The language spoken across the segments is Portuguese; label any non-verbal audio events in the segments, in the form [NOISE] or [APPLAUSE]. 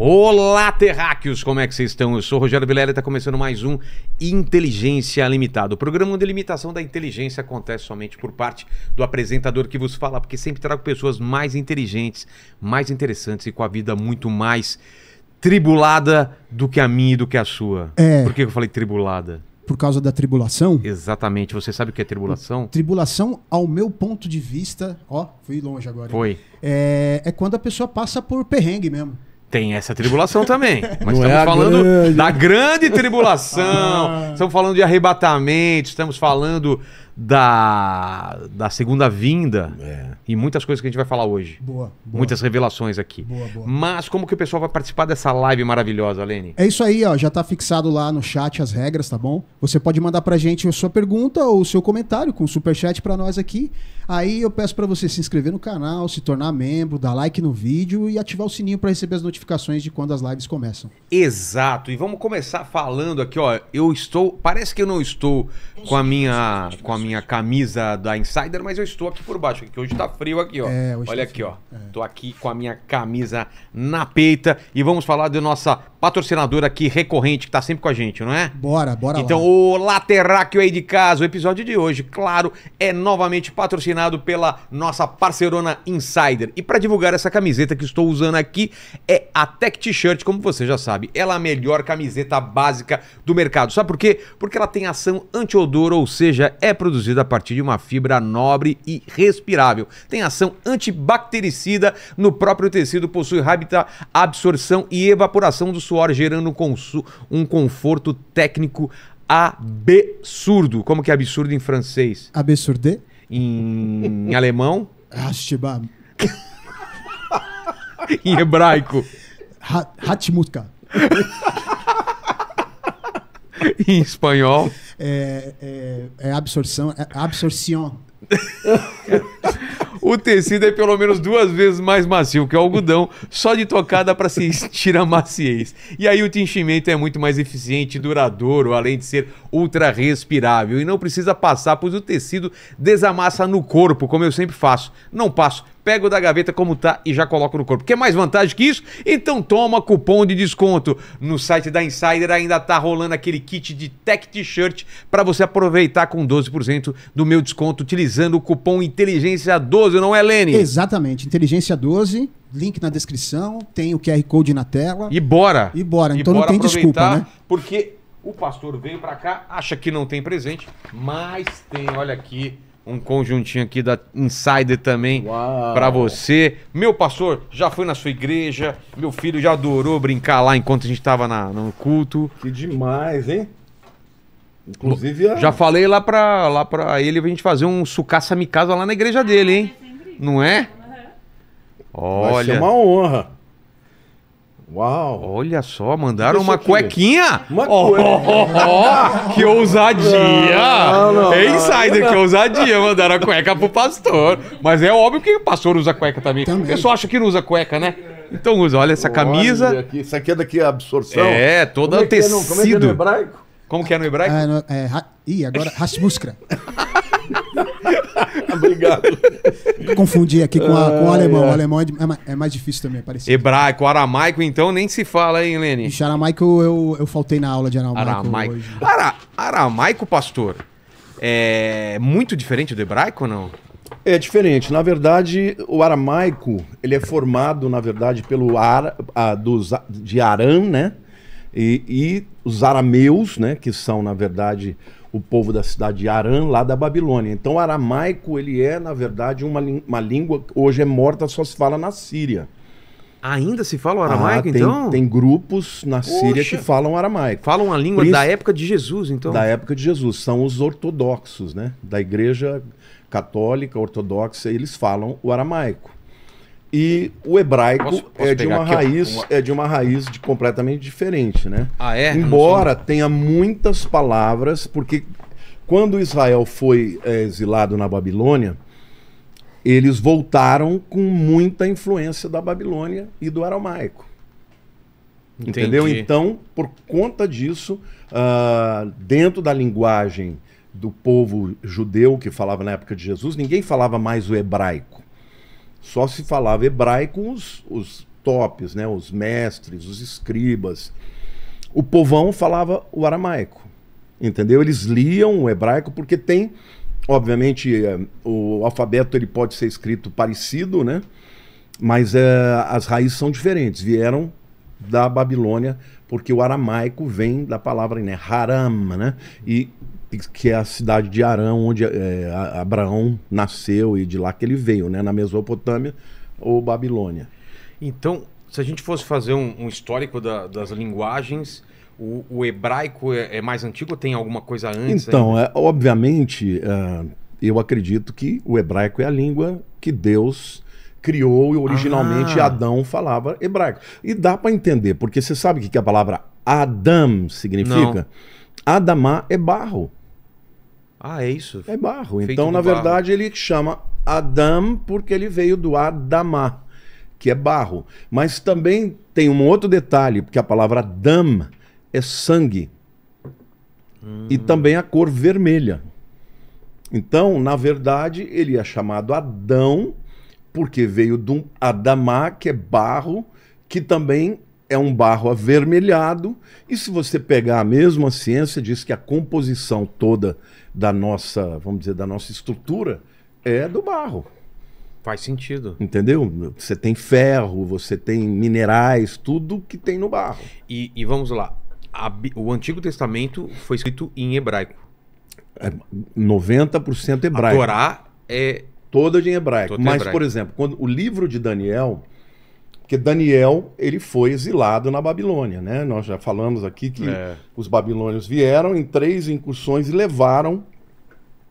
Olá, terráqueos! Como é que vocês estão? Eu sou o Rogério Vilela e está começando mais um Inteligência Limitada. O programa de limitação da inteligência acontece somente por parte do apresentador que vos fala, porque sempre trago pessoas mais inteligentes, mais interessantes e com a vida muito mais tribulada do que a minha e do que a sua. É. Por que eu falei tribulada? Por causa da tribulação? Exatamente. Você sabe o que é tribulação? Tribulação, ao meu ponto de vista, ó, fui longe agora. Foi. É, é quando a pessoa passa por perrengue mesmo. Tem essa tribulação também. [LAUGHS] Mas Não estamos é falando grande. da grande tribulação. Ah. Estamos falando de arrebatamento, estamos falando da, da segunda vinda é. e muitas coisas que a gente vai falar hoje. Boa, boa. Muitas revelações aqui. Boa, boa. Mas como que o pessoal vai participar dessa live maravilhosa, Lene? É isso aí, ó. Já tá fixado lá no chat as regras, tá bom? Você pode mandar pra gente a sua pergunta ou o seu comentário com super chat pra nós aqui. Aí eu peço para você se inscrever no canal, se tornar membro, dar like no vídeo e ativar o sininho para receber as notificações de quando as lives começam. Exato. E vamos começar falando aqui, ó. Eu estou, parece que eu não estou com a minha com a minha minha camisa da Insider, mas eu estou aqui por baixo, que hoje tá frio aqui, ó. É, tá Olha tá aqui, frio. ó. É. Tô aqui com a minha camisa na peita e vamos falar de nossa patrocinadora aqui recorrente que tá sempre com a gente, não é? Bora, bora Então, lá. o Laterráqueo aí de casa, o episódio de hoje, claro, é novamente patrocinado pela nossa parceirona Insider. E para divulgar essa camiseta que estou usando aqui é a Tech T-shirt, como você já sabe, ela é a melhor camiseta básica do mercado. Sabe por quê? Porque ela tem ação anti anti-odor, ou seja, é produzida a partir de uma fibra nobre e respirável. Tem ação antibactericida no próprio tecido, possui rápida absorção e evaporação dos suor, gerando um, um conforto técnico absurdo. Como que é absurdo em francês? absurde Em, em [LAUGHS] alemão? Hashibam. [LAUGHS] em hebraico? Hatmutka. [LAUGHS] em espanhol? É, é, é absorção, é absorção o tecido é pelo menos duas vezes mais macio que o algodão, só de tocar dá para sentir a maciez. E aí o tinchimento é muito mais eficiente e duradouro, além de ser ultra respirável. E não precisa passar, pois o tecido desamassa no corpo, como eu sempre faço. Não passo pego da gaveta como tá e já coloco no corpo. Quer mais vantagem que isso? Então toma cupom de desconto. No site da Insider ainda tá rolando aquele kit de tech t-shirt para você aproveitar com 12% do meu desconto utilizando o cupom Inteligência 12, não é, Lene? Exatamente, Inteligência 12. Link na descrição, tem o QR Code na tela. E bora! E bora, então e bora não tem desculpa, né? Porque o pastor veio para cá, acha que não tem presente, mas tem, olha aqui, um conjuntinho aqui da Insider também para você. Meu pastor já foi na sua igreja, meu filho já adorou brincar lá enquanto a gente estava no culto. Que demais, hein? Inclusive a... Já falei lá pra, lá para ele a gente fazer um sucaça micasa lá na igreja dele, hein? É, Não é? Olha. Vai ser uma honra. Uau! Olha só, mandaram é uma cuequinha! Uma oh, oh, oh, que ousadia! Não, não, não, é insider, que ousadia! Mandaram a cueca pro pastor. Mas é óbvio que o pastor usa cueca também. também. O pessoal acha que não usa cueca, né? Então usa, olha essa camisa. Olha aqui, isso aqui é daqui a absorção. É, toda como é tecido. É no, como é que é no hebraico? Como que é no hebraico? Ah, é no, é, ha, ih, agora Rasmuskra. [LAUGHS] [LAUGHS] Obrigado. Confundi aqui com, a, com o alemão. O alemão é, é, é mais difícil também, é parecido. Hebraico, aramaico, então, nem se fala, hein, Lene? Ixi, aramaico eu, eu faltei na aula de aramaico, aramaico. hoje. Ara, aramaico, pastor, é muito diferente do hebraico ou não? É diferente. Na verdade, o aramaico ele é formado, na verdade, pelo ar, a, dos, de Aram, né? E, e os arameus, né? Que são, na verdade, o povo da cidade de Arã, lá da Babilônia. Então, o aramaico, ele é, na verdade, uma, uma língua que hoje é morta, só se fala na Síria. Ainda se fala o ah, aramaico, ah, tem, então? Tem grupos na Poxa. Síria que falam aramaico. Falam a língua Príncipe... da época de Jesus, então? Da época de Jesus. São os ortodoxos, né? Da igreja católica, ortodoxa, eles falam o aramaico. E o hebraico posso, posso é de uma raiz, uma... é de uma raiz de completamente diferente, né? Ah, é? Embora tenha muitas palavras, porque quando Israel foi é, exilado na Babilônia, eles voltaram com muita influência da Babilônia e do aramaico. Entendi. Entendeu? Então, por conta disso, uh, dentro da linguagem do povo judeu que falava na época de Jesus, ninguém falava mais o hebraico só se falava hebraico os, os tops, né? os mestres, os escribas. O povão falava o aramaico, entendeu? Eles liam o hebraico porque tem, obviamente, eh, o alfabeto ele pode ser escrito parecido, né? mas é, as raízes são diferentes, vieram da Babilônia, porque o aramaico vem da palavra né, haram, né? E que é a cidade de Arão, onde é, Abraão nasceu e de lá que ele veio, né? Na Mesopotâmia ou Babilônia. Então, se a gente fosse fazer um, um histórico da, das linguagens, o, o hebraico é, é, mais antigo ou tem alguma coisa antes? Então, é, obviamente, é, eu acredito que o hebraico é a língua que Deus criou e originalmente ah. Adão falava hebraico. E dá para entender, porque você sabe o que, que a palavra Adam significa? Não. Adamá é barro. Ah, é isso? É barro. Feito então, na barro. verdade, ele chama Adam porque ele veio do Adamá, que é barro. Mas também tem um outro detalhe, porque a palavra Adam é sangue. Hum. E também a cor vermelha. Então, na verdade, ele é chamado Adão porque veio de um Adamá, que é barro, que também é um barro avermelhado. E se você pegar a mesma ciência, diz que a composição toda da nossa, vamos dizer, da nossa estrutura é do barro. Faz sentido. Entendeu? Você tem ferro, você tem minerais, tudo que tem no barro. E, e vamos lá. A, o Antigo Testamento foi escrito em hebraico. É 90% hebraico. A Torá é. Toda em hebraico. Toda Mas, hebraico. por exemplo, quando o livro de Daniel porque Daniel, ele foi exilado na Babilônia, né? Nós já falamos aqui que é. os babilônios vieram em três incursões e levaram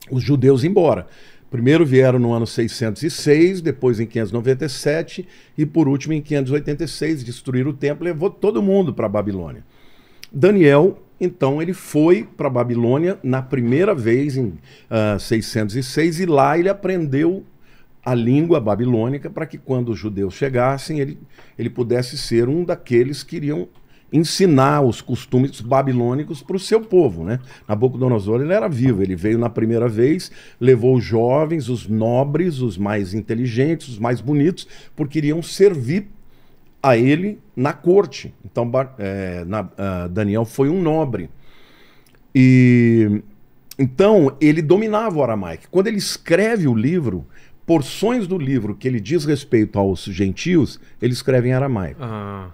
os judeus embora. Primeiro vieram no ano 606, depois em 597 e por último em 586 destruíram o templo, levou todo mundo para a Babilônia. Daniel, então, ele foi para a Babilônia na primeira vez em uh, ah, 606 e lá ele aprendeu a língua babilônica para que quando os judeus chegassem ele, ele pudesse ser um daqueles que iriam ensinar os costumes babilônicos para o seu povo, né? Nabucodonosor ele era vivo, ele veio na primeira vez, levou os jovens, os nobres, os mais inteligentes, os mais bonitos, porque iriam servir a ele na corte. Então é, na, a, ah, Daniel foi um nobre e então ele dominava o aramaico. Quando ele escreve o livro porções do livro que ele diz respeito aos gentios, ele escreve em aramaico. Ah.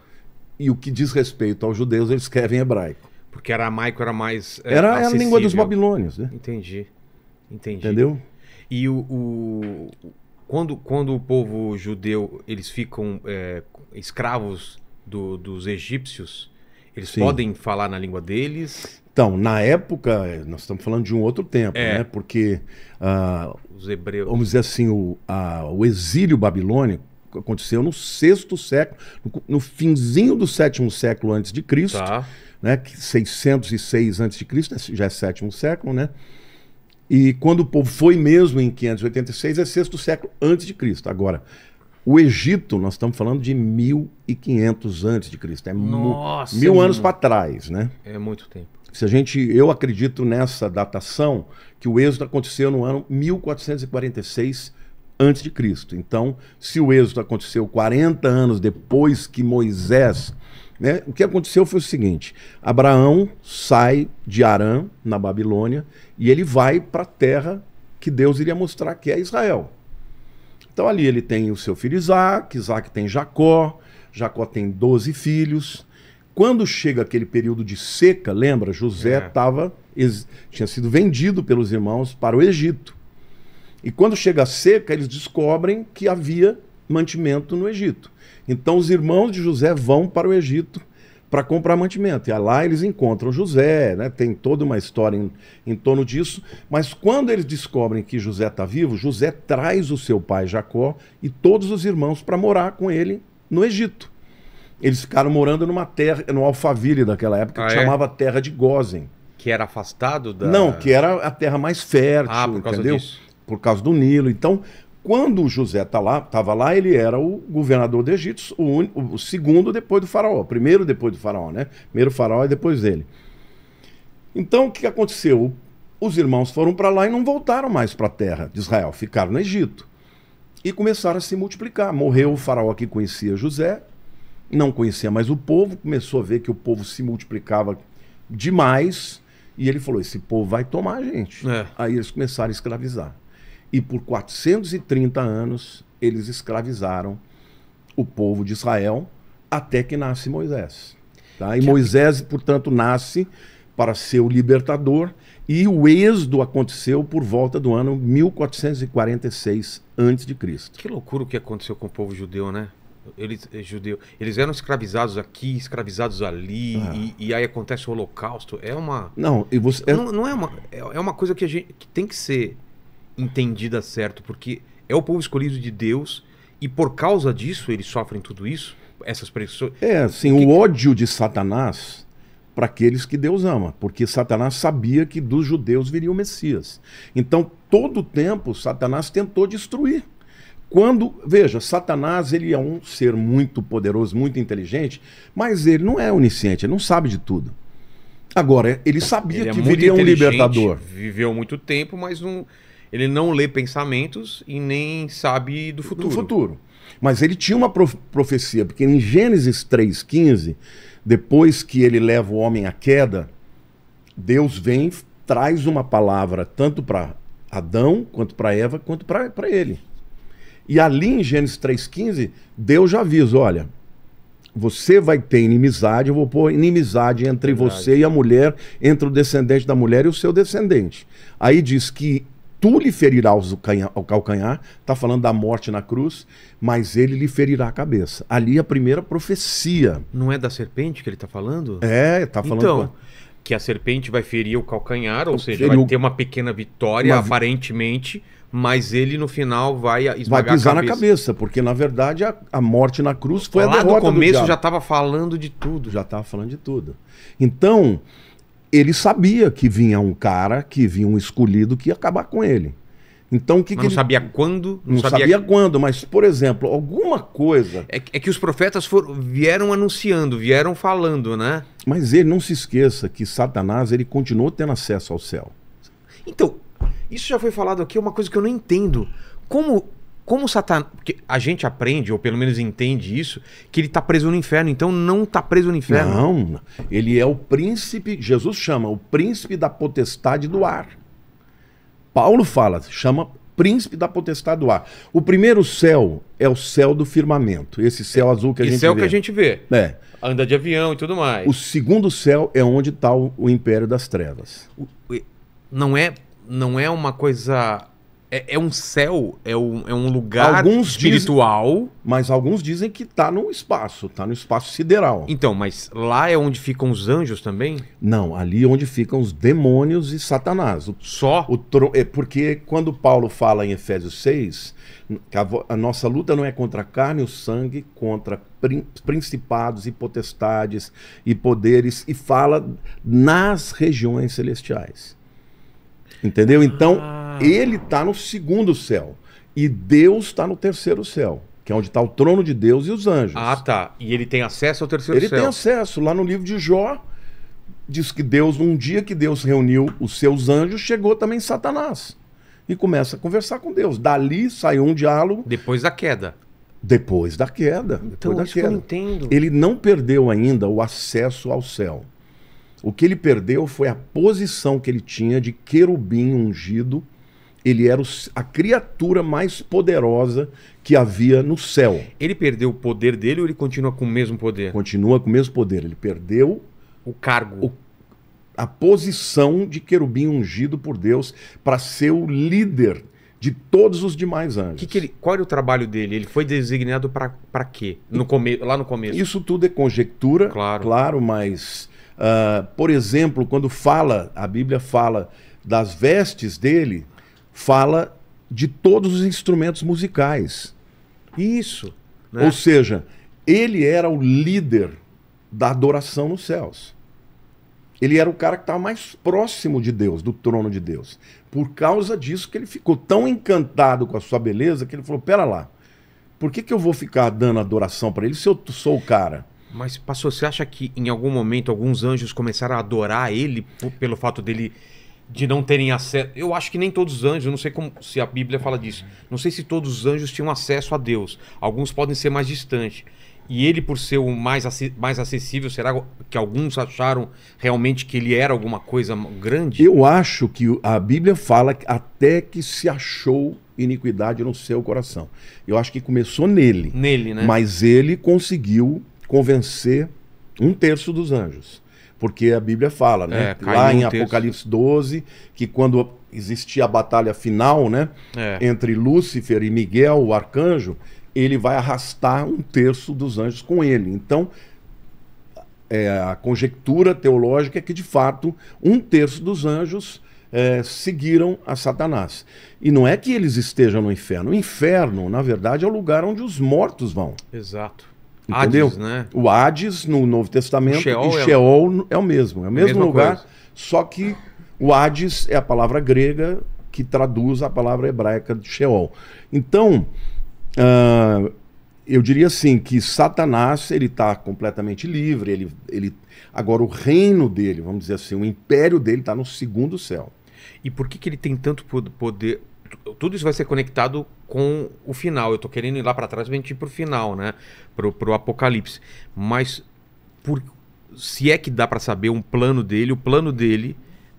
E o que diz respeito aos judeus, ele escreve em hebraico. Porque aramaico era mais. É, era, a língua dos babilônios, né? Entendi. Entendi. Entendeu? E o, o. Quando, quando o povo judeu eles ficam é, escravos do, dos egípcios, eles Sim. podem falar na língua deles? Então, na época, nós estamos falando de um outro tempo, é. né? Porque, ah, Os hebreus. vamos dizer assim, o, a, o exílio babilônico aconteceu no sexto século, no, no finzinho do sétimo século antes de Cristo, tá. né? 606 antes de Cristo, né? já é sétimo século, né? E quando o povo foi mesmo em 586, é sexto século antes de Cristo. Agora, o Egito, nós estamos falando de 1500 antes de Cristo. É Nossa, mil anos para trás, né? É muito tempo. Se a gente, eu acredito nessa datação que o êxodo aconteceu no ano 1446 antes de Cristo. Então, se o êxodo aconteceu 40 anos depois que Moisés, né, o que aconteceu foi o seguinte: Abraão sai de Arã, na Babilônia, e ele vai para a terra que Deus iria mostrar que é Israel. Então ali ele tem o seu filho Isaac, Isaac tem Jacó, Jacó tem 12 filhos, quando chega aquele período de seca, lembra? José é. Tava, tinha sido vendido pelos irmãos para o Egito. E quando chega a seca, eles descobrem que havia mantimento no Egito. Então os irmãos de José vão para o Egito para comprar mantimento. E é lá eles encontram José, né? tem toda uma história em, em torno disso. Mas quando eles descobrem que José está vivo, José traz o seu pai Jacó e todos os irmãos para morar com ele no Egito. Eles ficaram morando numa terra, no Alphaville daquela época, ah, que é? chamava Terra de Gozen. Que era afastado da. Não, que era a terra mais fértil, ah, por causa Disso. Por causa do Nilo. Então, quando o José tá lá, estava lá, ele era o governador do Egito, o, un... o segundo depois do faraó, primeiro depois do faraó, né? Primeiro faraó e depois dele. Então, o que aconteceu? Os irmãos foram para lá e não voltaram mais para a terra de Israel, ficaram no Egito. E começaram a se multiplicar. Morreu o faraó que conhecia José, não conhecia mais o povo, começou a ver que o povo se multiplicava demais. E ele falou: esse povo vai tomar a gente. É. Aí eles começaram a escravizar. E por 430 anos, eles escravizaram o povo de Israel até que nasce Moisés. Tá? E que... Moisés, portanto, nasce para ser o libertador. E o êxodo aconteceu por volta do ano 1446 a.C. Que loucura o que aconteceu com o povo judeu, né? eles eh, judeu, eles eram escravizados aqui, escravizados ali, ah. e, e, aí acontece o holocausto. É uma. Não, e você. É não, não é uma. É, é uma coisa que a gente que tem que ser entendida certo, porque é o povo escolhido de Deus, e por causa disso eles sofrem tudo isso, essas pressões. É, assim, o, o ódio de Satanás para aqueles que Deus ama, porque Satanás sabia que dos judeus viria o Messias. Então, todo o tempo, Satanás tentou destruir. Quando, veja, Satanás ele é um ser muito poderoso, muito inteligente, mas ele não é onisciente, ele não sabe de tudo. Agora, ele sabia ele é que viria um libertador. Viveu muito tempo, mas não, ele não lê pensamentos e nem sabe do futuro. Do futuro. Mas ele tinha uma profecia, porque em Gênesis 3,15, depois que ele leva o homem à queda, Deus vem, traz uma palavra tanto para Adão, quanto para Eva, quanto para ele. E ali em Gênesis 3,15, Deus já avisa: olha, você vai ter inimizade, eu vou pôr inimizade entre Verdade. você e a mulher, entre o descendente da mulher e o seu descendente. Aí diz que tu lhe ferirás o calcanhar, está falando da morte na cruz, mas ele lhe ferirá a cabeça. Ali a primeira profecia. Não é da serpente que ele está falando? É, está falando. Então, com... que a serpente vai ferir o calcanhar, ou seja, vai ter uma pequena vitória, uma... aparentemente mas ele no final vai esmagar vai pisar cabeça. na cabeça, porque na verdade a, a morte na cruz foi Lá a derrota no começo já estava falando de tudo, já estava falando de tudo. Então, ele sabia que vinha um cara, que vinha um escolhido que ia acabar com ele. Então o que, que não ele... sabia quando, não, não sabia... sabia... quando, mas por exemplo, alguma coisa. É, é que os profetas foram, vieram anunciando, vieram falando, né? Mas ele não se esqueça que Satanás ele continuou tendo acesso ao céu. Então isso já foi falado aqui, é uma coisa que eu não entendo. Como como Satanás. Porque a gente aprende, ou pelo menos entende isso, que ele está preso no inferno, então não está preso no inferno. Não, ele é o príncipe, Jesus chama o príncipe da potestade do ar. Paulo fala, chama príncipe da potestade do ar. O primeiro céu é o céu do firmamento, esse céu azul que a gente vê. Esse é o que a gente vê. É. Anda de avião e tudo mais. O segundo céu é onde está o, o império das trevas. O, não é não é uma coisa. É, é um céu, é um, é um lugar alguns espiritual. Dizem, mas alguns dizem que está no espaço, está no espaço sideral. Então, mas lá é onde ficam os anjos também? Não, ali é onde ficam os demônios e Satanás. O, Só? O tro... É porque quando Paulo fala em Efésios 6, a, a nossa luta não é contra a carne e o sangue, contra principados e potestades e poderes, e fala nas regiões celestiais. Entendeu? Então, ah. ele está no segundo céu. E Deus está no terceiro céu que é onde está o trono de Deus e os anjos. Ah, tá. E ele tem acesso ao terceiro ele céu. Ele tem acesso. Lá no livro de Jó, diz que Deus, um dia que Deus reuniu os seus anjos, chegou também Satanás. E começa a conversar com Deus. Dali saiu um diálogo. Depois da queda. Depois da queda. Então, depois da queda. eu entendo. Ele não perdeu ainda o acesso ao céu. O que ele perdeu foi a posição que ele tinha de querubim ungido. Ele era a criatura mais poderosa que havia no céu. Ele perdeu o poder dele ou ele continua com o mesmo poder? Continua com o mesmo poder. Ele perdeu o cargo, o, a posição de querubim ungido por Deus para ser o líder de todos os demais anjos. Que que ele, qual era o trabalho dele? Ele foi designado para quê? No come, lá no começo? Isso tudo é conjectura, claro, claro mas Uh, por exemplo, quando fala, a Bíblia fala das vestes dele, fala de todos os instrumentos musicais. Isso. Né? Ou seja, ele era o líder da adoração nos céus. Ele era o cara que estava mais próximo de Deus, do trono de Deus. Por causa disso que ele ficou tão encantado com a sua beleza que ele falou: pera lá, por que, que eu vou ficar dando adoração para ele se eu sou o cara? Mas, pastor, você acha que em algum momento alguns anjos começaram a adorar ele pelo fato dele de não terem acesso? Eu acho que nem todos os anjos, não sei como, se a Bíblia fala disso. Não sei se todos os anjos tinham acesso a Deus. Alguns podem ser mais distantes. E ele, por ser o mais, mais acessível, será que alguns acharam realmente que ele era alguma coisa grande? Eu acho que a Bíblia fala que até que se achou iniquidade no seu coração. Eu acho que começou nele. Nele, né? Mas ele conseguiu convencer um terço dos anjos. Porque a Bíblia fala, né? É, Lá em um Apocalipse 12, que quando existia a batalha final, né? É. Entre Lúcifer e Miguel, o arcanjo, ele vai arrastar um terço dos anjos com ele. Então, é, a conjectura teológica é que, de fato, um terço dos anjos é, seguiram a Satanás. E não é que eles estejam no inferno. O inferno, na verdade, é o lugar onde os mortos vão. Exato. Entendeu? Hades, né? O Hades no Novo Testamento Sheol e é Sheol é... é... o mesmo. É o mesmo lugar, coisa. só que o Hades é a palavra grega que traduz a palavra hebraica de Sheol. Então, uh, eu diria assim que Satanás ele está completamente livre. Ele, ele agora o reino dele, vamos dizer assim, o império dele está no segundo céu. E por que, que ele tem tanto poder, tudo isso vai ser conectado com o final. Eu tô querendo ir lá para trás pra pro final, né? Pro, pro apocalipse. Mas por, se é que dá para saber um plano dele, o plano dele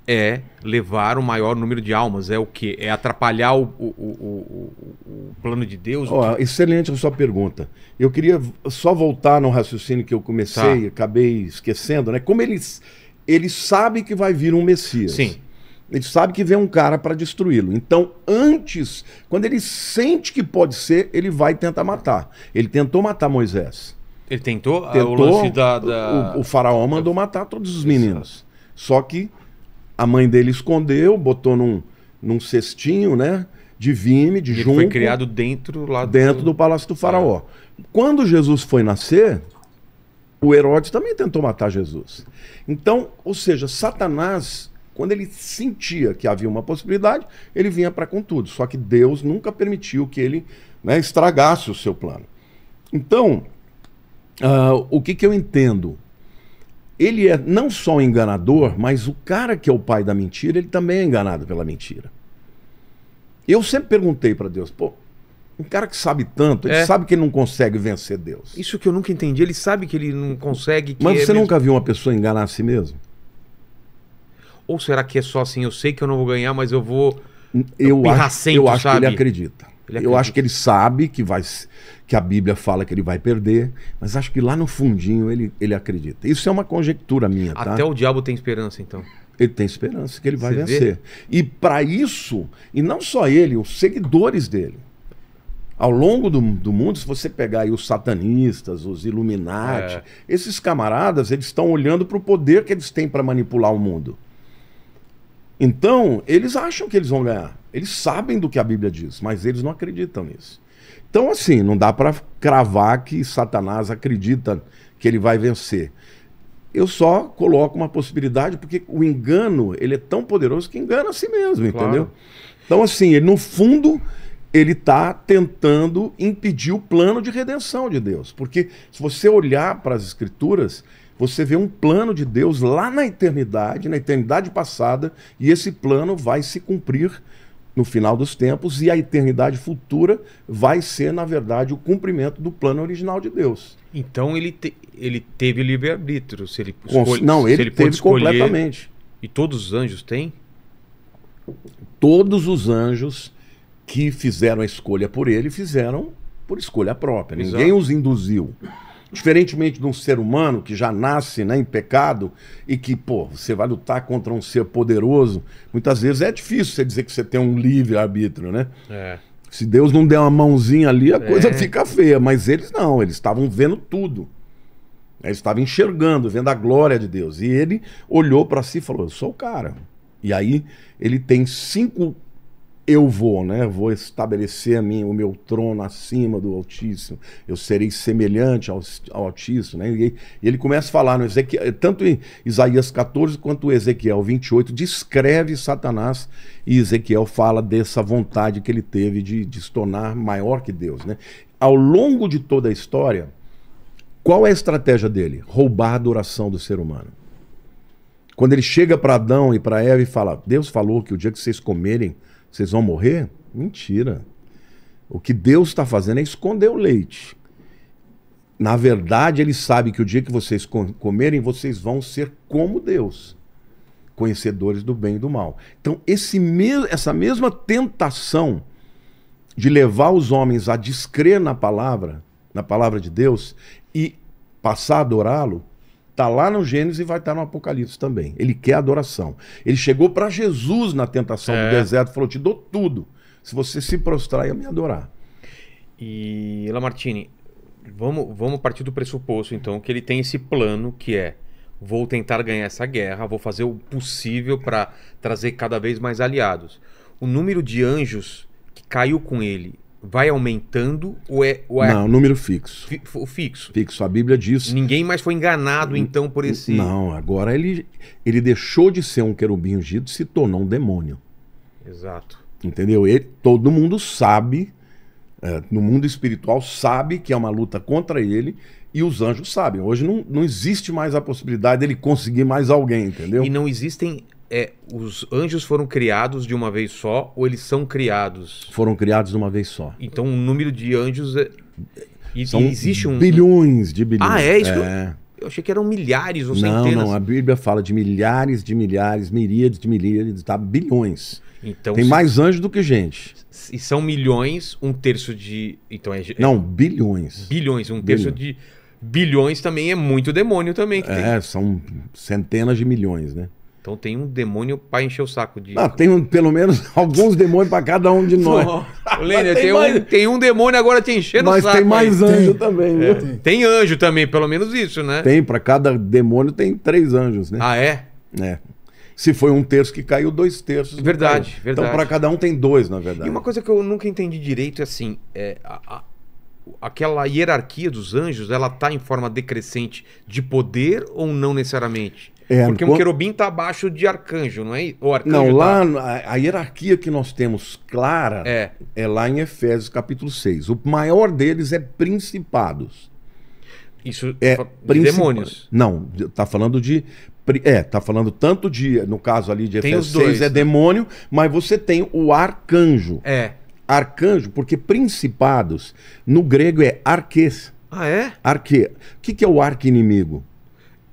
é levar o maior número de almas. É o quê? É atrapalhar o, o, o, o plano de Deus? Oh, excelente a sua pergunta. Eu queria só voltar no raciocínio que eu comecei, tá. acabei esquecendo, né? Como eles. Ele sabe que vai vir um Messias. Sim. Ele sabe que vem um cara para destruí-lo. Então, antes, quando ele sente que pode ser, ele vai tentar matar. Ele tentou matar Moisés. Ele tentou? Ah, tentou o, da, da... O, o, faraó mandou matar todos os meninos. Exato. Só que a mãe dele escondeu, botou num, num cestinho, né? De vime, de junco. Foi criado dentro lá do... dentro do palácio do faraó. Ah. Quando Jesus foi nascer, o Herodes também tentou matar Jesus. Então, ou seja, Satanás quando ele sentia que havia uma possibilidade, ele vinha para com tudo. Só que Deus nunca permitiu que ele né, estragasse o seu plano. Então, uh, o que, que eu entendo? Ele é não só um enganador, mas o cara que é o pai da mentira, ele também é enganado pela mentira. Eu sempre perguntei para Deus, pô, um cara que sabe tanto, ele é. sabe que ele não consegue vencer Deus. Isso que eu nunca entendi, ele sabe que ele não consegue. Mas é você é nunca mesmo... viu uma pessoa enganar a si mesmo? Ou será que é só assim, eu sei que eu não vou ganhar, mas eu vou. Eu, acho, eu acho sabe? que ele acredita. ele acredita. Eu acho que ele sabe que, vai, que a Bíblia fala que ele vai perder, mas acho que lá no fundinho ele, ele acredita. Isso é uma conjectura minha. Tá? Até tá? o diabo tem esperança, então. Ele tem esperança que ele vai Você vencer. Vê? E para isso, e não só ele, os seguidores dele. Ao longo do, do, mundo, se você pegar aí os satanistas, os Illuminati, é. esses camaradas, eles estão olhando para o poder que eles têm para manipular o mundo. Então, eles acham que eles vão ganhar. Eles sabem do que a Bíblia diz, mas eles não acreditam nisso. Então, assim, não dá para cravar que Satanás acredita que ele vai vencer. Eu só coloco uma possibilidade, porque o engano, ele é tão poderoso que engana a si mesmo, claro. entendeu? Então, assim, ele, no fundo, ele está tentando impedir o plano de redenção de Deus. Porque se você olhar para as Escrituras, você vê um plano de Deus lá na eternidade, na eternidade passada, e esse plano vai se cumprir no final dos tempos e a eternidade futura vai ser, na verdade, o cumprimento do plano original de Deus. Então ele, te, ele teve livre-arbítrio, se ele escolhe, Não, ele, ele teve escolher, completamente. E todos os anjos têm? Todos os anjos que fizeram a escolha por ele fizeram por escolha própria. Ninguém os induziu. Diferentemente de um ser humano que já nasce né, em pecado e que, pô, você vai lutar contra um ser poderoso, muitas vezes é difícil você dizer que você tem um livre-arbítrio, né? É. Se Deus não der uma mãozinha ali, a é. coisa fica feia. Mas eles não, eles estavam vendo tudo. Né, eles estavam enxergando, vendo a glória de Deus. E ele olhou para si e falou: Eu sou o cara. E aí ele tem cinco eu vou, né? Vou estabelecer a mim, o meu trono acima do Altíssimo. Eu serei semelhante ao, ao Altíssimo, né? E, e, ele começa a falar no Ezequiel, tanto em Isaías 14 quanto Ezequiel 28 descreve Satanás e Ezequiel fala dessa vontade que ele teve de, de se tornar maior que Deus, né? Ao longo de toda a história, qual é a estratégia dele? Roubar a adoração do ser humano. Quando ele chega para Adão e para Eva e fala: "Deus falou que o dia que vocês comerem, vocês vão morrer? Mentira. O que Deus está fazendo é esconder o leite. Na verdade, Ele sabe que o dia que vocês comerem, vocês vão ser como Deus, conhecedores do bem e do mal. Então, esse me essa mesma tentação de levar os homens a descrer na palavra, na palavra de Deus, e passar a adorá-lo, Está lá no Gênesis e vai estar tá no Apocalipse também. Ele quer adoração. Ele chegou para Jesus na tentação é. do deserto e falou: Te dou tudo. Se você se prostrar, eu me adorar. E, Lamartine, vamos, vamos partir do pressuposto, então, que ele tem esse plano que é vou tentar ganhar essa guerra, vou fazer o possível para trazer cada vez mais aliados. O número de anjos que caiu com ele vai aumentando ou é. Ou é não, número fixo. Fi, fixo. Fixo. A Bíblia diz. Ninguém mais foi enganado, então, por esse. Não, agora ele, ele deixou de ser um querubim ungido e se tornou um demônio. Exato. Entendeu? Ele, todo mundo sabe, é, no mundo espiritual, sabe que é uma luta contra ele e os anjos sabem. Hoje não, não existe mais a possibilidade dele conseguir mais alguém, entendeu? E não existem é os anjos foram criados de uma vez só ou eles são criados? Foram criados de uma vez só. Então o número de anjos é... e, são existe um bilhões de ah, bilhões. Ah, é isso. É. Eu achei que eram milhares ou centenas. Não, não, a Bíblia fala de milhares de milhares, miríades de milhares tá? Bilhões. Então, Tem se... mais anjos do que gente. E são milhões, um terço de. Então é... é não, bilhões. Bilhões, um terço bilhões. de. Bilhões também é muito demônio também. é, tem. são centenas de milhões, né? Então tem um demônio para encher o saco de. Ah, tem um, pelo menos [LAUGHS] alguns demônios para cada um de nós. [LAUGHS] Lênia, tem, tem, mais... um, tem, um, demônio agora te enchendo Mas o saco. Mas tem mais aí. anjo tem. também, é, tem anjo também, pelo menos isso, né? Tem, para cada demônio tem três anjos, né? Ah, é? É. Se foi um terço que caiu, dois terços. Verdade, caiu. verdade. Então, para cada um tem dois, na verdade. E uma coisa que eu nunca entendi direito é assim, é a, a, aquela hierarquia dos anjos, ela tá em forma decrescente de poder ou não necessariamente? É, Porque um querubim está abaixo de arcanjo, não é? Ou arcanjo não, tá? lá tá... a, hierarquia que nós temos clara é. é lá em Efésios capítulo 6. O maior deles é principados. Isso é de princip... demônios. Não, está falando de é, tá falando tanto de, no caso ali de Efésios 6 é né? demônio, mas você tem o arcanjo. É. Arcanjo, porque principados no grego é arques. Ah, é? Arque. O que, que é o arque inimigo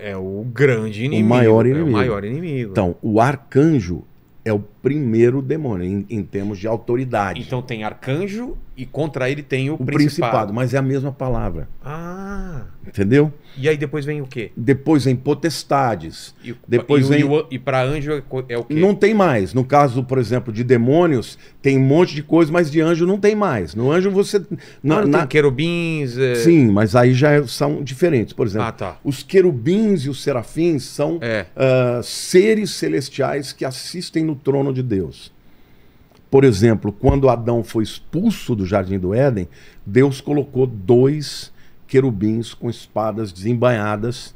é o grande inimigo. O maior inimigo. É o maior inimigo. Então, o arcanjo é o primeiro demônio, em, em termos de autoridade. Então tem arcanjo e contra ele tem o, o principado. principado. Mas é a mesma palavra. Ah. Entendeu? E aí depois vem o quê? Depois vem potestades. E, depois e, vem... e, e para anjo é, é o quê? Não tem mais. No caso, por exemplo, de demônios, tem um monte de coisa, mas de anjo não tem mais. No anjo você. Na, ah, não na... tem querubins. É... Sim, mas aí já é- são diferentes. Por exemplo, ah, tá. os querubins e os serafins são é. uh, seres celestiais que assistem no trono de Deus. Por exemplo, quando Adão foi expulso do jardim do Éden, Deus colocou dois querubins com espadas desembanhadas,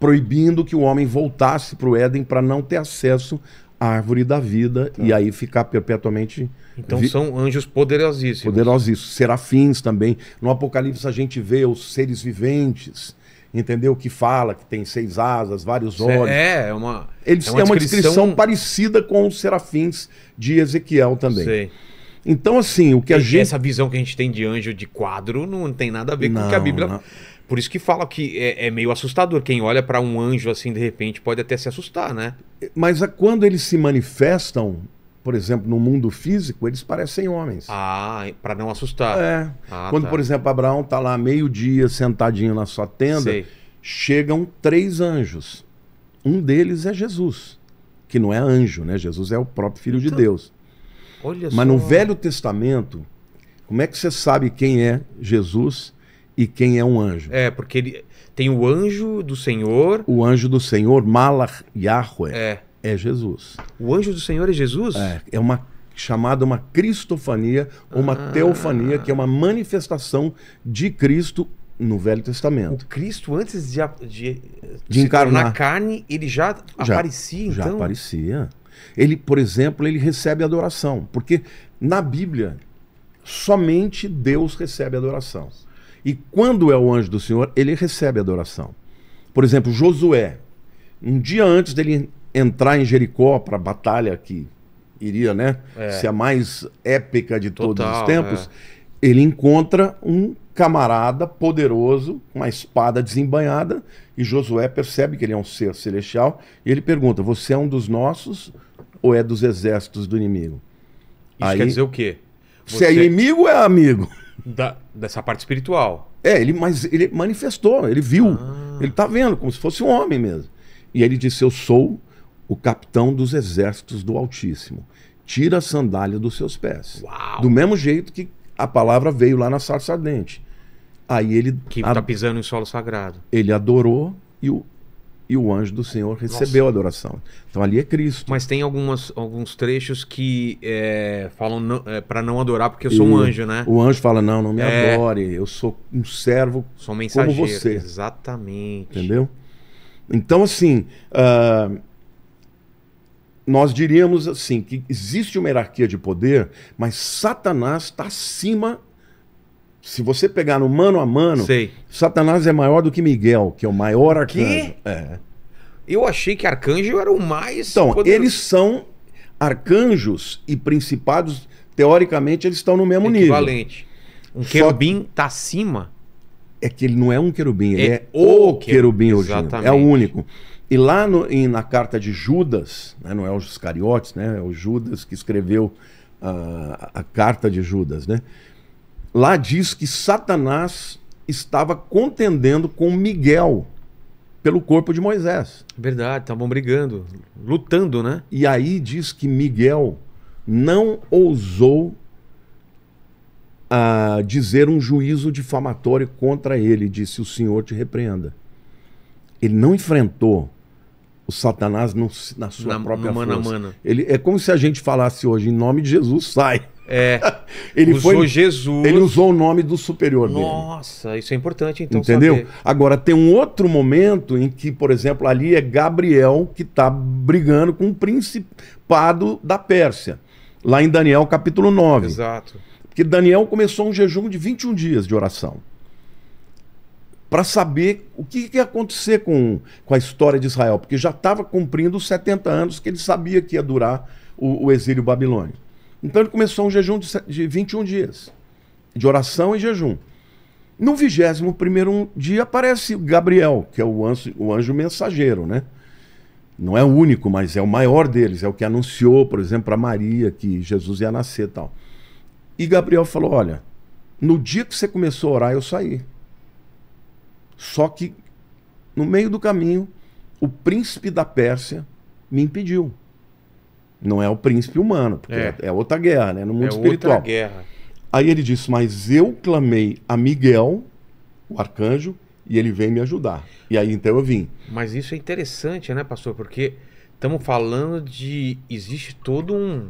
proibindo que o homem voltasse para o Éden para não ter acesso árvore da vida tá. e aí ficar perpetuamente. Então vi... são anjos poderosíssimos. Poderosíssimos. Serafins também. No Apocalipse a gente vê os seres viventes. Entendeu? Que fala, que tem seis asas, vários é- olhos. É, é uma. Eles, é uma, uma descrição... descrição... parecida com os serafins de Ezequiel também. Sei. Então, assim, o que e a gente. Essa visão que a gente tem de anjo de quadro não tem nada a ver não, com o que a Bíblia. Não. Por isso que fala que é, é meio assustador. Quem olha para um anjo assim de repente pode até se assustar, né? Mas a, ah, quando eles se manifestam, por exemplo, no mundo físico, eles parecem homens. Ah, para não assustar. É. Ah, quando, tá. por exemplo, Abraão tá lá meio-dia sentadinho na sua tenda, Sei. chegam três anjos. Um deles é Jesus, que não é anjo, né? Jesus é o próprio Filho então, de Deus. Olha Mas só... no Velho Testamento, como é que você sabe quem é Jesus? e quem é um anjo. É, porque ele tem o anjo do Senhor. O anjo do Senhor, Malach Yahweh, é, é Jesus. O anjo do Senhor é Jesus? É, é uma chamada uma cristofania, uma ah. teofania, que é uma manifestação de Cristo no Velho Testamento. O Cristo, antes de, de, de encarnar na carne, ele já, já, aparecia, então? Já aparecia. Ele, por exemplo, ele recebe adoração, porque na Bíblia somente Deus recebe adoração. E quando é o anjo do Senhor, ele recebe adoração. Por exemplo, Josué, um dia antes dele entrar em Jericó para a batalha que iria né, é. ser a mais épica de todos os tempos, é. ele encontra um camarada poderoso, uma espada desembanhada, e Josué percebe que ele é um ser celestial, e ele pergunta: Você é um dos nossos ou é dos exércitos do inimigo? Isso Aí, quer dizer o quê? Você... Se é inimigo ou é amigo? da, dessa parte espiritual. É, ele, mas ele manifestou, ele viu, ah. ele está vendo, como se fosse um homem mesmo. E ele disse: Eu sou o capitão dos exércitos do Altíssimo. Tira a sandália dos seus pés. Uau. Do mesmo jeito que a palavra veio lá na sarça ardente. Aí ele. Que está pisando em solo sagrado. Ele adorou e o, e o anjo do Senhor recebeu Nossa. a adoração. Então ali é Cristo. Mas tem algumas, alguns trechos que é, falam é, para não adorar porque eu sou e um anjo, né? O anjo fala: não, não me é... adore, eu sou um servo sou mensageiro, como você. Exatamente. Entendeu? Então, assim, uh, nós diríamos assim que existe uma hierarquia de poder, mas Satanás está acima se você pegar no mano a mano, Sei. Satanás é maior do que Miguel, que é o maior arcanjo. É. Eu achei que arcanjo era o mais. Então, poderoso. eles são arcanjos e principados, teoricamente, eles estão no mesmo Equivalente. nível. Um querubim está acima. É que ele não é um querubim, ele é, é o querubim, querubim É o único. E lá no, em, na carta de Judas, né, não é os Iscariotes, né, é o Judas que escreveu a carta de Judas, né? Lá diz que Satanás estava contendendo com Miguel pelo corpo de Moisés. Verdade, estavam brigando, lutando, né? E aí diz que Miguel não ousou uh, dizer um juízo difamatório contra ele, disse: O Senhor te repreenda. Ele não enfrentou o Satanás no, na sua na, própria mano força. Mano. Ele, é como se a gente falasse hoje, em nome de Jesus, sai. É, [LAUGHS] ele usou foi, Jesus. Ele usou o nome do superior Nossa, dele. Nossa, isso é importante então. Entendeu? Saber. Agora tem um outro momento em que, por exemplo, ali é Gabriel que está brigando com o principado da Pérsia, lá em Daniel capítulo 9. Exato. Porque Daniel começou um jejum de 21 dias de oração para saber o que, que ia acontecer com, com a história de Israel, porque já estava cumprindo os 70 anos que ele sabia que ia durar o, o exílio babilônico. Então ele começou um jejum de 21 dias, de oração e jejum. No 21 dia aparece Gabriel, que é o anjo, o anjo mensageiro, né? Não é o único, mas é o maior deles, é o que anunciou, por exemplo, para Maria que Jesus ia nascer e tal. E Gabriel falou: Olha, no dia que você começou a orar, eu saí. Só que no meio do caminho, o príncipe da Pérsia me impediu. Não é o príncipe humano, porque é, é outra guerra, né? No mundo é espiritual. Outra guerra. Aí ele disse: Mas eu clamei a Miguel, o arcanjo, e ele veio me ajudar. E aí então eu vim. Mas isso é interessante, né, pastor? Porque estamos falando de. Existe todo um,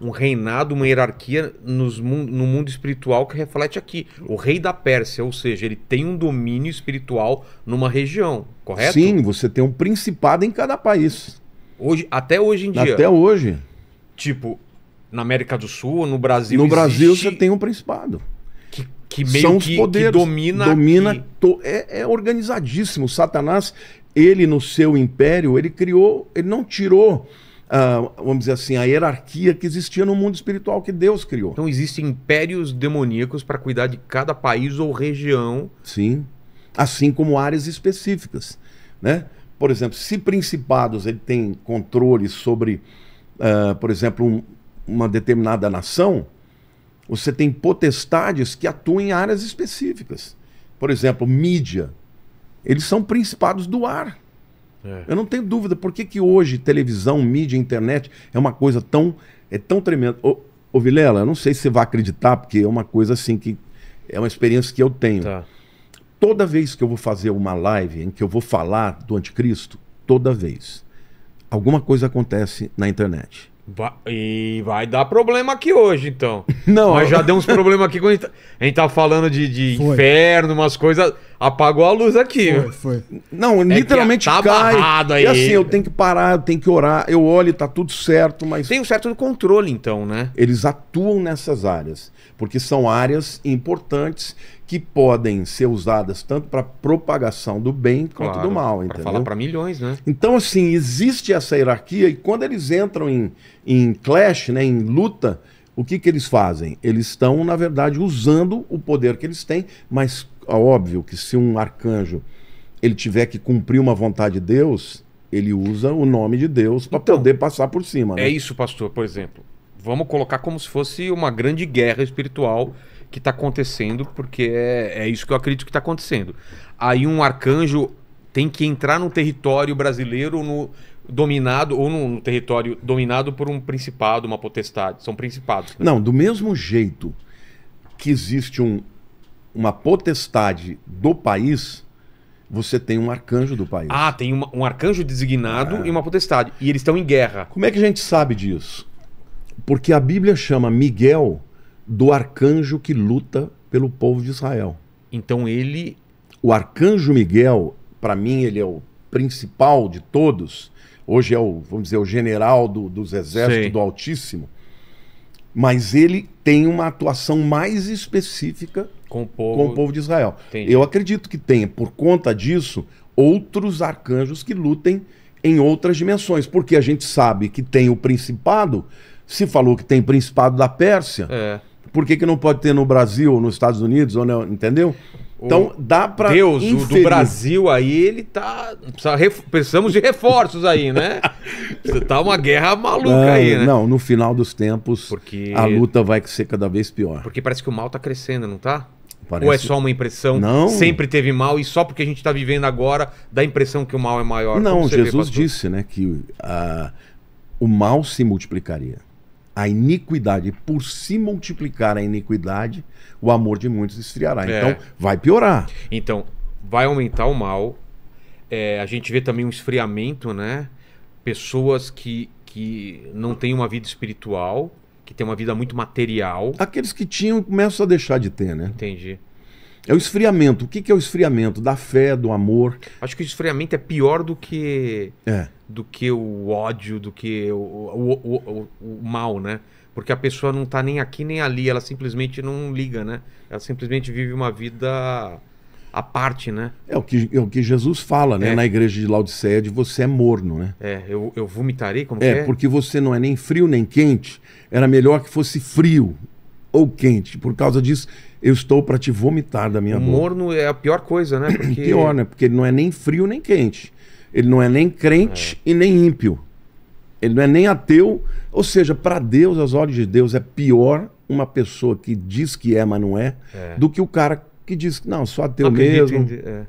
um reinado, uma hierarquia nos, no mundo espiritual que reflete aqui. O rei da Pérsia, ou seja, ele tem um domínio espiritual numa região, correto? Sim, você tem um principado em cada país. Hoje, até hoje em dia. Até hoje. Tipo, na América do Sul, no Brasil. No Brasil você tem um principado. Que, que meio São que, os poderes, que domina. Domina. Que... To... É, é organizadíssimo. Satanás, ele no seu império, ele criou, ele não tirou. Uh, vamos dizer assim, a hierarquia que existia no mundo espiritual que Deus criou. Então existem impérios demoníacos para cuidar de cada país ou região. Sim. Assim como áreas específicas. Né? por exemplo, se principados ele tem controle sobre, uh, por exemplo, um, uma determinada nação, você tem potestades que atuam em áreas específicas. Por exemplo, mídia. Eles são principados do ar. É. Eu não tenho dúvida por que, que hoje televisão, mídia, internet é uma coisa tão, é tão tremenda. Ô, ô Vilela, eu não sei se você vai acreditar, porque é uma coisa assim que é uma experiência que eu tenho. Tá toda vez que eu vou fazer uma live em que eu vou falar do anticristo, toda vez, alguma coisa acontece na internet. e vai dar problema aqui hoje, então. [LAUGHS] Não. Mas já deu uns problemas aqui quando tá, a gente, tá, falando de, de inferno, umas coisas. Apagou a luz aqui. Foi, foi. Não, é literalmente tá cai. Aí. E assim, eu tenho que parar, eu tenho que orar, eu olho e tá tudo certo, mas. Tem um certo controle, então, né? Eles atuam nessas áreas, porque são áreas importantes que podem ser usadas tanto para propagação do bem claro, quanto do mal, entendeu? falar para milhões, né? Então, assim, existe essa hierarquia e quando eles entram em, em clash, né, em luta, o que, que eles fazem? Eles estão, na verdade, usando o poder que eles têm, mas óbvio que se um arcanjo ele tiver que cumprir uma vontade de Deus, ele usa o nome de Deus para então, poder passar por cima. Né? É isso, pastor, por exemplo. Vamos colocar como se fosse uma grande guerra espiritual que está acontecendo, porque é, é isso que eu acredito que está acontecendo. Aí um arcanjo tem que entrar no território brasileiro no dominado ou no, no território dominado por um principado, uma potestade. São principados. Né? Não, do mesmo jeito que existe um, uma potestade do país, você tem um arcanjo do país. Ah, tem uma, um arcanjo designado é. e uma potestade. E eles estão em guerra. Como é que a gente sabe disso? Porque a Bíblia chama Miguel do arcanjo que luta pelo povo de Israel. Então ele. O arcanjo Miguel, para mim, ele é o principal de todos. Hoje é o, vamos dizer, o general do, dos exércitos do Altíssimo. Mas ele tem uma atuação mais específica com o povo, com o povo de Israel. Entendi. Eu acredito que tenha, por conta disso, outros arcanjos que lutem em outras dimensões. Porque a gente sabe que tem o principado, se falou que tem principado da Pérsia. É. Por que, que não pode ter no Brasil, nos Estados Unidos, ou não, entendeu? Então dá para Deus, o do Brasil aí, ele tá. Precisamos de reforços aí, né? Você [LAUGHS] tá uma guerra maluca aí, né? Não, no final dos tempos, porque... a luta vai ser cada vez pior. Porque parece que o mal tá crescendo, não tá? Parece... Ou é só uma impressão? Não. Sempre teve mal e só porque a gente está vivendo agora dá a impressão que o mal é maior. Não, Jesus vê, disse, né, que ah, o mal se multiplicaria a iniquidade, por se multiplicar a iniquidade, o amor de muitos esfriará. É. Então, vai piorar. Então, vai aumentar o mal. É, a gente vê também um esfriamento, né? Pessoas que, que não têm uma vida espiritual, que têm uma vida muito material. Aqueles que tinham começam a deixar de ter, né? Entendi. É o esfriamento. O que, que é o esfriamento? Da fé, do amor. Acho que o esfriamento é pior do que. É do que o ódio, do que o, o, o, o mal, né? Porque a pessoa não tá nem aqui nem ali, ela simplesmente não liga, né? Ela simplesmente vive uma vida à parte, né? É o que, é o que Jesus fala, né? É. Na igreja de Laodiceia, de você é morno, né? É, eu, eu vomitarei, como é, é? porque você não é nem frio nem quente. Era melhor que fosse frio ou quente. Por causa disso, eu estou para te vomitar da minha morno boca. Morno é a pior coisa, né? [COUGHS] Porque... pior, né? Porque não é nem frio nem quente. Ele não é nem crente é. e nem ímpio. Ele não é nem ateu. Ou seja, para Deus, aos olhos de Deus, é pior uma pessoa que diz que é, mas não é, é. do que o cara que diz que não, sou ateu mesmo. É.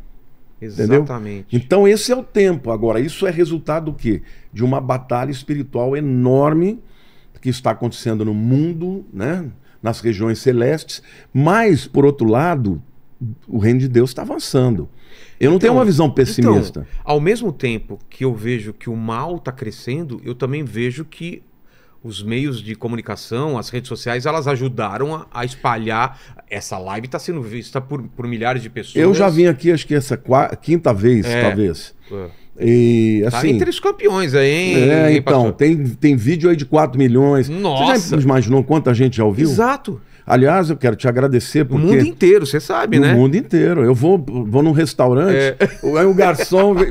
Exatamente. Entendeu? Então, esse é o tempo. Agora, isso é resultado do quê? De uma batalha espiritual enorme que está acontecendo no mundo, né? nas regiões celestes. Mas, por outro lado, o reino de Deus está avançando. Eu não então, tenho uma visão então, pessimista. Então, ao mesmo tempo que eu vejo que o mal está crescendo, eu também vejo que os meios de comunicação, as redes sociais, elas ajudaram a, a espalhar. Essa live está sendo vista por, por, milhares de pessoas. Eu já vim aqui, acho que essa quarta, quinta vez, é. talvez. É. E, tá assim, tá entre os campeões aí, hein? É, então, tem, tem vídeo aí de 4 milhões. Nossa! Você já imaginou quanta gente já ouviu? Exato. Aliás, eu quero te agradecer porque... O mundo inteiro, você sabe, né? O mundo inteiro. Eu vou, vou num restaurante, é. aí o garçom... Vem,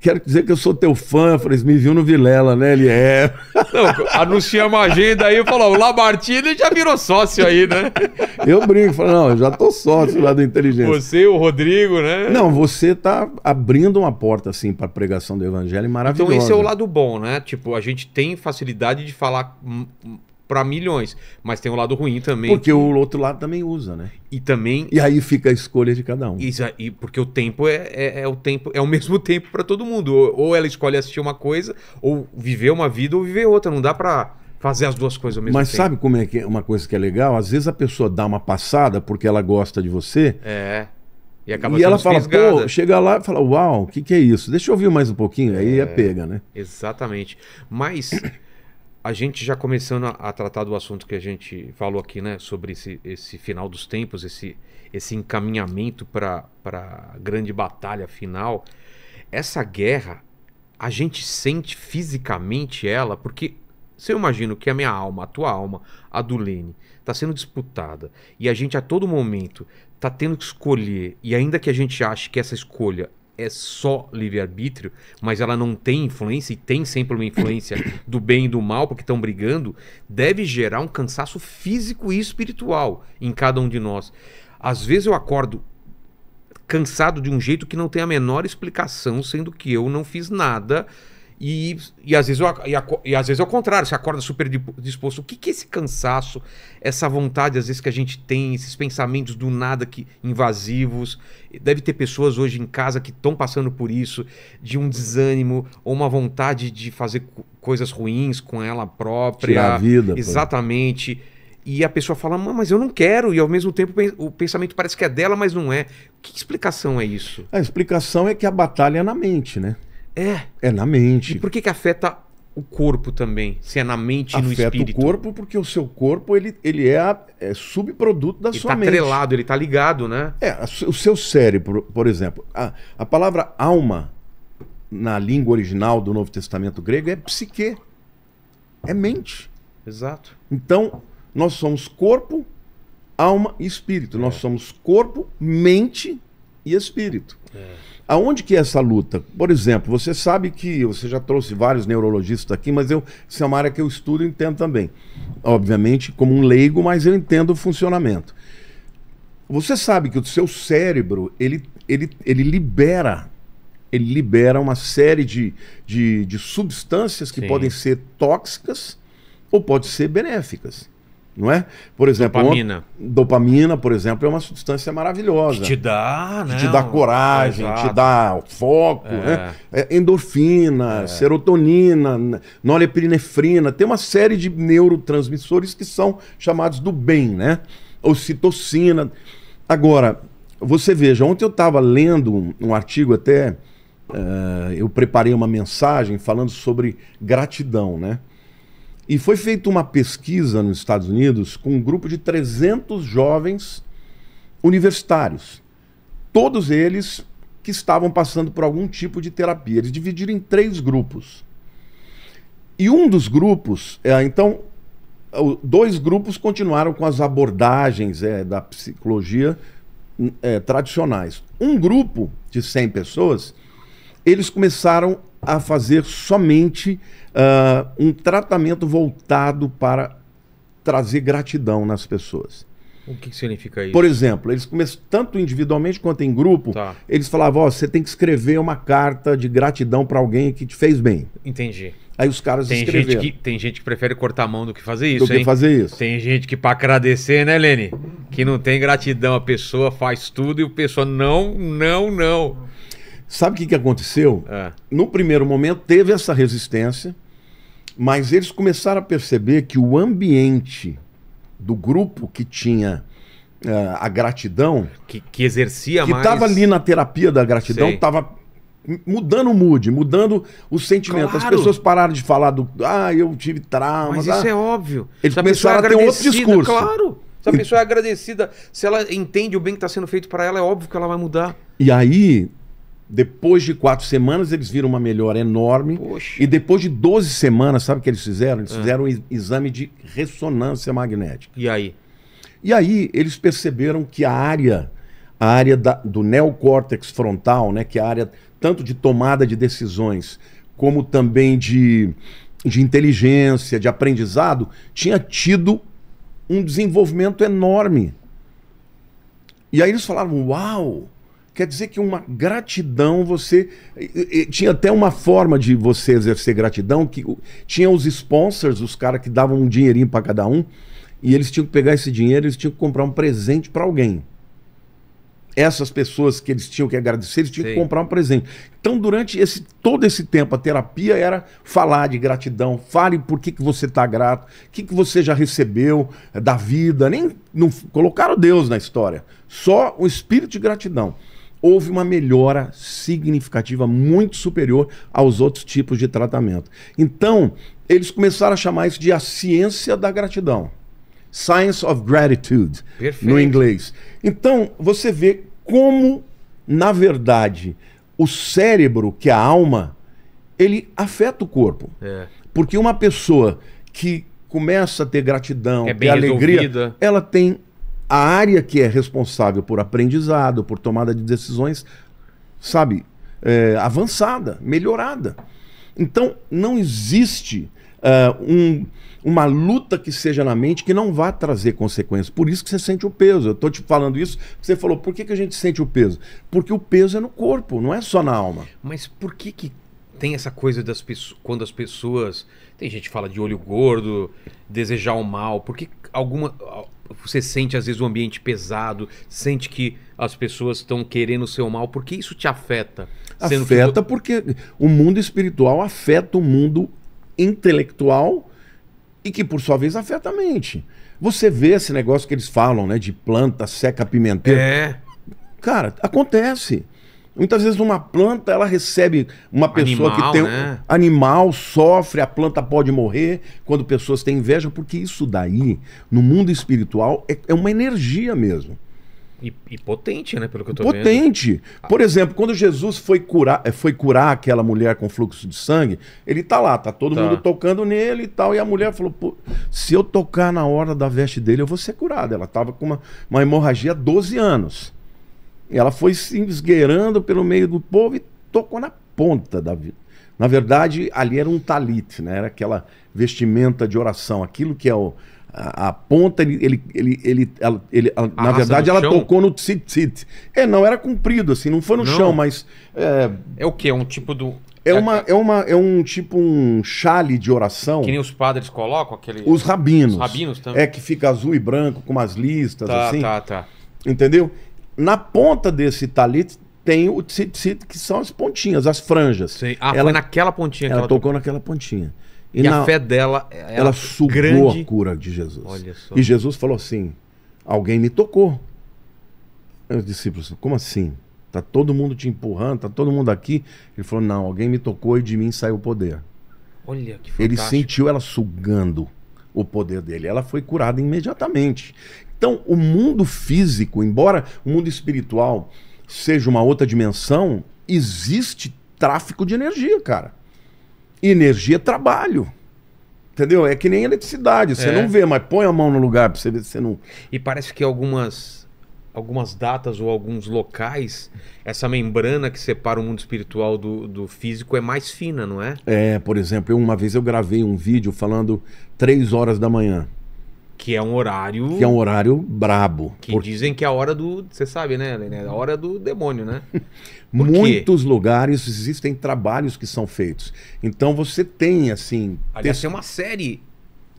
quero dizer que eu sou teu fã. falei, me viu no Vilela, né? Ele é. [LAUGHS] anunciamos a agenda aí, falou, o Labartini já virou sócio aí, né? Eu brinco, falo, não, eu já tô sócio lá do Inteligência. Você, o Rodrigo, né? Não, você tá abrindo uma porta, assim, pra pregação do evangelho maravilhosa. Então esse é o lado bom, né? Tipo, a gente tem facilidade de falar para milhões. Mas tem o um lado ruim também. Porque que... o outro lado também usa, né? E também. E aí fica a escolha de cada um. Isso, aí, porque o tempo é, é, é, o tempo é o [LAUGHS] mesmo tempo para todo mundo. Ou, ou, ela escolhe assistir uma coisa, ou viver uma vida, ou viver outra. Não dá para fazer as duas coisas ao mesmo Mas tempo. Mas sabe como é que é uma coisa que é legal? Às vezes a pessoa dá uma passada porque ela gosta de você. É. E, acaba e ela fala, pô, chega lá e fala, uau, o que, que é isso? Deixa eu ouvir mais um pouquinho, aí é, é pega, né? Exatamente. Mas a gente já começando a, a, tratar do assunto que a gente falou aqui, né? Sobre esse, esse final dos tempos, esse, esse encaminhamento para a grande batalha final. Essa guerra, a gente sente fisicamente ela, porque se eu imagino que a minha alma, a tua alma, a do Lene, está sendo disputada e a gente a todo momento está tendo que escolher, e ainda que a gente ache que essa escolha é só livre-arbítrio, mas ela não tem influência e tem sempre uma influência [COUGHS] do bem e do mal, porque estão brigando, deve gerar um cansaço físico e espiritual em cada um de nós. Às vezes eu acordo cansado de um jeito que não tem a menor explicação, sendo que eu não fiz nada e, e, às vezes eu, e, a, e às vezes é o contrário, você acorda super disposto. O que, que é esse cansaço, essa vontade, às vezes, que a gente tem, esses pensamentos do nada que invasivos? Deve ter pessoas hoje em casa que estão passando por isso, de um desânimo ou uma vontade de fazer coisas ruins com ela própria. Tirar a vida. Exatamente. Pô. E a pessoa fala, mas eu não quero, e ao mesmo tempo o pensamento parece que é dela, mas não é. Que explicação é isso? A explicação é que a batalha é na mente, né? É. É na mente. E por que, que afeta o corpo também? Se é na mente e no espírito? Afeta o corpo porque o seu corpo ele, ele é, é subproduto da ele sua tá mente. Ele está atrelado, ele está ligado, né? É, o seu cérebro, por exemplo. A, a palavra alma, na língua original do Novo Testamento grego, é psique. É mente. Exato. Então, nós somos corpo, alma e espírito. É. Nós somos corpo, mente e espírito. É. Aonde que é essa luta? Por exemplo, você sabe que você já trouxe vários neurologistas aqui, mas eu, isso é uma área que eu estudo e entendo também. Obviamente, como um leigo, mas eu entendo o funcionamento. Você sabe que o seu cérebro, ele, ele, ele libera ele libera uma série de, de, de substâncias que Sim. podem ser tóxicas ou podem ser benéficas não é? Por exemplo, dopamina. Uma, dopamina, por exemplo, é uma substância maravilhosa. Que te dá, né? Que te né, dá coragem, te dá foco, é. né? É, endorfina, é. serotonina, norepinefrina, tem uma série de neurotransmissores que são chamados do bem, né? Ocitocina. Agora, você veja, ontem eu estava lendo um, um, artigo até, uh, eu preparei uma mensagem falando sobre gratidão, né? E foi feita uma pesquisa nos Estados Unidos com um grupo de 300 jovens universitários. Todos eles que estavam passando por algum tipo de terapia. Eles dividiram em três grupos. E um dos grupos, é, então, dois grupos continuaram com as abordagens é, da psicologia é, tradicionais. Um grupo de 100 pessoas, eles começaram a fazer somente uh, um tratamento voltado para trazer gratidão nas pessoas. O que, que significa isso? Por exemplo, eles começam tanto individualmente quanto em grupo, tá. eles falavam: oh, você tem que escrever uma carta de gratidão para alguém que te fez bem. Entendi. Aí os caras tem escreveram. Gente que, tem gente que prefere cortar a mão do que fazer isso, do que hein? fazer isso. Tem gente que para agradecer, né, Lene? Que não tem gratidão, a pessoa faz tudo e o pessoa não, não, não. Sabe o que, que aconteceu? É. No primeiro momento teve essa resistência, mas eles começaram a perceber que o ambiente do grupo que tinha uh, a gratidão. Que, que exercia que mais. Que estava ali na terapia da gratidão, estava mudando o mood, mudando o sentimento. Claro. As pessoas pararam de falar do. Ah, eu tive trauma. Mas isso ah. é óbvio. Eles começaram é a, ter outro discurso. Claro. Se a pessoa é agradecida, se ela entende o bem que está sendo feito para ela, é óbvio que ela vai mudar. E aí depois de quatro semanas, eles viram uma melhora enorme. Poxa. E depois de 12 semanas, sabe o que eles fizeram? Eles é. fizeram um exame de ressonância magnética. E aí? E aí, eles perceberam que a área, a área da, do neocórtex frontal, né, que é a área tanto de tomada de decisões, como também de, de inteligência, de aprendizado, tinha tido um desenvolvimento enorme. E aí eles falaram: Uau! Quer dizer que uma gratidão você. Tinha até uma forma de você exercer gratidão, que tinha os sponsors, os caras que davam um dinheirinho para cada um, e eles tinham que pegar esse dinheiro, eles tinham que comprar um presente para alguém essas pessoas que eles tinham que agradecer, eles tinham Sim. que comprar um presente. Então, durante esse, todo esse tempo, a terapia era falar de gratidão, fale por que, que você está grato, o que, que você já recebeu eh, da vida, nem não, colocaram Deus na história, só o espírito de gratidão houve uma melhora significativa, muito superior aos outros tipos de tratamento. Então, eles começaram a chamar isso de a ciência da gratidão. Science of Gratitude, Perfeito. no inglês. Então, você vê como, na verdade, o cérebro, que é a alma, ele afeta o corpo. É. Porque uma pessoa que começa a ter gratidão, é ter alegria, resolvida. ela tem a área que é responsável por aprendizado, por tomada de decisões, sabe, é, avançada, melhorada. Então, não existe uh, um, uma luta que seja na mente que não vá trazer consequências. Por isso que você sente o peso. Eu estou te falando isso, você falou, por que, que a gente sente o peso? Porque o peso é no corpo, não é só na alma. Mas por que, que tem essa coisa das pessoas, quando as pessoas. Tem gente que fala de olho gordo, desejar o mal, porque alguma, você sente às vezes o ambiente pesado, sente que as pessoas estão querendo o seu mal, porque isso te afeta. afeta que... porque o mundo espiritual afeta o mundo intelectual e que por sua vez afeta a mente. Você vê esse negócio que eles falam, né, de planta seca pimenteira? É. Cara, acontece. Muitas vezes uma planta ela recebe uma pessoa animal, que tem né? animal, sofre, a planta pode morrer quando pessoas têm inveja, porque isso daí, no mundo espiritual, é, é uma energia mesmo. E, e, potente, né? Pelo que eu tô potente. vendo. Potente. Ah. Por exemplo, quando Jesus foi curar, eh, foi curar aquela mulher com fluxo de sangue, ele tá lá, tá todo tá. mundo tocando nele e tal. E a mulher falou: Pô, se eu tocar na hora da veste dele, eu vou ser curada. Ela tava com uma, uma hemorragia há 12 anos. Ela foi se esgueirando pelo meio do povo e tocou na ponta da vida. Na verdade, ali era um talit, né? era aquela vestimenta de oração, aquilo que é o, a, a ponta, ele, ele, ele, ele, ela, ele a, na verdade, ela chão? tocou no tzitzit. É, não era comprido, assim, não foi no não. chão, mas. É, é o que? É um tipo do. É, é, uma, é, uma, é um tipo um chale de oração. Que nem os padres colocam aquele. Os rabinos. Os rabinos também. É que fica azul e branco com umas listas, tá, assim. Tá, tá. Entendeu? Na ponta desse talite tem o tzitzit, que são as pontinhas, as franjas. Sim. Ah, ela, foi naquela pontinha. Ela, ela tocou naquela pontinha. E, e na, a fé dela... É, ela, ela sugou grande... a cura de Jesus. Olha só. E Jesus falou assim, alguém me tocou. Aí os discípulos, como assim? Tá todo mundo te empurrando, tá todo mundo aqui. Ele falou, não, alguém me tocou e de mim saiu o poder. Olha, que fantástico. Ele sentiu ela sugando o poder dele. Ela foi curada imediatamente. Então, o mundo físico, embora o mundo espiritual seja uma outra dimensão, existe tráfico de energia, cara. Energia é trabalho. Entendeu? É que nem eletricidade. Você é. não vê, mas põe a mão no lugar pra você ver se você não. E parece que algumas, algumas datas ou alguns locais, essa membrana que separa o mundo espiritual do, do físico é mais fina, não é? É, por exemplo, uma vez eu gravei um vídeo falando três horas da manhã. Que é um horário. Que é um horário brabo. Que por... dizem que é a hora do. Você sabe, né, Helena? É a hora do demônio, né? [LAUGHS] Muitos quê? lugares existem trabalhos que são feitos. Então você tem, assim. Aliás, tem, tem uma série.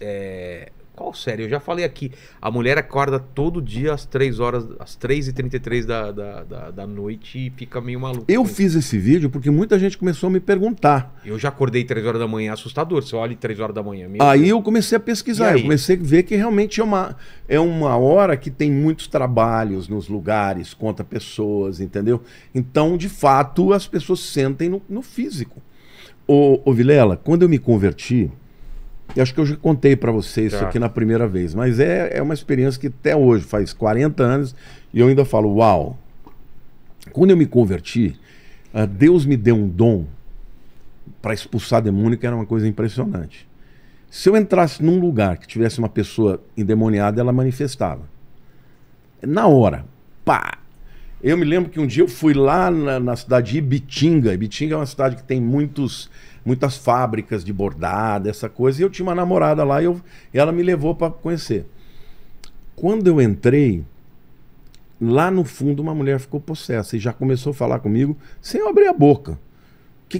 É... Qual série? Eu já falei aqui. A mulher acorda todo dia às 3 horas, às 3h33 da, da, da, da noite e fica meio maluco. Eu fiz esse vídeo porque muita gente começou a me perguntar. Eu já acordei 3 horas da manhã, assustador. Você olha 3 horas da manhã. Mesmo. Aí eu comecei a pesquisar, eu comecei a ver que realmente é uma, é uma hora que tem muitos trabalhos nos lugares, conta pessoas, entendeu? Então, de fato, as pessoas sentem no, no físico. Ô, ô Vilela, quando eu me converti, eu acho que eu já contei para vocês isso tá. aqui na primeira vez, mas é, é uma experiência que até hoje, faz 40 anos, e eu ainda falo, uau! Quando eu me converti, ah, Deus me deu um dom para expulsar demônio, que era uma coisa impressionante. Se eu entrasse num lugar que tivesse uma pessoa endemoniada, ela manifestava. Na hora, pá! Eu me lembro que um dia eu fui lá na, na cidade de Ibitinga. Ibitinga é uma cidade que tem muitos muitas fábricas de bordada, essa coisa. E eu tinha uma namorada lá e, eu, e ela me levou para conhecer. Quando eu entrei, lá no fundo uma mulher ficou possessa e já começou a falar comigo sem abrir a boca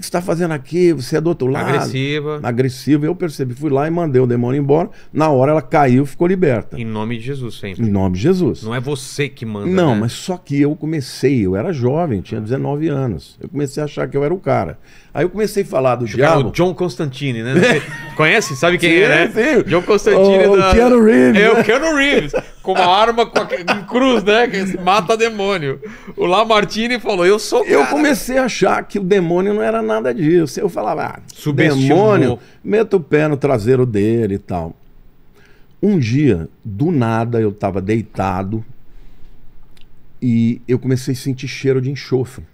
que, que você está fazendo aqui? Você é do outro lado. Agressiva. Agressiva. Eu percebi, fui lá e mandei o demônio embora. Na hora ela caiu ficou liberta. Em nome de Jesus sempre. Em nome de Jesus. Não é você que manda. Não, né? mas só que eu comecei, eu era jovem, tinha 19 anos. Eu comecei a achar que eu era o cara. Aí eu comecei a falar do João diabo. o John Constantine, né? [LAUGHS] Conhece? Sabe quem é, sim, é, né? Sim. John Constantine. O, da... o Keanu Reeves. É, né? o Keanu Reeves. [LAUGHS] com uma arma com a, em cruz, né? Que mata demônio. O Lamartine falou: Eu sou. Eu comecei a achar que o demônio não era nada disso. Eu falava: ah, Subestimou. Demônio, meta o pé no traseiro dele e tal. Um dia, do nada, eu estava deitado e eu comecei a sentir cheiro de enxofre.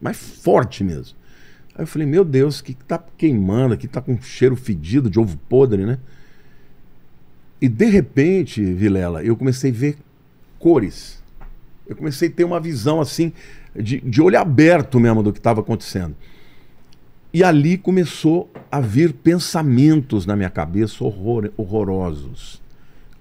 Mas forte mesmo. Aí eu falei, meu Deus, o que, que tá queimando aqui? Tá com um cheiro fedido de ovo podre, né? E de repente, Vilela, eu comecei a ver cores. Eu comecei a ter uma visão assim, de, de olho aberto mesmo do que estava acontecendo. E ali começou a vir pensamentos na minha cabeça horror, horrorosos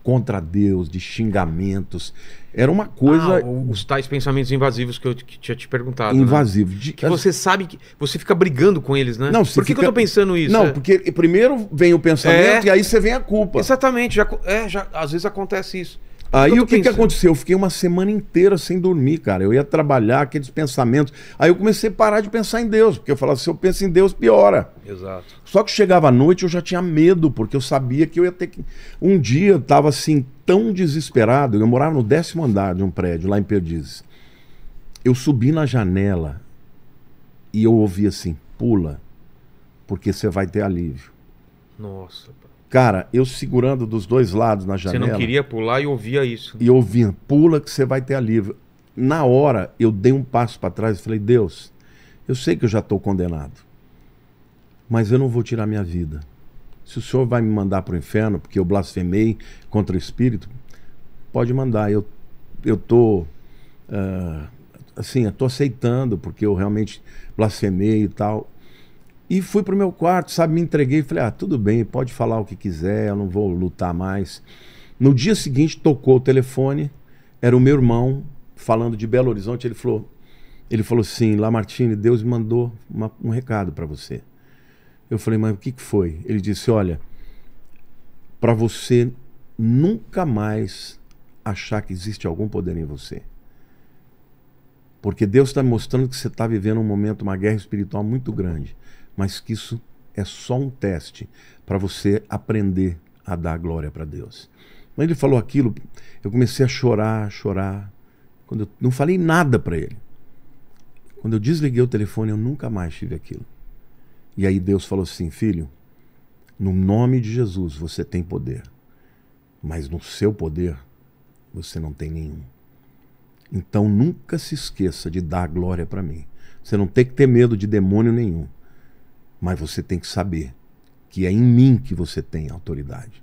contra Deus, de xingamentos. Era uma coisa. Ah, os tais pensamentos invasivos que eu que tinha te perguntado. Invasivo. Né? De... Que você sabe que. Você fica brigando com eles, né? Não, Por que, fica... que eu tô pensando isso? Não, é? porque primeiro vem o pensamento é... e aí você vem a culpa. Exatamente. Já, é, já, às vezes acontece isso. Aí o que, que aconteceu? Eu fiquei uma semana inteira sem dormir, cara. Eu ia trabalhar aqueles pensamentos. Aí eu comecei a parar de pensar em Deus, porque eu falava, se eu penso em Deus, piora. Exato. Só que chegava à noite eu já tinha medo, porque eu sabia que eu ia ter que. Um dia eu estava assim, tão desesperado. Eu morava no décimo andar de um prédio, lá em Perdizes. Eu subi na janela e eu ouvi assim: pula, porque você vai ter alívio. Nossa, Cara, eu segurando dos dois lados na janela. Você não queria pular e ouvia isso. E ouvia, pula que você vai ter alívio. Na hora, eu dei um passo para trás e falei: Deus, eu sei que eu já estou condenado, mas eu não vou tirar minha vida. Se o senhor vai me mandar para o inferno, porque eu blasfemei contra o Espírito, pode mandar. Eu estou. Ah, assim, eu estou aceitando, porque eu realmente blasfemei e tal. E fui pro meu quarto, sabe? Me entreguei e falei: ah, tudo bem, pode falar o que quiser, eu não vou lutar mais. No dia seguinte, tocou o telefone, era o meu irmão falando de Belo Horizonte. Ele falou: ele falou assim, Lamartine, Deus me mandou uma, um recado para você. Eu falei, mas o que, que foi? Ele disse: olha, para você nunca mais achar que existe algum poder em você. Porque Deus está mostrando que você está vivendo um momento, uma guerra espiritual muito grande mas que isso é só um teste para você aprender a dar glória para Deus. Quando ele falou aquilo, eu comecei a chorar, chorar. Quando eu não falei nada para ele. Quando eu desliguei o telefone, eu nunca mais tive aquilo. E aí Deus falou assim: Filho, no nome de Jesus você tem poder, mas no seu poder você não tem nenhum. Então nunca se esqueça de dar glória para mim. Você não tem que ter medo de demônio nenhum. Mas você tem que saber que é em mim que você tem autoridade.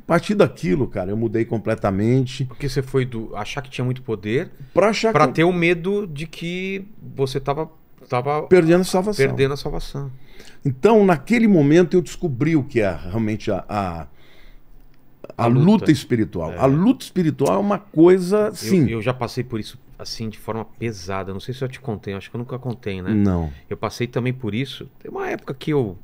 A partir daquilo, cara, eu mudei completamente. Porque você foi do achar que tinha muito poder para achar para que... ter o medo de que você estava tava perdendo a salvação. Perdendo a salvação. Então, naquele momento eu descobri o que é realmente a, a a, a luta. luta, espiritual. É. A luta espiritual é uma coisa, sim. Eu, eu, já passei por isso assim, de forma pesada. Não sei se eu te contei, acho que eu nunca contei, né? Não. Eu passei também por isso. Tem uma época que eu.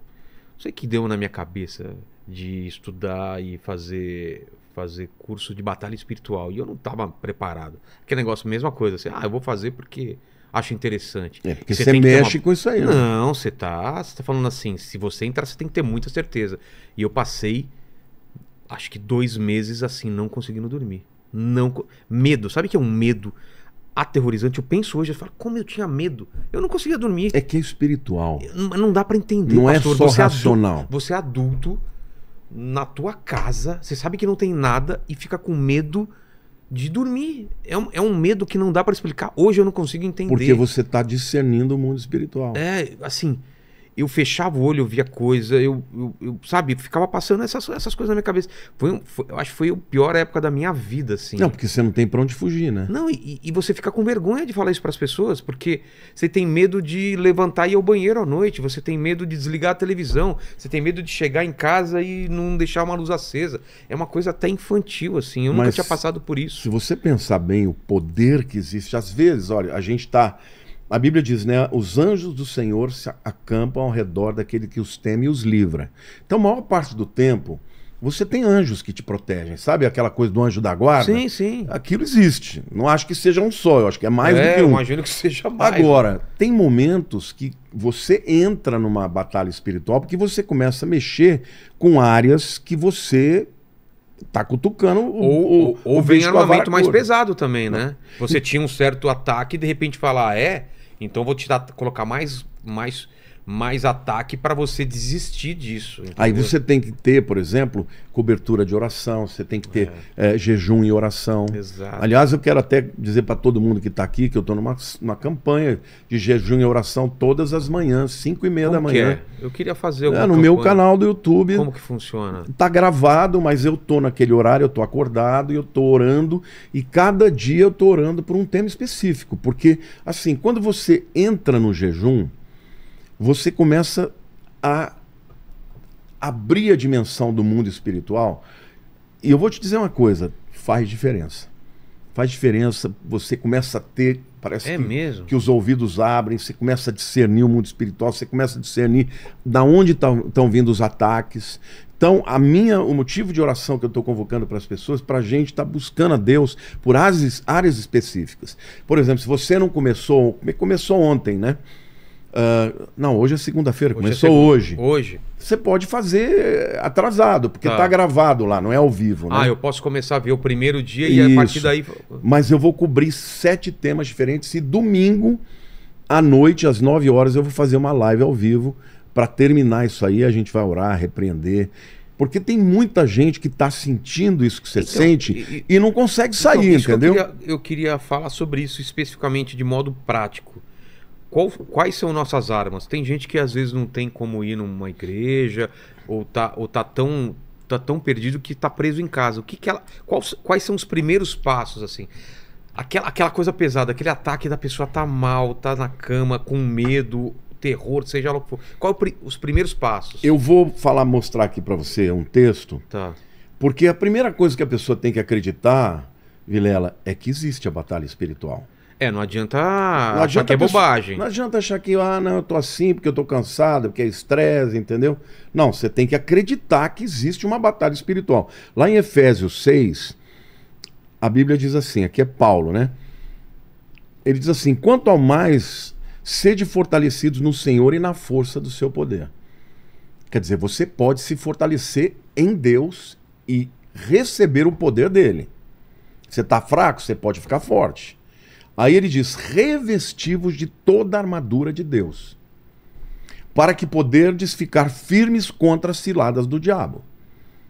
Não sei o que deu na minha cabeça de estudar e fazer fazer curso de batalha espiritual. E eu não estava preparado. Aquele negócio, mesma coisa, assim, ah, eu vou fazer porque acho interessante. É, porque você, você mexe uma... com isso aí, né? Não, você tá, você tá falando assim, se você entrar, você tem que ter muita certeza. E eu passei, acho que dois meses assim, não conseguindo dormir. não Medo, sabe que é um medo? aterrorizante. Eu penso hoje, eu falo, como eu tinha medo. Eu não conseguia dormir. É que é espiritual. Não, não dá para entender. Não é pastor. é só você é racional. você é adulto, na tua casa, você sabe que não tem nada e fica com medo de dormir. É um, é um medo que não dá para explicar. Hoje eu não consigo entender. Porque você tá discernindo o mundo espiritual. É, assim eu fechava o olho, eu via coisa, eu, eu, eu sabe, ficava passando essas, essas coisas na minha cabeça. Foi, foi, eu acho que foi a pior época da minha vida, assim. Não, porque você não tem pra onde fugir, né? Não, e, e você fica com vergonha de falar isso para as pessoas, porque você tem medo de levantar e ir ao banheiro à noite, você tem medo de desligar a televisão, você tem medo de chegar em casa e não deixar uma luz acesa. É uma coisa até infantil, assim. Eu Mas nunca tinha passado por isso. Se você pensar bem o poder que existe, às vezes, olha, a gente tá a Bíblia diz, né? Os anjos do Senhor se acampam ao redor daquele que os teme e os livra. Então, a maior parte do tempo, você tem anjos que te protegem, sabe? Aquela coisa do anjo da guarda. Sim, sim. Aquilo existe. Não acho que seja um só, eu acho que é mais é, do que um. imagino que seja mais. Agora, tem momentos que você entra numa batalha espiritual porque você começa a mexer com áreas que você tá cutucando ou, ou, ou, ou vem armamento mais pesado também, né? Você tinha um certo ataque e de repente falar, ah, é, então eu vou dar, colocar mais, mais mais ataque para você desistir disso. Entendeu? Aí você tem que ter, por exemplo, cobertura de oração, você tem que ter é. É, jejum e oração. Exato. Aliás, eu quero até dizer para todo mundo que está aqui que eu estou numa, numa campanha de jejum e oração todas as manhãs, 5 e meia Como da manhã. É? Eu queria fazer é, alguma é, No campanha. meu canal do YouTube. Como que funciona? Está gravado, mas eu estou naquele horário, eu estou acordado e eu estou orando. E cada dia eu estou orando por um tema específico. Porque, assim, quando você entra no jejum, você começa a abrir a dimensão do mundo espiritual. E eu vou te dizer uma coisa, faz diferença. Faz diferença, você começa a ter, parece é que, que, os ouvidos abrem, você começa a discernir o mundo espiritual, você começa a discernir da onde estão vindo os ataques. Então, a minha, o motivo de oração que eu estou convocando para as pessoas, para a gente estar tá buscando a Deus por áreas, áreas específicas. Por exemplo, se você não começou, começou ontem, né? Ah, não, hoje é segunda-feira, é começou é segunda. hoje. Hoje. Você pode fazer atrasado, porque tá. tá gravado lá, não é ao vivo. Né? Ah, eu posso começar a ver o primeiro dia Isso. e a partir daí. Mas eu vou cobrir sete temas diferentes e domingo à noite, às 9 horas, eu vou fazer uma live ao vivo para terminar isso aí, a gente vai orar, repreender. Porque tem muita gente que está sentindo isso que você então, sente e, e, não consegue então, sair, então, entendeu? Eu queria, eu queria falar sobre isso especificamente de modo prático. Qual, quais são nossas armas? Tem gente que às vezes não tem como ir numa igreja ou tá, ou tá tão tá tão perdido que tá preso em casa. O que, que ela, quais são os primeiros passos assim? Aquela, aquela coisa pesada, aquele ataque da pessoa tá mal, tá na cama com medo, terror, seja lá o que for. Qual é o, os primeiros passos? Eu vou falar mostrar aqui para você um texto. Tá. Porque a primeira coisa que a pessoa tem que acreditar, Vilela, é que existe a batalha espiritual. É, não adianta, não adianta é achar que é bobagem. Não adianta achar que, ah, não, eu tô assim porque eu tô cansado, porque é estresse, entendeu? Não, você tem que acreditar que existe uma batalha espiritual. Lá em Efésios 6, a Bíblia diz assim, aqui é Paulo, né? Ele diz assim: quanto ao mais, sede fortalecidos no Senhor e na força do seu poder. Quer dizer, você pode se fortalecer em Deus e receber o poder dele. Você tá fraco, você pode ficar forte. Aí ele diz: revestivos de toda a armadura de Deus, para que poderdes ficar firmes contra as ciladas do diabo.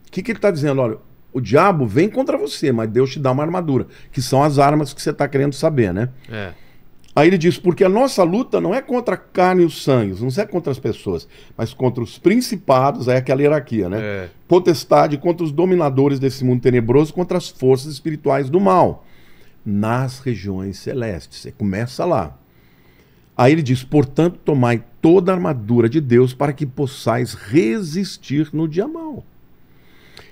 O que, que ele está dizendo? Olha, o diabo vem contra você, mas Deus te dá uma armadura, que são as armas que você está querendo saber, né? É. Aí ele diz: porque a nossa luta não é contra a carne e os sangues, não é contra as pessoas, mas contra os principados, é aquela hierarquia, né? É. Potestade, contra os dominadores desse mundo tenebroso, contra as forças espirituais do mal nas regiões celestes. Você começa lá. Aí ele diz: portanto, tomai toda a armadura de Deus para que possais resistir no dia mal.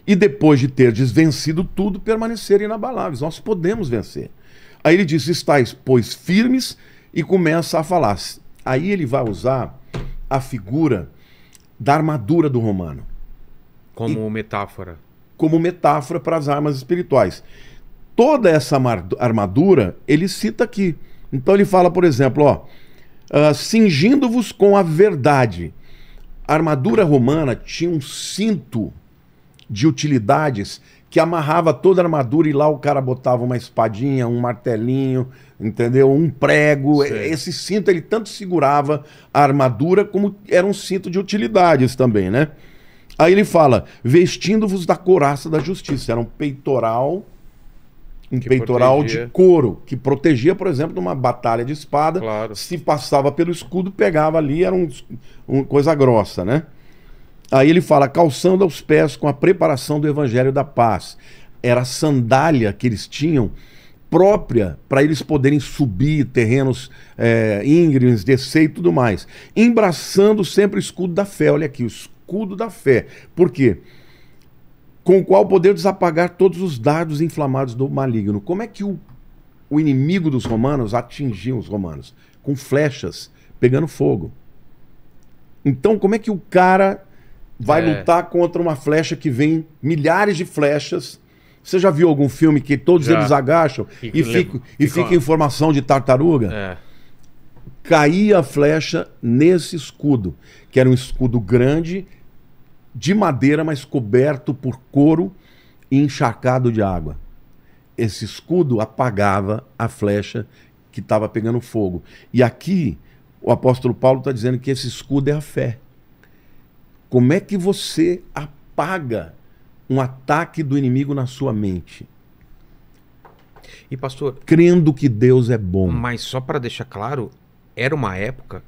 E depois de terdes vencido tudo, permanecer inabaláveis. Nós podemos vencer. Aí ele diz: estáis, pois, firmes, e começa a falar. Aí ele vai usar a figura da armadura do romano como e, metáfora. Como metáfora para as armas espirituais toda essa armadura ele cita aqui. Então ele fala, por exemplo, ó, ah, cingindo-vos com a verdade. A armadura romana tinha um cinto de utilidades que amarrava toda a armadura e lá o cara botava uma espadinha, um martelinho, entendeu? Um prego. Sim. Esse cinto ele tanto segurava a armadura como era um cinto de utilidades também, né? Aí ele fala: vestindo-vos da coraça da justiça. Era um peitoral um que peitoral protegia. de couro, que protegia, por exemplo, de uma batalha de espada. Claro. Se passava pelo escudo, pegava ali, era um, uma coisa grossa, né? Aí ele fala, calçando aos pés com a preparação do Evangelho da Paz. Era a sandália que eles tinham própria para eles poderem subir terrenos é, íngremes, descer e tudo mais. Embraçando sempre o escudo da fé. Olha aqui, o escudo da fé. Por quê? Porque com o qual podemos apagar todos os dardos inflamados do maligno. Como é que o, o inimigo dos romanos atingiu os romanos? Com flechas pegando fogo. Então, como é que o cara vai é. lutar contra uma flecha que vem milhares de flechas? Você já viu algum filme que todos já. eles agacham fico, e, fico, e fica em formação de tartaruga? É. Caía a flecha nesse escudo, que era um escudo grande de madeira, mas coberto por couro e encharcado de água. Esse escudo apagava a flecha que estava pegando fogo. E aqui o apóstolo Paulo está dizendo que esse escudo é a fé. Como é que você apaga um ataque do inimigo na sua mente? E pastor, crendo que Deus é bom. Mas só para deixar claro, era uma época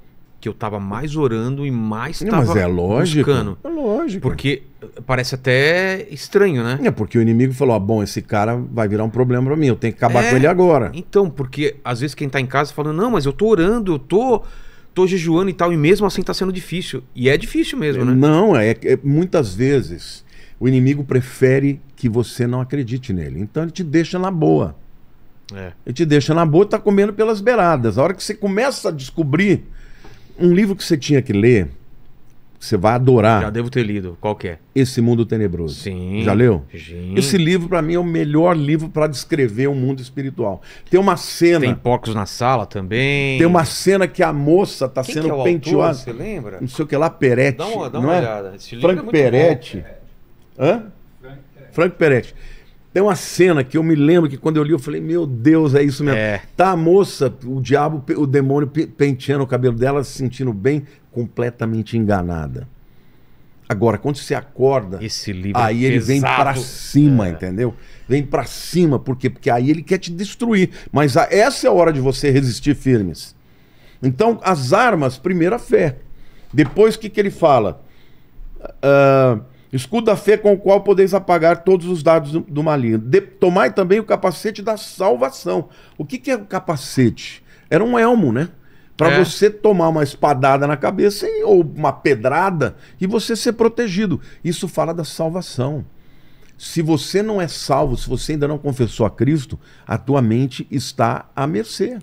que eu tava mais orando e mais tava mas é lógico, buscando. É lógico. Porque eh, parece até estranho, né? É, porque o inimigo falou, ah, bom, esse cara vai virar um problema pra mim, eu tenho que acabar é, com ele agora. Então, porque às vezes quem tá em casa falando, não, mas eu tô orando, eu tô tô jejuando e tal, e mesmo assim tá sendo difícil. E é difícil mesmo, né? Não, é, é muitas vezes o inimigo prefere que você não acredite nele. Então ele te deixa na boa. É. Ele te deixa na boa, tá comendo pelas beiradas. A hora que você começa a descobrir um livro que você tinha que ler, você vai adorar. Já devo ter lido. Qual que é? Esse Mundo Tenebroso. Sim. Já leu? Sim. Esse livro, para mim, é o melhor livro para descrever o mundo espiritual. Tem uma cena. Tem porcos na sala também. Tem uma cena que a moça tá Quem sendo que é o penteosa. Autor, você lembra? Não sei o que lá, Peretti. Dá uma, dá uma é? olhada. É? Esse livro é Frank é Peretti. Bom. Hã? Frank Peretti. Frank Peretti. Tem uma cena que eu me lembro que quando eu li, eu falei, meu Deus, é isso mesmo. É. Tá a moça, o diabo, o demônio penteando o cabelo dela, se sentindo bem, completamente enganada. Agora, quando você acorda, esse livro é aí é ele vem para cima, é. entendeu? Vem para cima, por quê? Porque aí ele quer te destruir. Mas a, essa é a hora de você resistir firmes. Então, as armas, primeiro a fé. Depois, o que, que ele fala? Uh, Escudo da fé com o qual podeis apagar todos os dados do, maligno. De, tomai também o capacete da salvação. O que, que é o capacete? Era um elmo, né? Para é. você tomar uma espadada na cabeça ou uma pedrada e você ser protegido. Isso fala da salvação. Se você não é salvo, se você ainda não confessou a Cristo, a tua mente está à mercê.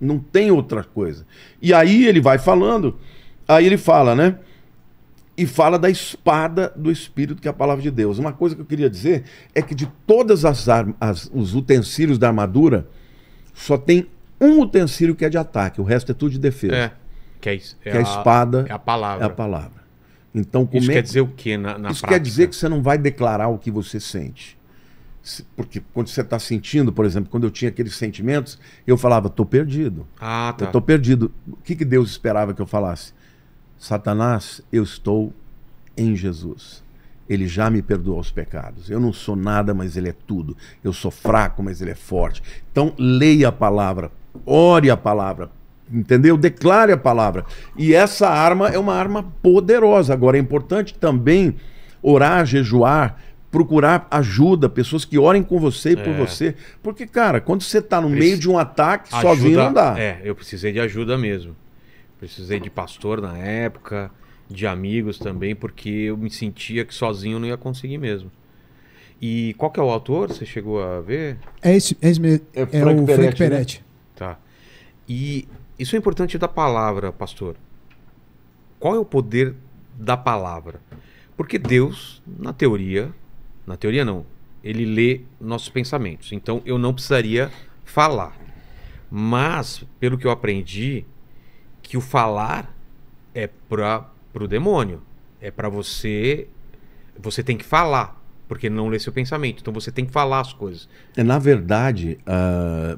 Não tem outra coisa. E aí ele vai falando, aí ele fala, né? e fala da espada do Espírito, que é a palavra de Deus. Uma coisa que eu queria dizer é que de todos os utensílios da armadura, só tem um utensílio que é de ataque, o resto é tudo de defesa. É. Que é, isso, é que é a, a, espada. É a palavra. É a palavra. Então, como isso é... quer dizer o que na, na Isso prática? quer dizer que você não vai declarar o que você sente. Porque quando você está sentindo, por exemplo, quando eu tinha aqueles sentimentos, eu falava, estou perdido. Ah, tá. Eu estou perdido. O que, que Deus esperava que eu falasse? Satanás, eu estou em Jesus. Ele já me perdoou os pecados. Eu não sou nada, mas Ele é tudo. Eu sou fraco, mas Ele é forte. Então, leia a palavra, ore a palavra, entendeu? Declare a palavra. E essa arma é uma arma poderosa. Agora, é importante também orar, jejuar, procurar ajuda, pessoas que orem com você e por é. você. Porque, cara, quando você está no Prec... meio de um ataque, ajuda... sozinho não dá. É, eu precisei de ajuda mesmo. Precisei de pastor na época, de amigos também, porque eu me sentia que sozinho não ia conseguir mesmo. E qual que é o autor? Você chegou a ver? É esse, é, esse, é, é Frank o Peretti, Frank Peretti. Né? Tá. E isso é importante da palavra, pastor. Qual é o poder da palavra? Porque Deus, na teoria, na teoria não, ele lê nossos pensamentos. Então eu não precisaria falar. Mas, pelo que eu aprendi, que o falar é para o demônio. É para você. Você tem que falar, porque não lê seu pensamento. Então você tem que falar as coisas. É, na verdade, uh,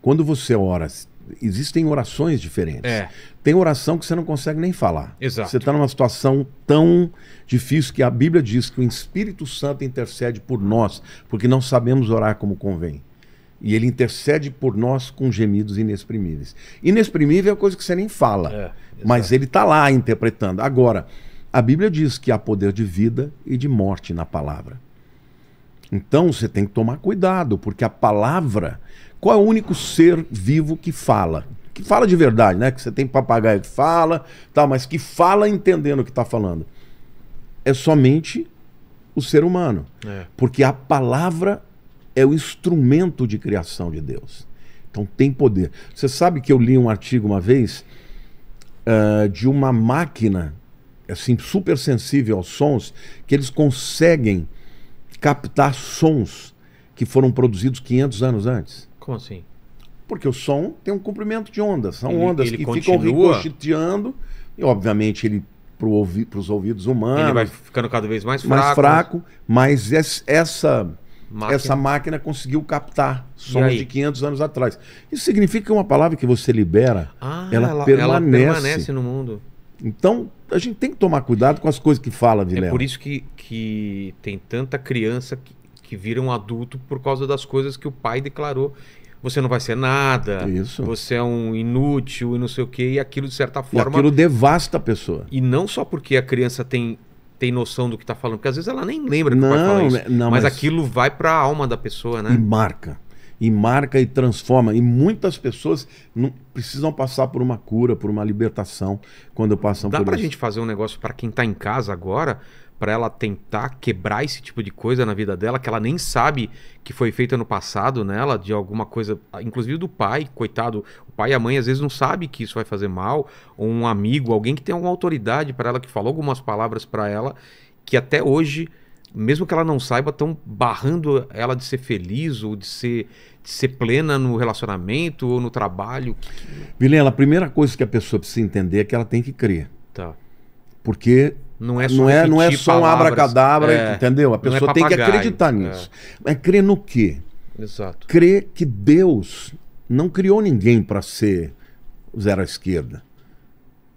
quando você ora, existem orações diferentes. É. Tem oração que você não consegue nem falar. Exato. Você está numa situação tão difícil que a Bíblia diz que o Espírito Santo intercede por nós, porque não sabemos orar como convém. E ele intercede por nós com gemidos inexprimíveis. Inexprimível é coisa que você nem fala, é, mas ele está lá interpretando. Agora, a Bíblia diz que há poder de vida e de morte na palavra. Então você tem que tomar cuidado, porque a palavra. Qual é o único ser vivo que fala? Que fala de verdade, né? Que você tem papagaio que fala, tá, mas que fala entendendo o que está falando. É somente o ser humano. É. Porque a palavra é o instrumento de criação de Deus. Então tem poder. Você sabe que eu li um artigo uma vez uh, de uma máquina assim super sensível aos sons que eles conseguem captar sons que foram produzidos 500 anos antes. Como assim? Porque o som tem um comprimento de ondas. São ele, ondas ele que continua... ficam ricocheteando e obviamente ele para ouvi, os ouvidos humanos. Ele vai ficando cada vez mais fraco. Mais fraco, mas essa Máquina. Essa máquina conseguiu captar sons de 500 anos atrás. Isso significa que é uma palavra que você libera, ah, ela, ela, permanece. ela, permanece. no mundo. Então, a gente tem que tomar cuidado com as coisas que fala, é Vilela. É por isso que, que tem tanta criança que, que vira um adulto por causa das coisas que o pai declarou. Você não vai ser nada, isso. você é um inútil e não sei o quê, e aquilo de certa forma. E aquilo devasta a pessoa. E não só porque a criança tem tem noção do que está falando, porque às vezes ela nem lembra que não, vai falar isso. Né, não, mas, mas aquilo vai para a alma da pessoa, né? E marca. E marca e transforma. E muitas pessoas não precisam passar por uma cura, por uma libertação quando passam Dá por Dá pra gente fazer um negócio para quem está em casa agora, para ela tentar quebrar esse tipo de coisa na vida dela, que ela nem sabe que foi feita no passado nela, de alguma coisa, inclusive do pai, coitado, o pai e a mãe às vezes não sabe que isso vai fazer mal, ou um amigo, alguém que tem alguma autoridade para ela que falou algumas palavras para ela que até hoje mesmo que ela não saiba, estão barrando ela de ser feliz ou de ser, de ser plena no relacionamento ou no trabalho. Vilena a primeira coisa que a pessoa precisa entender é que ela tem que crer. Tá. Porque não é só, não é, não é só um abracadabra, é. entendeu? A é pessoa é tem que acreditar é. nisso. É. Mas crer no quê? Exato. Crer que Deus não criou ninguém para ser zero à esquerda.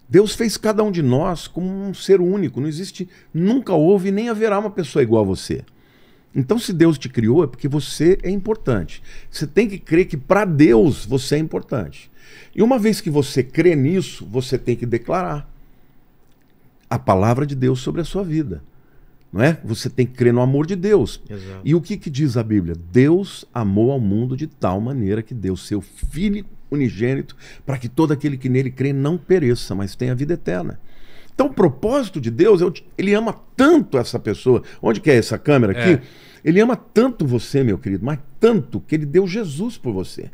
Deus fez cada um de nós como um ser único. Não existe, nunca houve nem haverá uma pessoa igual a você. Então, se Deus te criou, é porque você é importante. Você tem que crer que para Deus você é importante. E uma vez que você crê nisso, você tem que declarar a palavra de Deus sobre a sua vida. Não é? Você tem que crer no amor de Deus. Exato. E o que, que diz a Bíblia? Deus amou ao mundo de tal maneira que deu seu Filho unigênito para que todo aquele que nele crê não pereça, mas tenha vida eterna. Então, o propósito de Deus, é ele ama tanto essa pessoa. Onde que é essa câmera aqui? É. Ele ama tanto você, meu querido, mas tanto que ele deu Jesus por você.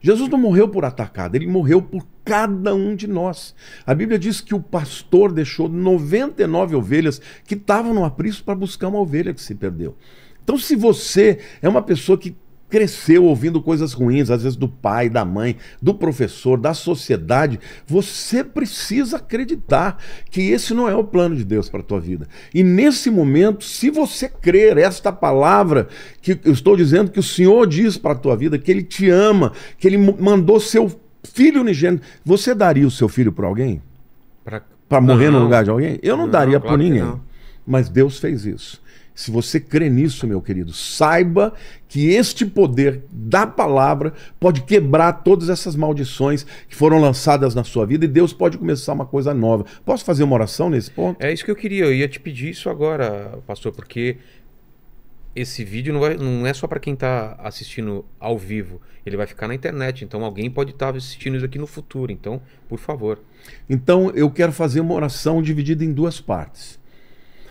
Jesus não morreu por atacado, ele morreu por cada um de nós. A Bíblia diz que o pastor deixou 99 ovelhas que estavam no aprisco para buscar uma ovelha que se perdeu. Então, se você é uma pessoa que cresceu ouvindo coisas ruins, às vezes do pai, da mãe, do professor, da sociedade, você precisa acreditar que esse não é o plano de Deus para a tua vida. E nesse momento, se você crer esta palavra que eu estou dizendo que o Senhor diz para a tua vida, que ele te ama, que ele mandou seu Filho unigênito, você daria o seu filho para alguém? Para morrer no lugar de alguém? Eu não, não daria claro para ninguém. Mas Deus fez isso. Se você crê nisso, meu querido, saiba que este poder da palavra pode quebrar todas essas maldições que foram lançadas na sua vida e Deus pode começar uma coisa nova. Posso fazer uma oração nesse ponto? É isso que eu queria, eu ia te pedir isso agora, pastor, porque esse vídeo não, vai, não é só para quem está assistindo ao vivo, ele vai ficar na internet, então alguém pode estar tá assistindo isso aqui no futuro, então, por favor. Então, eu quero fazer uma oração dividida em duas partes.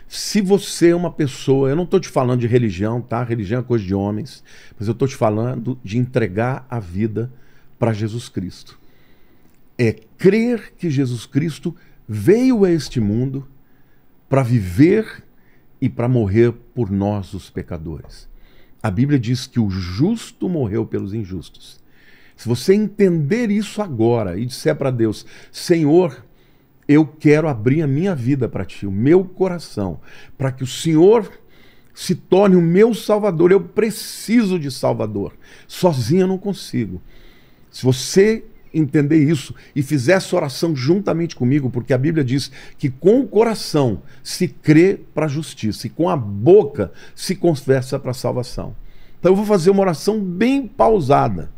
Se você é uma pessoa, eu não estou te falando de religião, tá? Religião é coisa de homens, mas eu estou te falando de entregar a vida para Jesus Cristo. É crer que Jesus Cristo veio a este mundo para viver e para morrer por nós, os pecadores. A Bíblia diz que o justo morreu pelos injustos. Se você entender isso agora e disser para Deus: Senhor, eu quero abrir a minha vida para Ti, o meu coração, para que o Senhor se torne o meu Salvador. Eu preciso de Salvador. Sozinho eu não consigo. Se você entender isso e fizesse oração juntamente comigo, porque a Bíblia diz que com o coração se crê para a justiça e com a boca se confessa para a salvação. Então eu vou fazer uma oração bem pausada.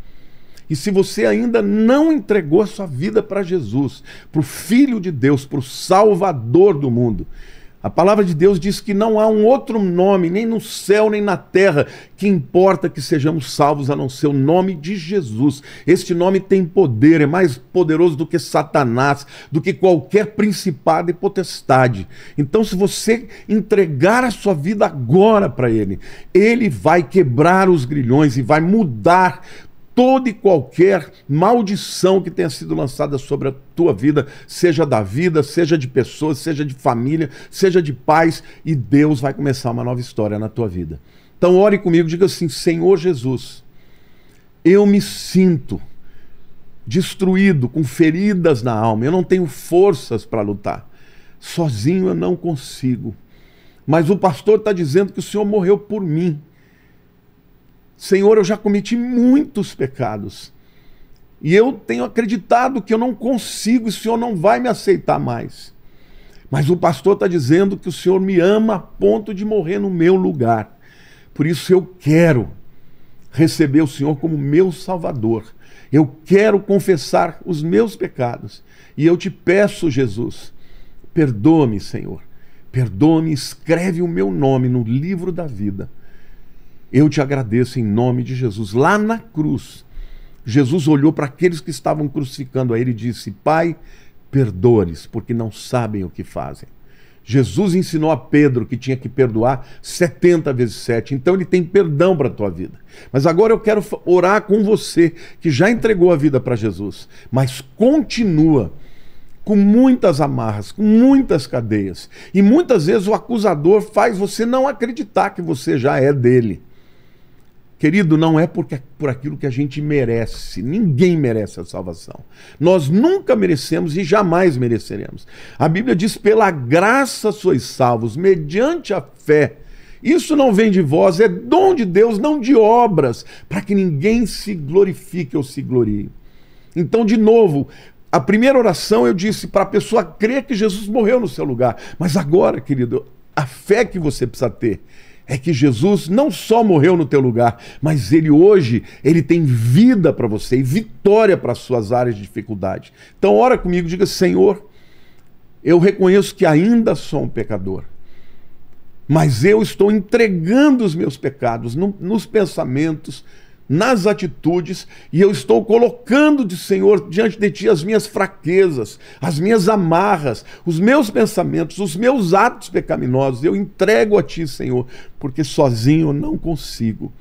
E se você ainda não entregou a sua vida para Jesus, para o Filho de Deus, para o Salvador do mundo, a palavra de Deus diz que não há um outro nome, nem no céu, nem na terra, que importa que sejamos salvos a não ser o nome de Jesus. Este nome tem poder, é mais poderoso do que Satanás, do que qualquer principado e potestade. Então, se você entregar a sua vida agora para Ele, Ele vai quebrar os grilhões e vai mudar toda e qualquer maldição que tenha sido lançada sobre a tua vida, seja da vida, seja de pessoas, seja de família, seja de pais, e Deus vai começar uma nova história na tua vida. Então ore comigo, diga assim: Senhor Jesus, eu me sinto destruído, com feridas na alma, eu não tenho forças para lutar. Sozinho eu não consigo. Mas o pastor está dizendo que o Senhor morreu por mim. Senhor, eu já cometi muitos pecados. E eu tenho acreditado que eu não consigo, e o Senhor não vai me aceitar mais. Mas o pastor está dizendo que o Senhor me ama a ponto de morrer no meu lugar. Por isso eu quero receber o Senhor como meu Salvador. Eu quero confessar os meus pecados. E eu te peço, Jesus, perdoa-me, Senhor. Perdoa-me, escreve o meu nome no livro da vida eu te agradeço em nome de Jesus. Lá na cruz, Jesus olhou para aqueles que estavam crucificando a ele e disse: Pai, perdoa-lhes, porque não sabem o que fazem. Jesus ensinou a Pedro que tinha que perdoar 70 vezes 7. Então ele tem perdão para a tua vida. Mas agora eu quero orar com você que já entregou a vida para Jesus, mas continua com muitas amarras, com muitas cadeias. E muitas vezes o acusador faz você não acreditar que você já é dele. Querido, não é porque, por aquilo que a gente merece. Ninguém merece a salvação. Nós nunca merecemos e jamais mereceremos. A Bíblia diz: pela graça sois salvos, mediante a fé. Isso não vem de vós, é dom de Deus, não de obras, para que ninguém se glorifique ou se glorie. Então, de novo, a primeira oração eu disse para a pessoa crer que Jesus morreu no seu lugar. Mas agora, querido, a fé que você precisa ter é que Jesus não só morreu no teu lugar, mas ele hoje, ele tem vida para você e vitória para as suas áreas de dificuldade. Então ora comigo, diga: Senhor, eu reconheço que ainda sou um pecador. Mas eu estou entregando os meus pecados no, nos pensamentos, nas atitudes e eu estou colocando de Senhor diante de ti as minhas fraquezas, as minhas amarras, os meus pensamentos, os meus atos pecaminosos. Eu entrego a ti, Senhor, porque sozinho eu não consigo.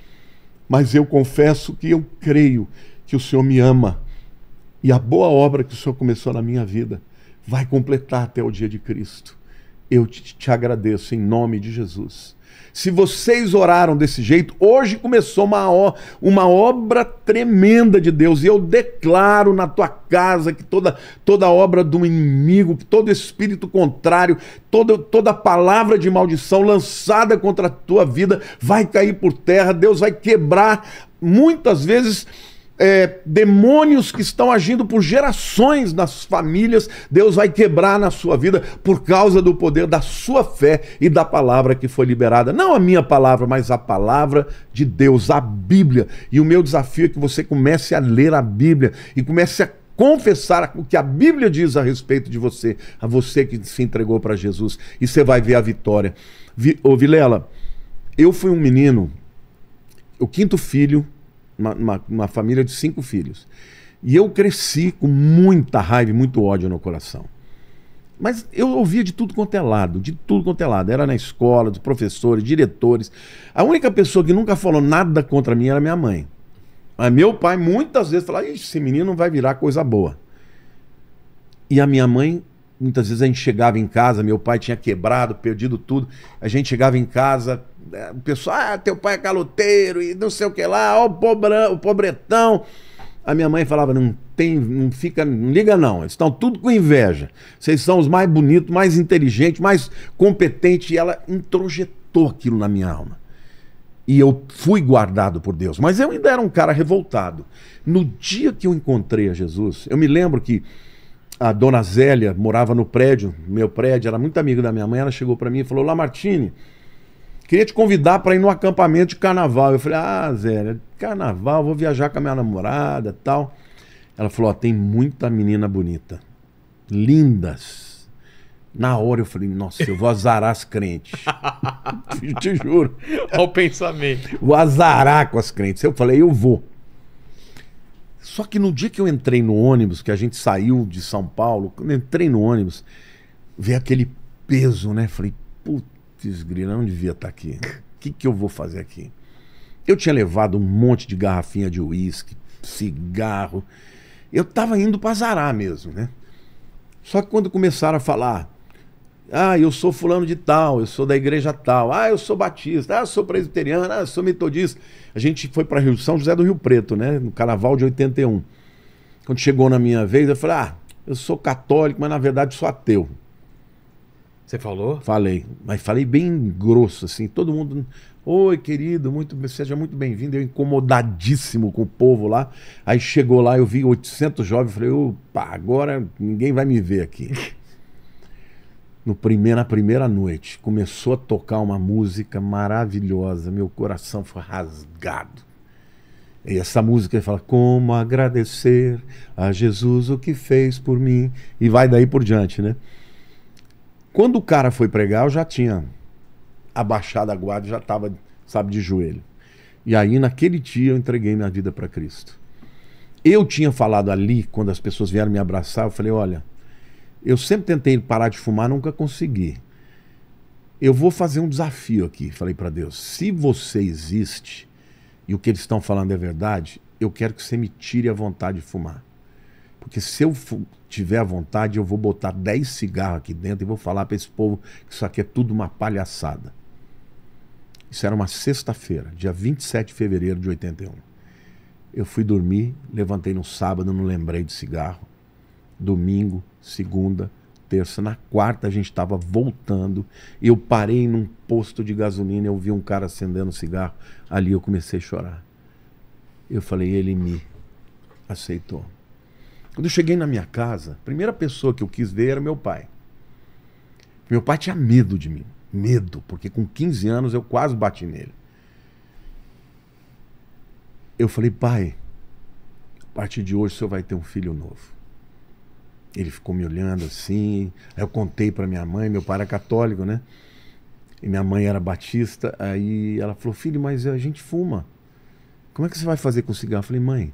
Mas eu confesso que eu creio que o Senhor me ama e a boa obra que o Senhor começou na minha vida vai completar até o dia de Cristo. Eu te, te agradeço em nome de Jesus. Se vocês oraram desse jeito, hoje começou uma, uma obra tremenda de Deus. E eu declaro na tua casa que toda, toda obra do inimigo, todo espírito contrário, toda, toda palavra de maldição lançada contra a tua vida vai cair por terra. Deus vai quebrar muitas vezes é, demônios que estão agindo por gerações nas famílias, Deus vai quebrar na sua vida por causa do poder da sua fé e da palavra que foi liberada. Não a minha palavra, mas a palavra de Deus, a Bíblia. E o meu desafio é que você comece a ler a Bíblia e comece a confessar o que a Bíblia diz a respeito de você, a você que se entregou para Jesus, e você vai ver a vitória. Vi, ô Vilela, eu fui um menino, o quinto filho uma, uma, uma família de cinco filhos. E eu cresci com muita raiva e muito ódio no coração. Mas eu ouvia de tudo quanto é lado, de tudo quanto é lado. Era na escola, dos professores, diretores. A única pessoa que nunca falou nada contra mim era minha mãe. Mas meu pai muitas vezes falava: esse menino não vai virar coisa boa. E a minha mãe Muitas vezes a gente chegava em casa, meu pai tinha quebrado, perdido tudo. A gente chegava em casa, né, o pessoal, ah, teu pai é caloteiro e não sei o que lá, ó, o, o pobretão. A minha mãe falava: não tem, não fica, não liga não. Eles estão tudo com inveja. Vocês são os mais bonitos, mais inteligentes, mais competentes. E ela introjetou aquilo na minha alma. E eu fui guardado por Deus. Mas eu ainda era um cara revoltado. No dia que eu encontrei a Jesus, eu me lembro que a dona Zélia morava no prédio, meu prédio, era muito amiga da minha mãe, ela chegou para mim e falou: Lamartine, queria te convidar para ir no acampamento de carnaval. Eu falei: "Ah, Zélia, carnaval, vou viajar com a minha namorada, tal". Ela falou: oh, tem muita menina bonita. Lindas. Na hora eu falei: "Nossa, eu vou azarar as crentes". [LAUGHS] te juro. Olha o pensamento. Vou azarar com as crentes. Eu falei: "Eu vou". Só que no dia que eu entrei no ônibus, que a gente saiu de São Paulo, quando entrei no ônibus, veio aquele peso, né? Falei, putz, grila, não devia estar tá aqui. O que, que eu vou fazer aqui? Eu tinha levado um monte de garrafinha de uísque, cigarro. Eu estava indo para zarar mesmo, né? Só que quando começaram a falar ah, eu sou fulano de tal, eu sou da igreja tal. Ah, eu sou batista, ah, eu sou presbiteriano, ah, eu sou metodista. A gente foi para São José do Rio Preto, né? No carnaval de 81. Quando chegou na minha vez, eu falei: ah, eu sou católico, mas na verdade sou ateu. Você falou? Falei, mas falei bem grosso, assim. Todo mundo. Oi, querido, muito seja muito bem-vindo. Eu incomodadíssimo com o povo lá. Aí chegou lá, eu vi 800 jovens, falei: opa, agora ninguém vai me ver aqui. [LAUGHS] no primeira na primeira noite, começou a tocar uma música maravilhosa, meu coração foi rasgado. E essa música ele fala: Como agradecer a Jesus o que fez por mim. E vai daí por diante, né? Quando o cara foi pregar, eu já tinha abaixado a guarda, já estava, sabe, de joelho. E aí, naquele dia, eu entreguei minha vida para Cristo. Eu tinha falado ali, quando as pessoas vieram me abraçar, eu falei: Olha, eu sempre tentei parar de fumar, nunca consegui. Eu vou fazer um desafio aqui, falei para Deus. Se você existe e o que eles estão falando é verdade, eu quero que você me tire a vontade de fumar. Porque se eu tiver a vontade, eu vou botar 10 cigarros aqui dentro e vou falar para esse povo que isso aqui é tudo uma palhaçada. Isso era uma sexta-feira, dia 27 de fevereiro de 81. Eu fui dormir, levantei no sábado, não lembrei de cigarro. Domingo, segunda, terça. Na quarta a gente estava voltando. Eu parei num posto de gasolina, eu vi um cara acendendo cigarro. Ali eu comecei a chorar. Eu falei, ele me aceitou. Quando eu cheguei na minha casa, a primeira pessoa que eu quis ver era meu pai. Meu pai tinha medo de mim. Medo, porque com 15 anos eu quase bati nele. Eu falei, pai, a partir de hoje o senhor vai ter um filho novo. Ele ficou me olhando assim. Aí eu contei para minha mãe, meu pai era católico, né? E minha mãe era batista. Aí ela falou: Filho, mas a gente fuma. Como é que você vai fazer com cigarro? Eu falei: Mãe,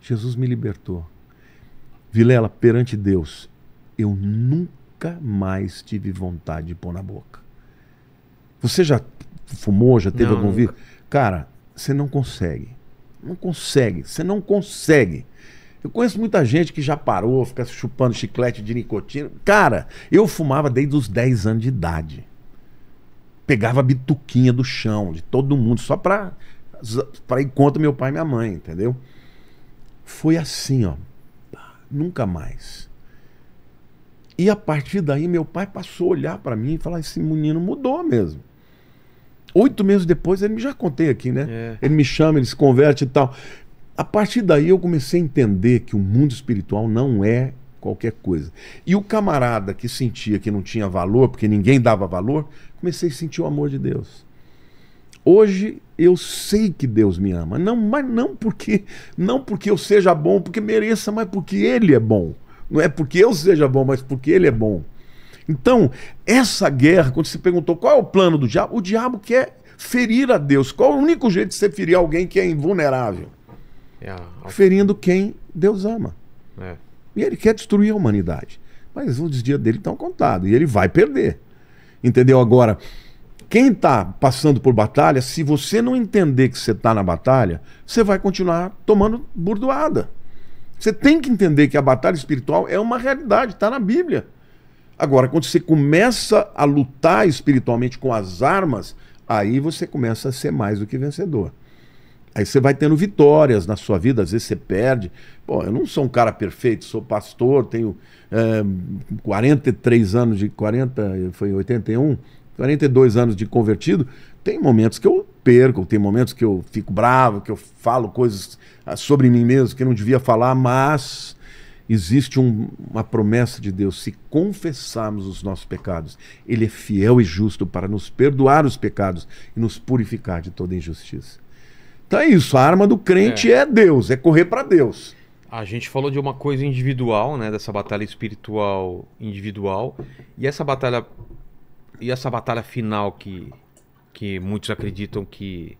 Jesus me libertou. Vilela, perante Deus, eu nunca mais tive vontade de pôr na boca. Você já fumou, já teve não, algum vírus? Cara, você não consegue. Não consegue. Você não consegue. Eu conheço muita gente que já parou, fica chupando chiclete de nicotina. Cara, eu fumava desde os 10 anos de idade. Pegava a bituquinha do chão, de todo mundo, só pra, pra ir contra meu pai e minha mãe, entendeu? Foi assim, ó. Nunca mais. E a partir daí, meu pai passou a olhar para mim e falar: esse menino mudou mesmo. Oito meses depois, ele me já contei aqui, né? É. Ele me chama, ele se converte e tal. A partir daí eu comecei a entender que o mundo espiritual não é qualquer coisa. E o camarada que sentia que não tinha valor, porque ninguém dava valor, comecei a sentir o amor de Deus. Hoje eu sei que Deus me ama, não, mas não porque não porque eu seja bom, porque mereça, mas porque ele é bom. Não é porque eu seja bom, mas porque ele é bom. Então, essa guerra, quando se perguntou qual é o plano do diabo, o diabo quer ferir a Deus. Qual é o único jeito de você ferir alguém que é invulnerável? É, a... Ferindo quem Deus ama. É. E ele quer destruir a humanidade. Mas os dias dele estão contados e ele vai perder. Entendeu? Agora, quem está passando por batalha, se você não entender que você está na batalha, você vai continuar tomando burdoada. Você tem que entender que a batalha espiritual é uma realidade, está na Bíblia. Agora, quando você começa a lutar espiritualmente com as armas, aí você começa a ser mais do que vencedor. Aí você vai tendo vitórias na sua vida, às vezes você perde. Bom, eu não sou um cara perfeito, sou pastor, tenho é, eh, 43 anos de 40, foi 81, 42 anos de convertido. Tem momentos que eu perco, tem momentos que eu fico bravo, que eu falo coisas ah, sobre mim mesmo que eu não devia falar, mas existe um, uma promessa de Deus: se confessarmos os nossos pecados, Ele é fiel e justo para nos perdoar os pecados e nos purificar de toda injustiça. Então é isso, a arma do crente é, é Deus, é correr para Deus. A gente falou de uma coisa individual, né, dessa batalha espiritual individual, e essa batalha e essa batalha final que que muitos acreditam que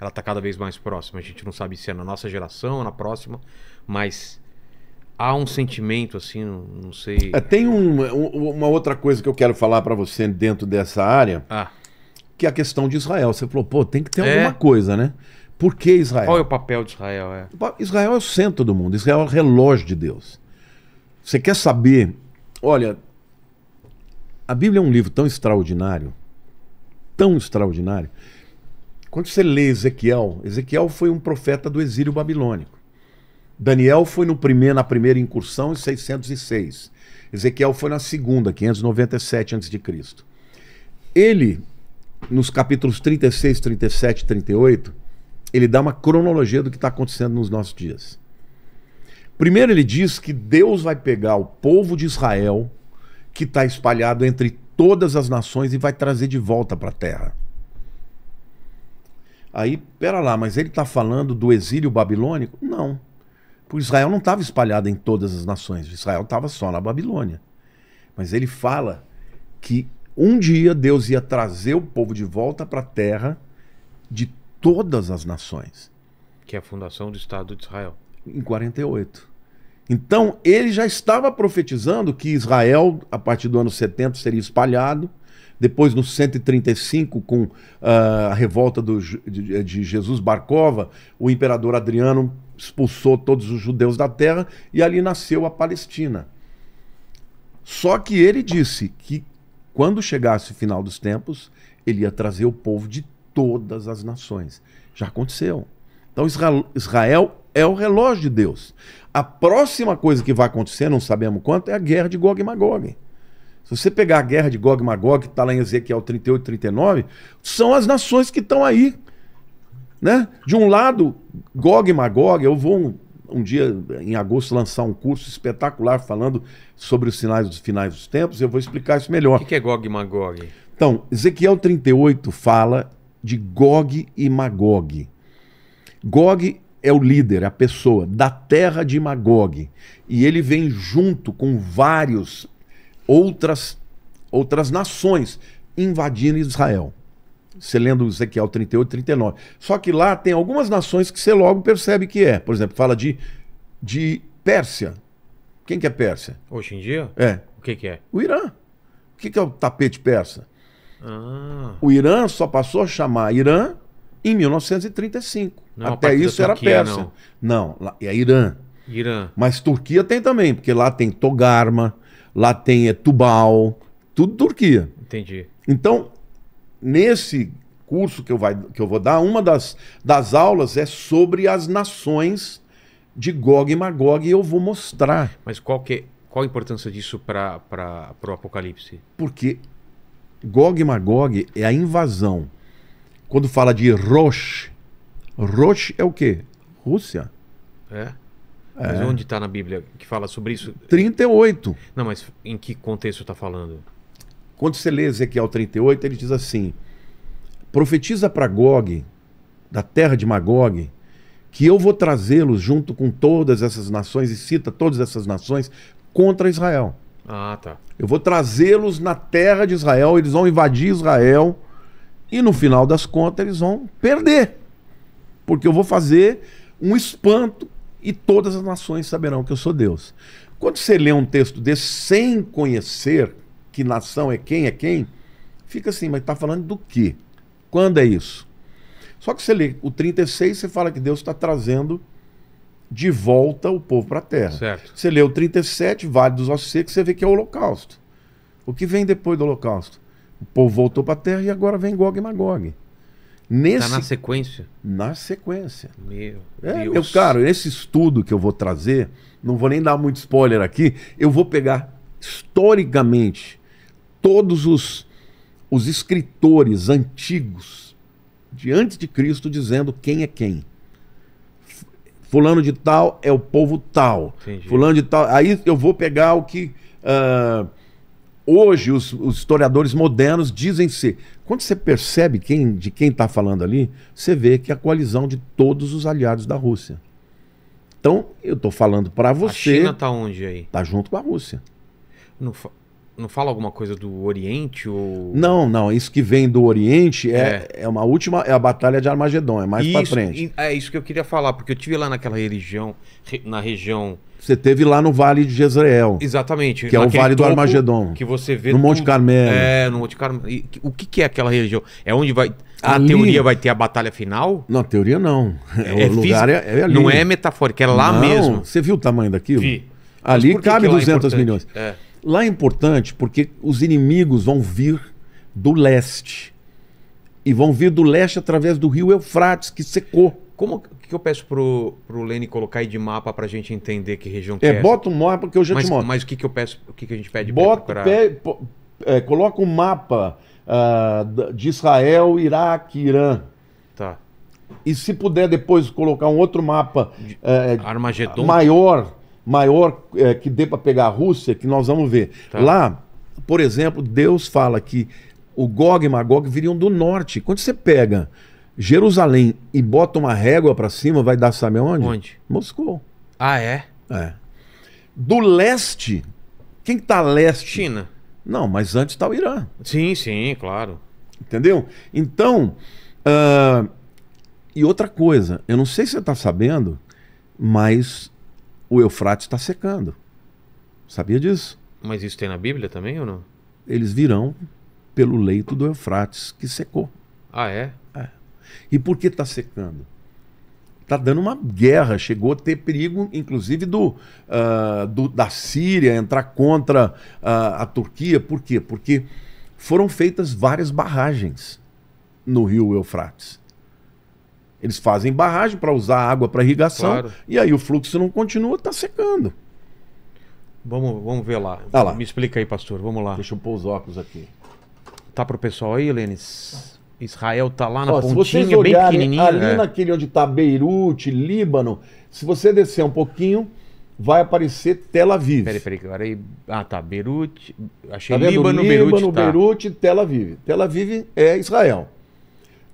ela tá cada vez mais próxima. A gente não sabe se é na nossa geração, na próxima, mas há um sentimento assim, não sei. É, tem um, uma outra coisa que eu quero falar para você dentro dessa área, ah. que é a questão de Israel. Você falou, pô, tem que ter é. alguma coisa, né? Por que Israel? Qual é o papel de Israel? É? Israel é o centro do mundo, Israel é o relógio de Deus. Você quer saber? Olha, a Bíblia é um livro tão extraordinário, tão extraordinário. Quando você lê Ezequiel, Ezequiel foi um profeta do exílio babilônico. Daniel foi no primeiro, na primeira incursão em 606. Ezequiel foi na segunda, 597 a.C. Ele, nos capítulos 36, 37 e 38, ele dá uma cronologia do que está acontecendo nos nossos dias. Primeiro, ele diz que Deus vai pegar o povo de Israel, que está espalhado entre todas as nações, e vai trazer de volta para a terra. Aí, pera lá, mas ele está falando do exílio babilônico? Não. Porque Israel não estava espalhado em todas as nações. Israel estava só na Babilônia. Mas ele fala que um dia Deus ia trazer o povo de volta para a terra de todas as nações. Que é a fundação do Estado de Israel. Em 48. Então, ele já estava profetizando que Israel, a partir do ano 70, seria espalhado. Depois, no 135, com uh, a revolta do, de, de, Jesus Barcova, o imperador Adriano expulsou todos os judeus da terra e ali nasceu a Palestina. Só que ele disse que quando chegasse o final dos tempos, ele ia trazer o povo de todas as nações. Já aconteceu. Então Israel é o relógio de Deus. A próxima coisa que vai acontecer, não sabemos quanto, é a guerra de Gog e Magog. Se você pegar a guerra de Gog e Magog, que está lá em Ezequiel 38 e 39, são as nações que estão aí. Né? De um lado, Gog e Magog, eu vou um, um, dia, em agosto, lançar um curso espetacular falando sobre os sinais dos finais dos tempos, eu vou explicar isso melhor. O que, que é Gog e Magog? Então, Ezequiel 38 fala de Gog e Magog. Gog é o líder, a pessoa da terra de Magog, e ele vem junto com vários outras outras nações invadindo Israel. Você lendo Ezequiel 38 39. Só que lá tem algumas nações que você logo percebe que é. Por exemplo, fala de, de Pérsia. Quem que é Pérsia? Hoje em dia? É. O que, que é? O Irã. O que, que é o tapete persa? Ah. O Irã só passou a chamar Irã em 1935. Não, é Até isso era Pérsia. Não, não é Irã. Irã. Mas Turquia tem também, porque lá tem Togarma, lá tem Etubal, tudo Turquia. Entendi. Então, nesse curso que eu, vai, que eu vou dar, uma das, das aulas é sobre as nações de Gog e Magog e eu vou mostrar. Mas qual que é, qual a importância disso para o Apocalipse? Porque Gog e Magog é a invasão. Quando fala de Rosh, Rosh é o quê? Rússia. É. é. Mas onde está na Bíblia que fala sobre isso? 38. Não, mas em que contexto está falando? Quando você lê Ezequiel 38, ele diz assim: profetiza para Gog, da terra de Magog, que eu vou trazê-los junto com todas essas nações, e cita todas essas nações, contra Israel. Ah, tá. Eu vou trazê-los na terra de Israel, eles vão invadir Israel e no final das contas eles vão perder. Porque eu vou fazer um espanto e todas as nações saberão que eu sou Deus. Quando você lê um texto desse sem conhecer que nação é quem é quem, fica assim, mas está falando do quê? Quando é isso? Só que você lê o 36, você fala que Deus está trazendo de volta o povo para a terra. Certo. Você leu 37, Vale dos Ossos Secos, você vê que é o Holocausto. O que vem depois do Holocausto? O povo voltou para a terra e agora vem Gog e Magog. Está na sequência? Na sequência. Meu é, Deus. Meu caro, esse estudo que eu vou trazer, não vou nem dar muito spoiler aqui, eu vou pegar historicamente todos os, os escritores antigos de antes de Cristo dizendo quem é quem. Fulano de tal é o povo tal. Entendi. Fulano de tal. Aí eu vou pegar o que. Uh, hoje os, os, historiadores modernos dizem ser. Quando você percebe quem, de quem está falando ali, você vê que é a coalizão de todos os aliados da Rússia. Então, eu estou falando para você. A China está onde aí? Está junto com a Rússia. Não, não fala alguma coisa do Oriente ou. Não, não. Isso que vem do Oriente é, é. é uma última. É a Batalha de Armagedon, é mais para frente. É isso que eu queria falar, porque eu tive lá naquela região na região. Você teve lá no Vale de Jezreel. Exatamente. Que é o Vale do Armagedon. Que você vê. No Monte Carmelo. É, no Monte Carmelo. o que, que é aquela região? É onde vai. a ali... teoria vai ter a batalha final? a teoria não. É, é o lugar é, é, ali. Não é metafórica, é lá não, mesmo. Você viu o tamanho daquilo? Vi. Ali cabe 200 é milhões. É. Lá é importante porque os inimigos vão vir do leste. E vão vir do leste através do rio Eufrates, que secou. Como que eu peço pro, pro Lene colocar aí de mapa para a gente entender que região que é? É, bota um mapa que eu já mas, te mostro. Mas o que, que eu peço, o que, que a gente pede bota, Pe, é, coloca um mapa uh, de Israel, Iraque, Irã. Tá. E se puder depois colocar um outro mapa uh, Armagedon. maior, maior é, que dê para pegar a Rússia, que nós vamos ver. Tá. Lá, por exemplo, Deus fala que o Gog e Magog viriam do norte. Quando você pega Jerusalém e bota uma régua para cima, vai dar sabe onde? Onde? Moscou. Ah, é? É. Do leste, quem está leste? China. Não, mas antes está o Irã. Sim, sim, claro. Entendeu? Então, uh, e outra coisa, eu não sei se você está sabendo, mas o Eufrates está secando. Sabia disso? Mas isso tem na Bíblia também ou não? Eles virão pelo leito do Eufrates que secou. Ah, é? é. E por que está secando? Está dando uma guerra, chegou a ter perigo, inclusive, do, uh, do da Síria entrar contra uh, a Turquia. Por quê? Porque foram feitas várias barragens no rio Eufrates. Eles fazem barragem para usar água para irrigação claro. e aí o fluxo não continua, está secando. Vamos, vamos ver lá. Ah lá. Me explica aí, pastor. Vamos lá. Deixa eu pôr os óculos aqui. Tá pro pessoal aí, Lênis? Israel tá lá na Ó, pontinha, olharem, bem pequenininha. Ali é. naquele onde tá Beirute, Líbano, se você descer um pouquinho, vai aparecer Tel Aviv. Peraí, peraí, Ah, tá. Beirute. Achei tá Líbano, Líbano, Beirute. Tá. Beirute, Tel Aviv. Tel Aviv é Israel.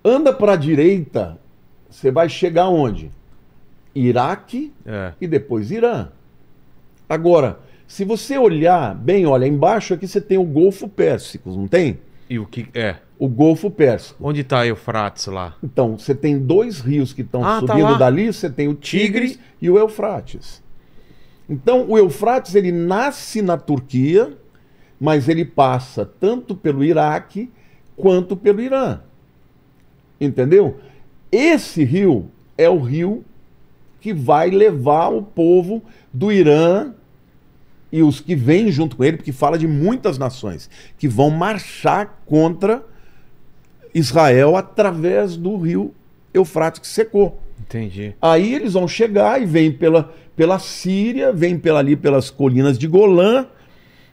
Anda para a direita, você vai chegar onde? Iraque é. e depois Irã. Agora, se você olhar bem, olha, embaixo aqui você tem o Golfo Pérsico, não tem? E o que é? O Golfo Pérsico. Onde está Eufrates lá? Então, você tem dois rios que estão ah, tá subindo tá dali, você tem o Tigre e o Eufrates. Então, o Eufrates ele nasce na Turquia, mas ele passa tanto pelo Iraque quanto pelo Irã. Entendeu? Esse rio é o rio que vai levar o povo do Irã e os que vêm junto com ele, porque fala de muitas nações que vão marchar contra Israel através do rio Eufrates que secou. Entendi. Aí eles vão chegar e vêm pela, pela Síria, vêm pela, ali pelas colinas de Golã,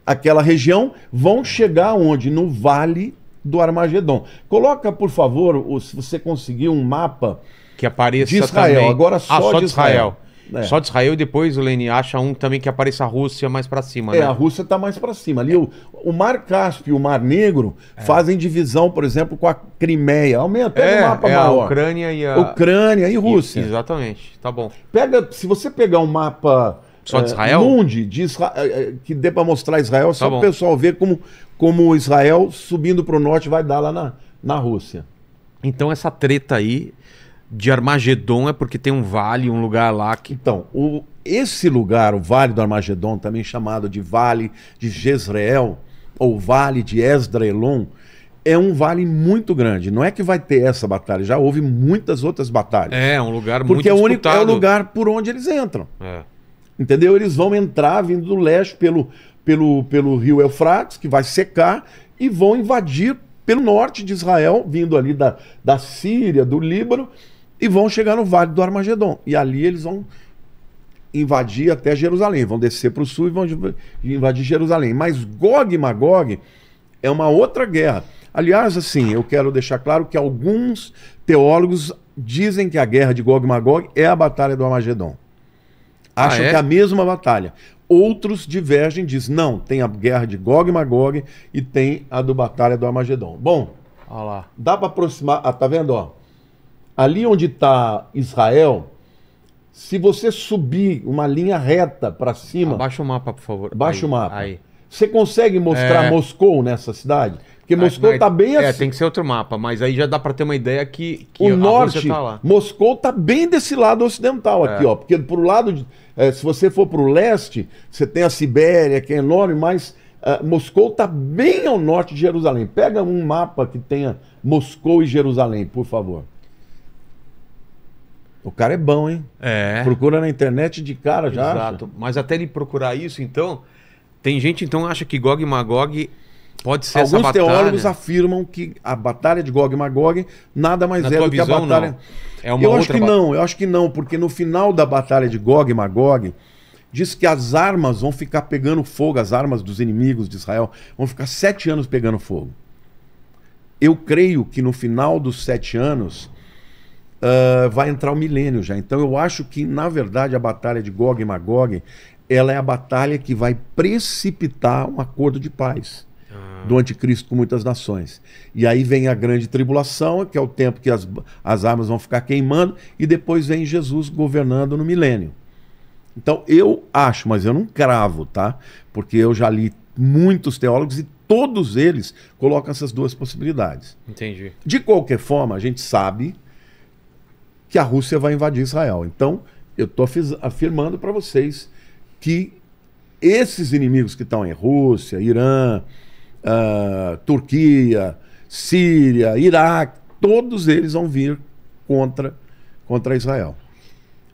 aquela região, vão chegar onde? No Vale do Armagedon. Coloca, por favor, se você conseguir um mapa que apareça de Israel. Também. Agora só, ah, só de Israel. Israel. É. Só de Israel e depois, Leni, acha um também que apareça a Rússia mais para cima, é, né? É, a Rússia está mais para cima. Ali, é. o, o Mar Cáspio e o Mar Negro é. fazem divisão, por exemplo, com a Crimeia. Aumenta, é, o mapa é maior. a Ucrânia e a... Ucrânia e Rússia. E, exatamente, tá bom. Pega, se você pegar um mapa... Só de é, Israel? Mundi, de Israel é, que dê para mostrar Israel, só tá para o pessoal ver como, como Israel subindo para o norte vai dar lá na, na Rússia. Então essa treta aí de Armagedon é porque tem um vale, um lugar lá que. Então, o, esse lugar, o Vale do Armagedon, também chamado de Vale de Jezreel, ou Vale de Esdrelon, é um vale muito grande. Não é que vai ter essa batalha, já houve muitas outras batalhas. É, um lugar muito porque é o único, é o lugar por onde eles entram. É. Entendeu? Eles vão entrar vindo do leste pelo pelo, pelo rio Eufrates, que vai secar, e vão invadir pelo norte de Israel, vindo ali da, da Síria, do Líbano, e vão chegar no Vale do Armagedon. E ali eles vão invadir até Jerusalém, vão descer para o sul e vão invadir Jerusalém. Mas Gog e Magog é uma outra guerra. Aliás, assim, eu quero deixar claro que alguns teólogos dizem que a guerra de Gog e Magog é a batalha do Armagedon. Ah, Acham ah, é? que é a mesma batalha. Outros divergem e dizem, não, tem a guerra de Gog e Magog e tem a do Batalha do Armagedon. Bom, lá. dá para aproximar, ah, tá vendo, ó? Ali onde está Israel, se você subir uma linha reta para cima... Abaixa o mapa, por favor. Baixa aí, o mapa. Aí. Você consegue mostrar é... Moscou nessa cidade? Porque ah, Moscou está bem é, assim. É, tem que ser outro mapa, mas aí já dá para ter uma ideia que, que o tá norte, Moscou está bem desse lado ocidental aqui, é. ó. Porque o lado, de, é, se você for para o leste, você tem a Sibéria, que é enorme, mas uh, Moscou está bem ao norte de Jerusalém. Pega um mapa que tenha Moscou e Jerusalém, por favor. O cara é bom, hein? É. Procura na internet de cara já. Exato. Acha? Mas até ele procurar isso, então, tem gente então acha que Gog e Magog Pode ser Alguns essa teólogos afirmam que a batalha de Gog e Magog nada mais Na é do que a batalha. É uma eu outra acho que bat... não, eu acho que não, porque no final da batalha de Gog e Magog diz que as armas vão ficar pegando fogo, as armas dos inimigos de Israel vão ficar sete anos pegando fogo. Eu creio que no final dos sete anos uh, vai entrar o milênio já. Então eu acho que na verdade a batalha de Gog e Magog ela é a batalha que vai precipitar um acordo de paz do anticristo com muitas nações. E aí vem a grande tribulação, que é o tempo que as, as armas vão ficar queimando, e depois vem Jesus governando no milênio. Então eu acho, mas eu não cravo, tá? Porque eu já li muitos teólogos e todos eles colocam essas duas possibilidades. Entendi. De qualquer forma, a gente sabe que a Rússia vai invadir Israel. Então, eu estou afirmando para vocês que esses inimigos que estão em Rússia, Irã, uh, Turquia, Síria, Iraque, todos eles vão vir contra, contra Israel.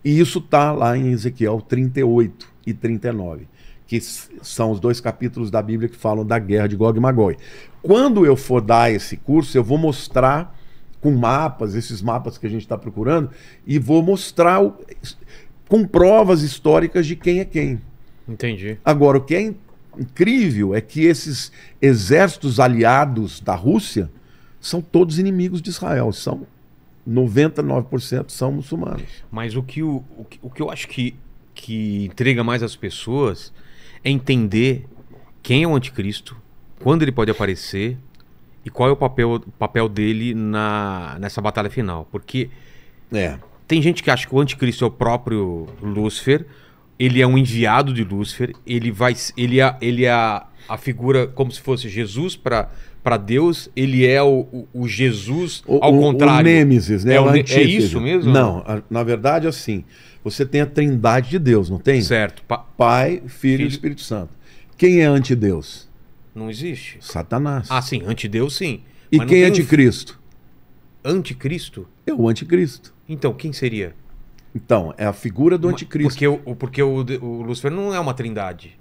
E isso está lá em Ezequiel 38 e 39, que são os dois capítulos da Bíblia que falam da guerra de Gog e Magog. Quando eu for dar esse curso, eu vou mostrar com mapas, esses mapas que a gente está procurando, e vou mostrar o, com provas históricas de quem é quem. Entendi. Agora, o que é incrível é que esses exércitos aliados da Rússia são todos inimigos de Israel, são 99% são muçulmanos. Mas o que, o, o, o que eu acho que, que entrega mais às pessoas é entender quem é o anticristo, quando ele pode aparecer e qual é o papel, papel dele na, nessa batalha final. Porque é. tem gente que acha que o anticristo é o próprio Lúcifer, ele é um enviado de Lúcifer, ele vai ele é, ele é a, a figura como se fosse Jesus para para Deus, ele é o, o, Jesus o, ao contrário. O Nêmesis, né? É, o, é isso mesmo? Não, a, na verdade assim, você tem a trindade de Deus, não tem? Certo. Pa... Pai, Filho, Filho e Espírito Santo. Quem é antideus? Não existe. Satanás. Ah, sim, antideus sim. E quem é anticristo? Anticristo? É o anticristo. Então, quem seria? Então, é a figura do anticristo. Porque, o, porque o, o Lúcifer não é uma trindade.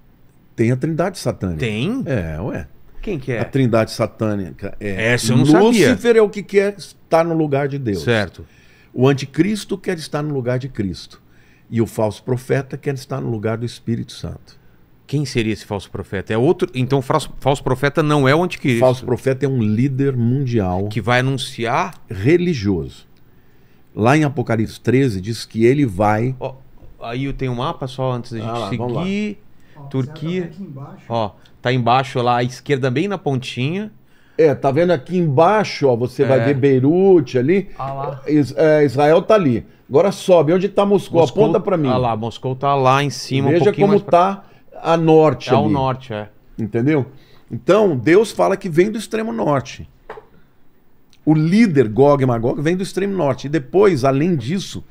Tem a trindade satânica. Tem? É, ué. Quem que é? A trindade satânica. É. é Essa eu não Lúcifer sabia. é o que quer estar no lugar de Deus. Certo. O anticristo quer estar no lugar de Cristo. E o falso profeta quer estar no lugar do Espírito Santo. Quem seria esse falso profeta? É outro. Então, falso, falso profeta não é o anticristo. O falso profeta é um líder mundial que vai anunciar religioso Lá em Apocalipse 13 diz que ele vai. Oh, aí tenho um mapa só antes da ah gente ah, lá, seguir. Turquia. Tá ó, tá embaixo lá à esquerda, bem na pontinha. É, tá vendo aqui embaixo, ó, você é. vai ver Beirute ali. Ah, lá. É, Israel tá ali. Agora sobe, onde tá Moscou? Moscou Aponta para mim. Ah lá, Moscou tá lá em cima. Veja um como tá pra... a norte. É ali. ao norte, é. Entendeu? Então, Deus fala que vem do extremo norte. O líder Gog e Magog vem do extremo norte. E depois, além disso,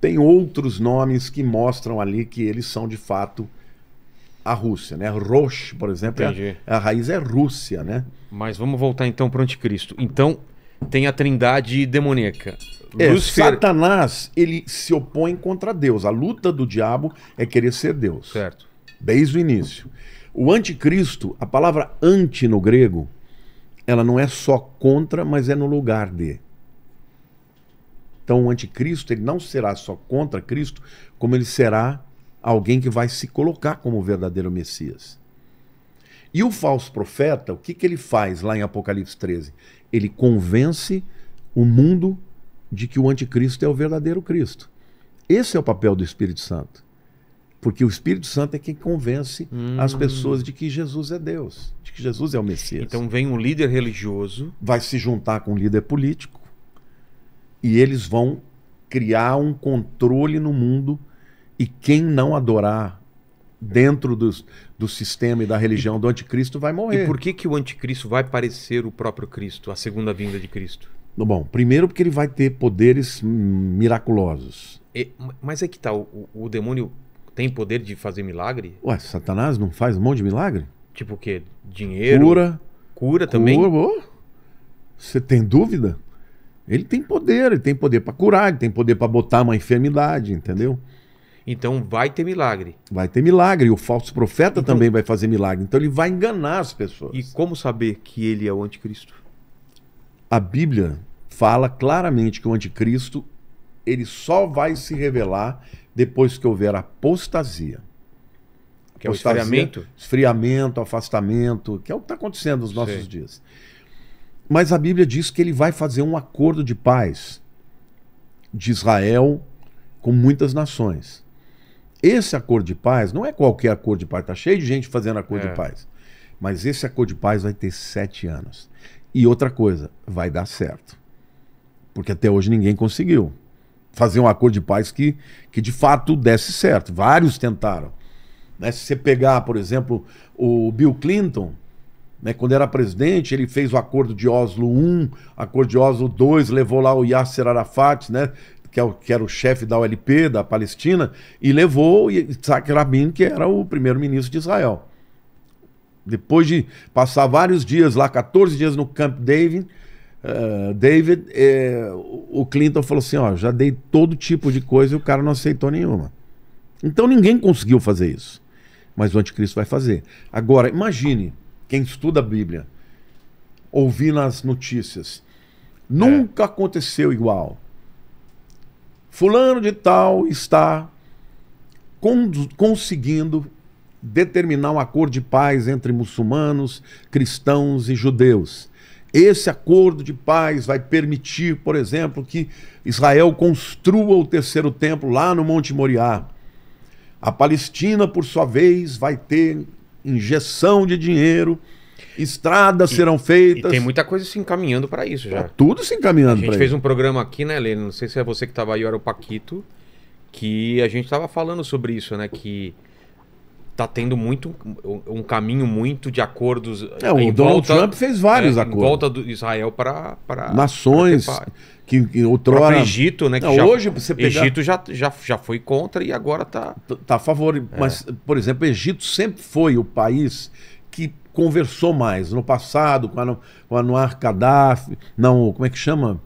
tem outros nomes que mostram ali que eles são de fato a Rússia, né? Roche, por exemplo, é a, raiz é Rússia, né? Mas vamos voltar então para o anticristo. Então, tem a trindade demoníaca. É, Lúcifer... Satanás, ele se opõe contra Deus. A luta do diabo é querer ser Deus. Certo. Desde o início. O anticristo, a palavra anti no grego, ela não é só contra, mas é no lugar de. Então, o anticristo ele não será só contra Cristo, como ele será alguém que vai se colocar como o verdadeiro Messias. E o falso profeta, o que, que ele faz lá em Apocalipse 13? Ele convence o mundo de que o anticristo é o verdadeiro Cristo. Esse é o papel do Espírito Santo. Porque o Espírito Santo é quem convence hum. as pessoas de que Jesus é Deus, de que Jesus é o Messias. Então vem um líder religioso. Vai se juntar com um líder político e eles vão criar um controle no mundo e quem não adorar dentro dos, do sistema e da religião e, do anticristo vai morrer. E por que, que o anticristo vai parecer o próprio Cristo, a segunda vinda de Cristo? Bom, primeiro porque ele vai ter poderes miraculosos. E, mas é que tá, o, o demônio tem poder de fazer milagre? Ué, Satanás não faz um monte de milagre? Tipo o quê? Dinheiro? Cura. Cura também? Cura, Você tem dúvida? Ele tem poder, ele tem poder para curar, ele tem poder para botar uma enfermidade, entendeu? Então vai ter milagre. Vai ter milagre. O falso profeta então, também vai fazer milagre. Então ele vai enganar as pessoas. E como saber que ele é o anticristo? A Bíblia fala claramente que o anticristo ele só vai se revelar depois que houver apostasia. Que é o esfriamento? Esfriamento, afastamento, que é o que está acontecendo nos nossos Sim. dias. Mas a Bíblia diz que ele vai fazer um acordo de paz de Israel com muitas nações. Esse acordo de paz não é qualquer acordo de paz, está cheio de gente fazendo acordo é. de paz. Mas esse acordo de paz vai ter sete anos. E outra coisa, vai dar certo. Porque até hoje ninguém conseguiu fazer um acordo de paz que, que de fato desse certo. Vários tentaram. Né? Se você pegar, por exemplo, o Bill Clinton, né? quando era presidente, ele fez o acordo de Oslo 1, acordo de Oslo II, levou lá o Yasser Arafat, né? que, é o, que era o chefe da OLP, da Palestina, e levou Isaac Rabin, que era o primeiro-ministro de Israel. Depois de passar vários dias lá, 14 dias no Camp David, ah, David, eh, o Clinton falou assim: ó, já dei todo tipo de coisa e o cara não aceitou nenhuma. Então ninguém conseguiu fazer isso. Mas o anticristo vai fazer. Agora, imagine quem estuda a Bíblia, ouvir nas notícias. Nunca é. aconteceu igual. Fulano de tal está con conseguindo determinar um acordo de paz entre muçulmanos, cristãos e judeus esse acordo de paz vai permitir, por exemplo, que Israel construa o terceiro templo lá no Monte Moriá. A Palestina, por sua vez, vai ter injeção de dinheiro, estradas e, serão feitas. tem muita coisa se encaminhando para isso já. Tá tudo se encaminhando para isso. A gente fez um programa aqui, né, Helena? Não sei se é você que estava aí, era o Paquito, que a gente estava falando sobre isso, né? Que tá tendo muito um caminho muito de acordos. É, o Donald volta, Trump fez vários é, acordos. Volta do Israel para nações pra que, que outrora o Egito, né? Não, já, hoje você pegar... Egito já, já, já foi contra e agora tá tá a favor. É. Mas por exemplo, o Egito sempre foi o país que conversou mais no passado com, a, com Anwar Gaddafi, não como é que chama?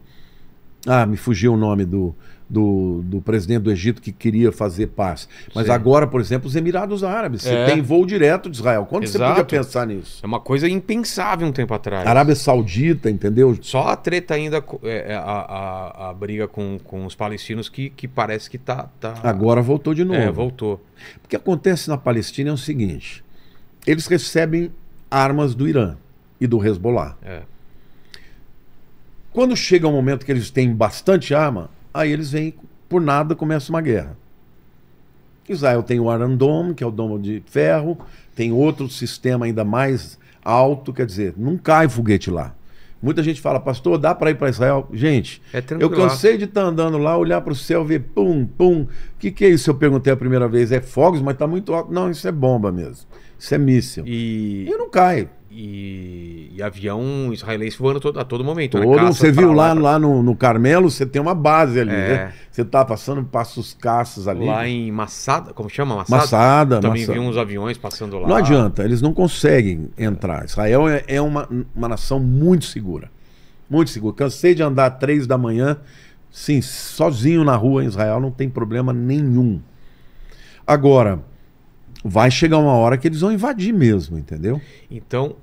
Ah, me fugiu o nome do do, do presidente do Egito que queria fazer paz. Mas Sim. agora, por exemplo, os Emirados Árabes. É. Você tem voo direto de Israel. Quando Exato. você podia pensar nisso? É uma coisa impensável um tempo atrás. Arábia Saudita, entendeu? Só a treta ainda, é, é, a, a, a, briga com, com os palestinos que, que parece que tá, tá... Agora voltou de é, novo. É, voltou. O que acontece na Palestina é o seguinte. Eles recebem armas do Irã e do Hezbollah. É. Quando chega um momento que eles têm bastante arma, Aí eles vêm, por nada, começa uma guerra. Israel tem o Arandom que é o domo de ferro, tem outro sistema ainda mais alto, quer dizer, não cai foguete lá. Muita gente fala, pastor, dá para ir para Israel? Gente, é eu cansei de estar tá andando lá, olhar para o céu, ver pum, pum. O que, que é isso? Eu perguntei a primeira vez, é fogos, mas está muito alto. Não, isso é bomba mesmo. Isso é míssil. E, e não cai e, e, avião israelense voando todo, a todo momento. Né? Todo, você viu lá, lá, pra... lá no, no, Carmelo, você tem uma base ali, é. né? Você tá passando, passa os caças ali. Lá em Massada, como chama? Massada. Massada Também Massada. vi uns aviões passando lá. Não adianta, eles não conseguem entrar. Israel é, é uma, uma nação muito segura. Muito segura. Cansei de andar três da manhã, sim, sozinho na rua em Israel, não tem problema nenhum. Agora, vai chegar uma hora que eles vão invadir mesmo, entendeu? Então,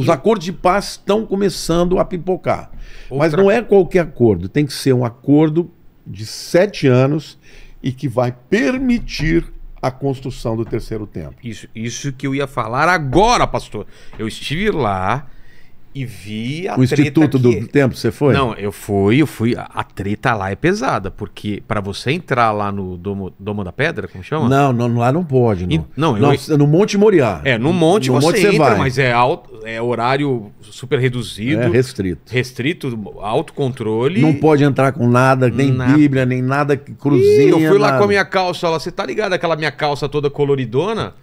os acordos de paz estão começando a pipocar. Outra... Mas não é qualquer acordo, tem que ser um acordo de sete anos e que vai permitir a construção do terceiro templo. Isso, isso que eu ia falar agora, pastor. Eu estive lá e vi a o Instituto que... do Tempo, você foi? Não, eu fui, eu fui. A treta lá é pesada, porque para você entrar lá no Domo, Domo da Pedra, como chama? Não, não lá não pode. Não, e, não, no Monte Moriá. É, no Monte, no você, monte você vai. mas é, alto, é horário super reduzido. É restrito. Restrito, autocontrole. Não pode entrar com nada, nem Na... Bíblia, nem nada que cruzinha. eu fui lá nada. com a minha calça, lá, você tá ligado aquela minha calça toda coloridona?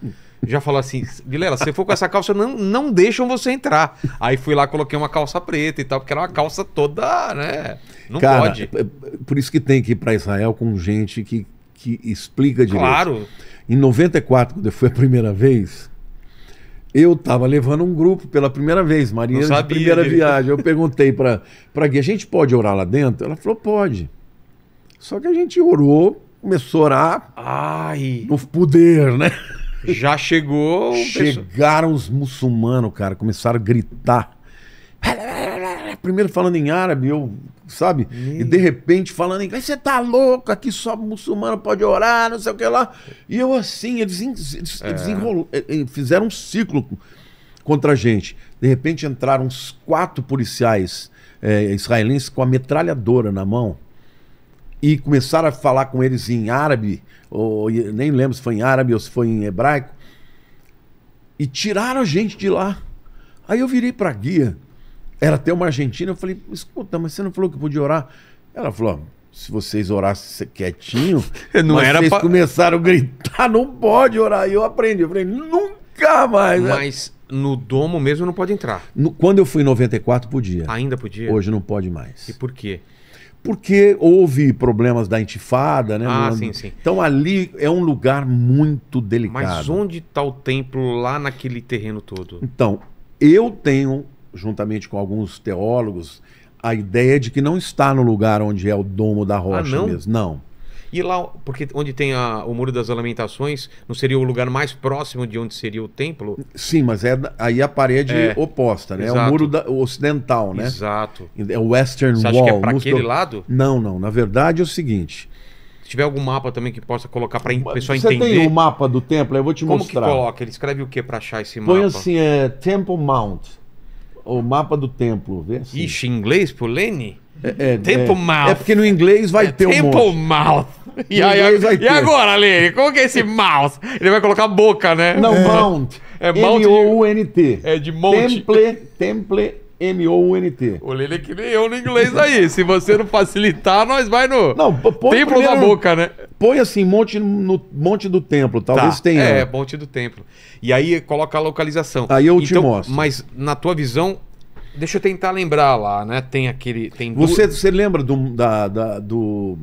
já falou assim: Vilela, se for com essa calça, não, não deixam você entrar. Aí fui lá, coloquei uma calça preta e tal, porque era uma calça toda, né? Não Cara, pode. É, é, por isso que tem que ir para Israel com gente que, que explica direito. Claro. Em 94, quando foi a primeira vez, eu estava levando um grupo pela primeira vez, Maria de primeira viagem. Eu perguntei para para a gente pode orar lá dentro? Ela falou, pode. Só que a gente orou, começou a orar Ai. no poder, né? Já chegou. Chegaram os muçulmanos, cara, começaram a gritar. Primeiro falando em árabe, eu, sabe? E, de repente falando em inglês, você tá louco, aqui só muçulmano pode orar, não sei o que lá. E eu assim, eles, eles, é. eles eh, eh, fizeram um ciclo contra a gente. De repente entraram uns quatro policiais é, israelenses com a metralhadora na mão e começaram a falar com eles em árabe, ou nem lembro se foi em árabe ou se foi em hebraico, e tiraram a gente de lá. Aí eu virei para a guia, era até uma argentina, eu falei: escuta, mas você não falou que podia orar? Ela falou: se vocês orassem quietinho, [LAUGHS] não era vocês pra... começaram a gritar, não pode orar. E eu aprendi, eu falei: nunca mais. Né? Mas né? no domo mesmo não pode entrar. No, quando eu fui em 94, podia. Ainda podia? Hoje não pode mais. E por quê? porque houve problemas da intifada, né? Ah, no... sim, sim. Então ali é um lugar muito delicado. Mas onde está o templo lá naquele terreno todo? Então, eu tenho, juntamente com alguns teólogos, a ideia de que não está no lugar onde é o domo da rocha ah, não? mesmo. Não. E lá, porque onde tem a, o Muro das Lamentações, não seria o lugar mais próximo de onde seria o templo? Sim, mas é aí a parede é, oposta, né? Exato. É o muro da, o ocidental, né? Exato. É o Western Você acha Wall. Acho que é para aquele do... lado? Não, não. Na verdade é o seguinte. Se tiver algum mapa também que possa colocar para o pessoal Você entender. Você tem o um mapa do templo? Eu vou te Como mostrar. Como que coloca? Ele escreve o que para achar esse mapa? Põe assim, é Temple Mount. O mapa do templo. Vê assim. Ixi, em inglês, por Polene? É, é, tempo é, mouth. É porque no inglês vai é, ter um tempo mouth. E, aí, e agora, Lê? Como que é esse mouth? Ele vai colocar boca, né? Não, é. mount. É mount. M-O-U-N-T. É de monte. Temple, temple, M-O-U-N-T. O Lele é que nem eu no inglês aí. Se você não facilitar, nós vai no não, põe templo primeiro, da boca, né? Põe assim, monte, no, monte do templo. Talvez tá. tenha. É, monte do templo. E aí coloca a localização. Aí eu então, te mostro. Mas na tua visão, Deixa eu tentar lembrar lá, né? Tem aquele. Tem você, você lembra do, da, da, do,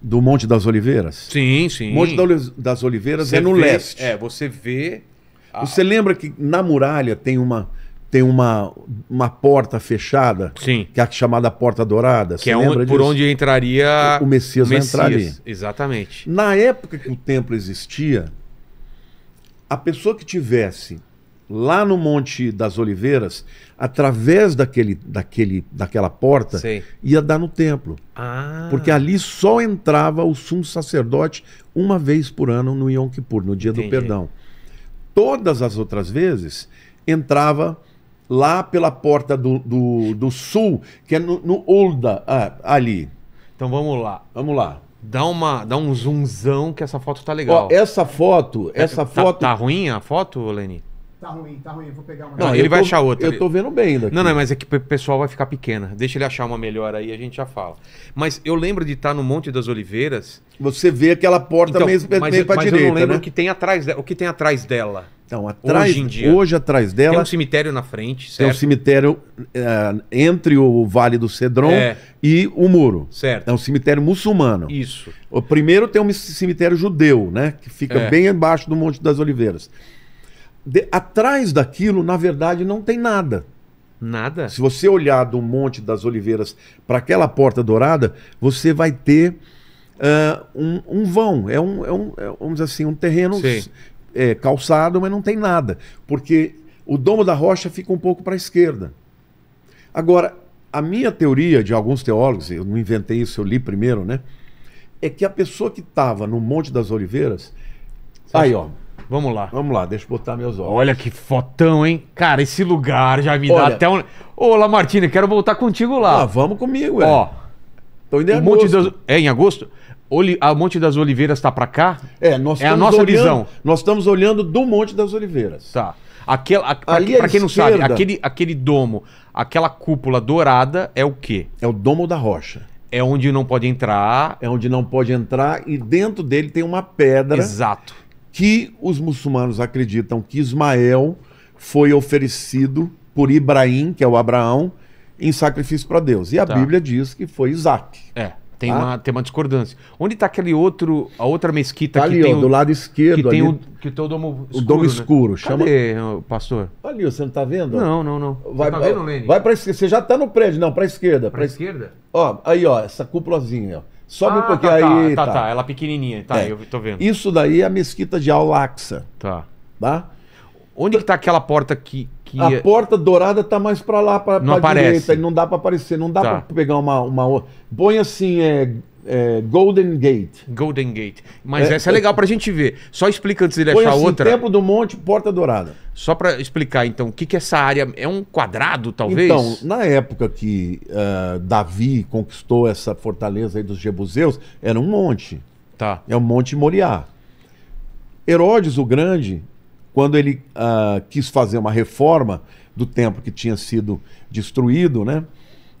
do Monte das Oliveiras? Sim, sim. Monte das Oliveiras você é no vê, leste. É, você vê. A... Você lembra que na muralha tem uma tem uma, uma porta fechada, Sim. que é a chamada Porta Dourada. Que Você é onde, por onde entraria o, o Messias, o Messias entrar ali. Exatamente. Na época que o templo existia, a pessoa que tivesse lá no Monte das Oliveiras, através daquele, daquele, daquela porta, ia dar no templo. Ah. Porque ali só entrava o sumo sacerdote uma vez por ano no Yom Kippur, no dia Entendi. do perdão. Todas as outras vezes entrava lá pela porta do, do, do sul, que é no, Olda, ah, ali. Então vamos lá. Vamos lá. Dá, uma, dá um zoomzão que essa foto tá legal. Ó, essa foto, é essa é, tá, foto. Tá ruim a foto, Leni? tá ruim, tá ruim, vou pegar uma. Não, ele vai tô, achar outra. Eu tô vendo bem daqui. Não, não, mas é que o pessoal vai ficar pequena. Deixa ele achar uma melhor aí, a gente já fala. Mas eu lembro de estar tá no Monte das Oliveiras. Você vê aquela porta então, mesmo mas, meio pra mas direita. Eu não lembro né? o que tem atrás dela. O que tem atrás dela? Então, atrás, hoje, em dia, hoje atrás dela. Tem um cemitério na frente, certo? Tem um cemitério é, entre o Vale do Cedron é. e o muro. Certo. É um cemitério muçulmano. Isso. O primeiro tem um cemitério judeu, né? Que fica é. bem embaixo do Monte das Oliveiras de, atrás daquilo, na verdade, não tem nada. Nada. Se você olhar do Monte das Oliveiras para aquela porta dourada, você vai ter uh, um, um, vão. É um, é um é, vamos dizer assim, um terreno é, calçado, mas não tem nada. Porque o domo da rocha fica um pouco para a esquerda. Agora, a minha teoria de alguns teólogos, eu não inventei isso, eu li primeiro, né? É que a pessoa que estava no Monte das Oliveiras. Você aí, acha? ó Vamos lá. Vamos lá, deixa eu botar meus olhos. Olha que fotão, hein? Cara, esse lugar já me Olha. dá até um. Ô, Lamartine, quero voltar contigo lá. Ah, vamos comigo, é. Ó. Tô indo em Monte das... É, em agosto? Oli... A Monte das Oliveiras tá pra cá? É, nós é a nossa olhando... visão. Nós estamos olhando do Monte das Oliveiras. Tá. Aquela, a, pra, pra quem não sabe, aquele, aquele domo, aquela cúpula dourada é o quê? É o domo da rocha. É onde não pode entrar. É onde não pode entrar e dentro dele tem uma pedra. Exato que os muçulmanos acreditam que Ismael foi oferecido por Ibrahim, que é o Abraão, em sacrifício para Deus. E a tá. Bíblia diz que foi Isaac. É. Tem, tá? uma, tem uma discordância. Onde está aquele outro, a outra mesquita tá ali, que tem ó, o, do lado esquerdo que tem ali, o que tem o domo escuro. O domo né? escuro, né? chama. Cadê, pastor? Ali, você não está vendo? Não, não, não. Vai, você tá vendo, Vai para esquerda. Você já está no prédio, não, para esquerda. Para esquerda? Ó, aí ó, essa cúpulazinha, ó. Sobe ah, um pouquinho tá, aí. Tá, tá, tá, tá, ela pequenininha, tá, é. eu tô vendo. Isso daí é a mesquita de Al-Aqsa. Tá. Tá? Onde que tá aquela porta que. que... A é- porta dourada tá mais para lá, para não aparece Não dá para aparecer, não dá tá. para pegar uma, uma. Põe assim, é, é, Golden Gate. Golden Gate. Mas É, essa é, é- legal pra gente ver. Só explica antes dele achar Põe-se outra. Templo do Monte, Porta Dourada. Só para explicar, então, o que, que é essa área. É? é um quadrado, talvez? Então, na época que é, Davi conquistou essa fortaleza aí dos Jebuseus, era um monte. Tá. É o Monte Moriá. Herodes o Grande, quando ele ah, quis fazer uma reforma do templo que tinha sido destruído, né?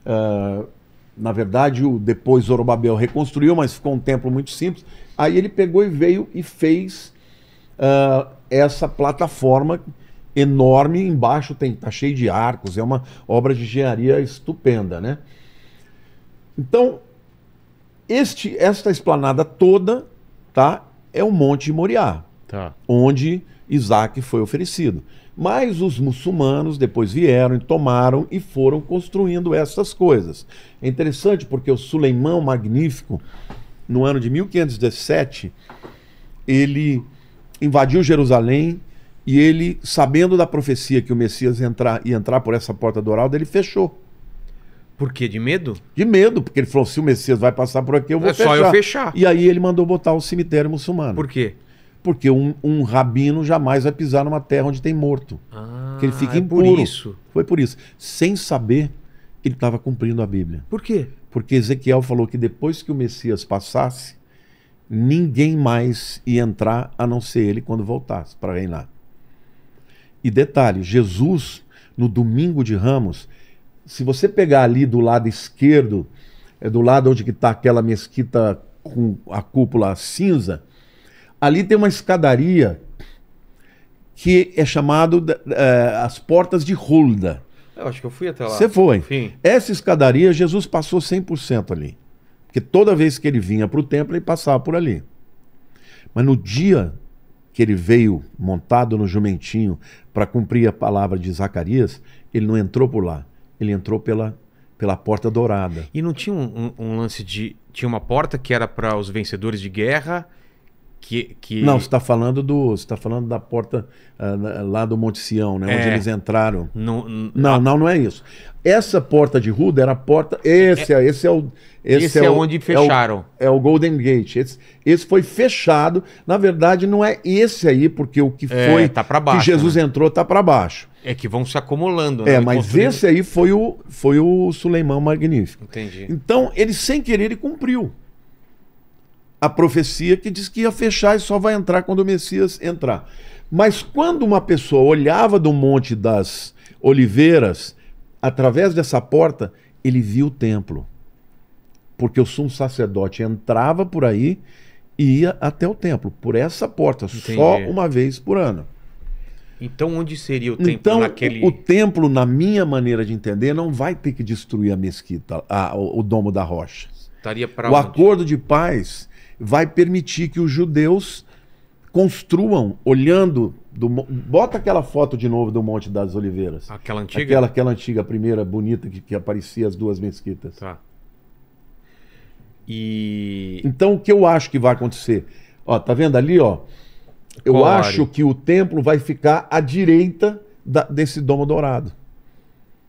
Ah, na verdade, o depois Zorobabel reconstruiu, mas ficou um templo muito simples. Aí ele pegou e veio e fez uh, essa plataforma enorme. Embaixo tem tá cheio de arcos, é uma obra de engenharia estupenda, né? Então, este, esta esplanada toda, tá, é o Monte Moriá, tá. onde Isaac foi oferecido. Mas os muçulmanos depois vieram e tomaram e foram construindo essas coisas. É interessante porque o Suleimão Magnífico, no ano de 1517, ele invadiu Jerusalém e ele, sabendo da profecia que o Messias ia entrar, ia entrar por essa porta dourada, ele fechou. Por quê? De medo? De medo, porque ele falou: se o Messias vai passar por aqui, eu vou é fechar. É só eu fechar. E aí ele mandou botar o cemitério muçulmano. Por quê? Porque um, um, rabino jamais vai pisar numa terra onde tem morto. Ah, porque ele fica é impuro. Por isso. Foi por isso. Sem saber, ele estava cumprindo a Bíblia. Por quê? Porque Ezequiel falou que depois que o Messias passasse, ninguém mais ia entrar a não ser ele quando voltasse para reinar. E detalhe, Jesus, no domingo de Ramos, se você pegar ali do lado esquerdo, é do lado onde está aquela mesquita com a cúpula cinza, Ali tem uma escadaria que é chamado é, as portas de Hulda. Eu acho que eu fui até lá. Você foi. Enfim. Essa escadaria, Jesus passou 100% ali. Porque toda vez que ele vinha para o templo, ele passava por ali. Mas no dia que ele veio montado no jumentinho para cumprir a palavra de Zacarias, ele não entrou por lá. Ele entrou pela, pela porta dourada. E não tinha um, um, um lance de. Tinha uma porta que era para os vencedores de guerra que, que... Não, você está falando do. Você tá falando da porta uh, lá do Monte Sião, né? É. Onde eles entraram. No, no, não, a... não, não é isso. Essa porta de Ruda era a porta. Esse é, esse é o. Esse, esse é, é onde fecharam. É o, é o, Golden Gate. Esse, esse foi fechado. Na verdade, não é esse aí, porque o que é, foi. Tá para baixo. Que Jesus né? entrou tá para baixo. É que vão se acumulando. Né? É, mas construindo... esse aí foi o, foi o Suleimão Magnífico. Entendi. Então, ele sem querer, ele cumpriu a profecia que diz que ia fechar e só vai entrar quando o Messias entrar. Mas quando uma pessoa olhava do Monte das Oliveiras, através dessa porta, ele viu o templo. Porque o sumo sacerdote entrava por aí e ia até o templo, por essa porta, Entendi. só uma vez por ano. Então, onde seria o templo então, naquele... O, o templo, na minha maneira de entender, não vai ter que destruir a mesquita, a, o, o domo da rocha. Estaria para O onde? acordo de paz vai permitir que os judeus construam, olhando. Do, bota aquela foto de novo do Monte das Oliveiras. Aquela antiga? Aquela, aquela antiga, a primeira bonita que, que aparecia as duas mesquitas. Tá. E. Então o que eu acho que vai acontecer? Ó, tá vendo ali, ó? Eu Qual acho área? que o templo vai ficar à direita da, desse domo dourado.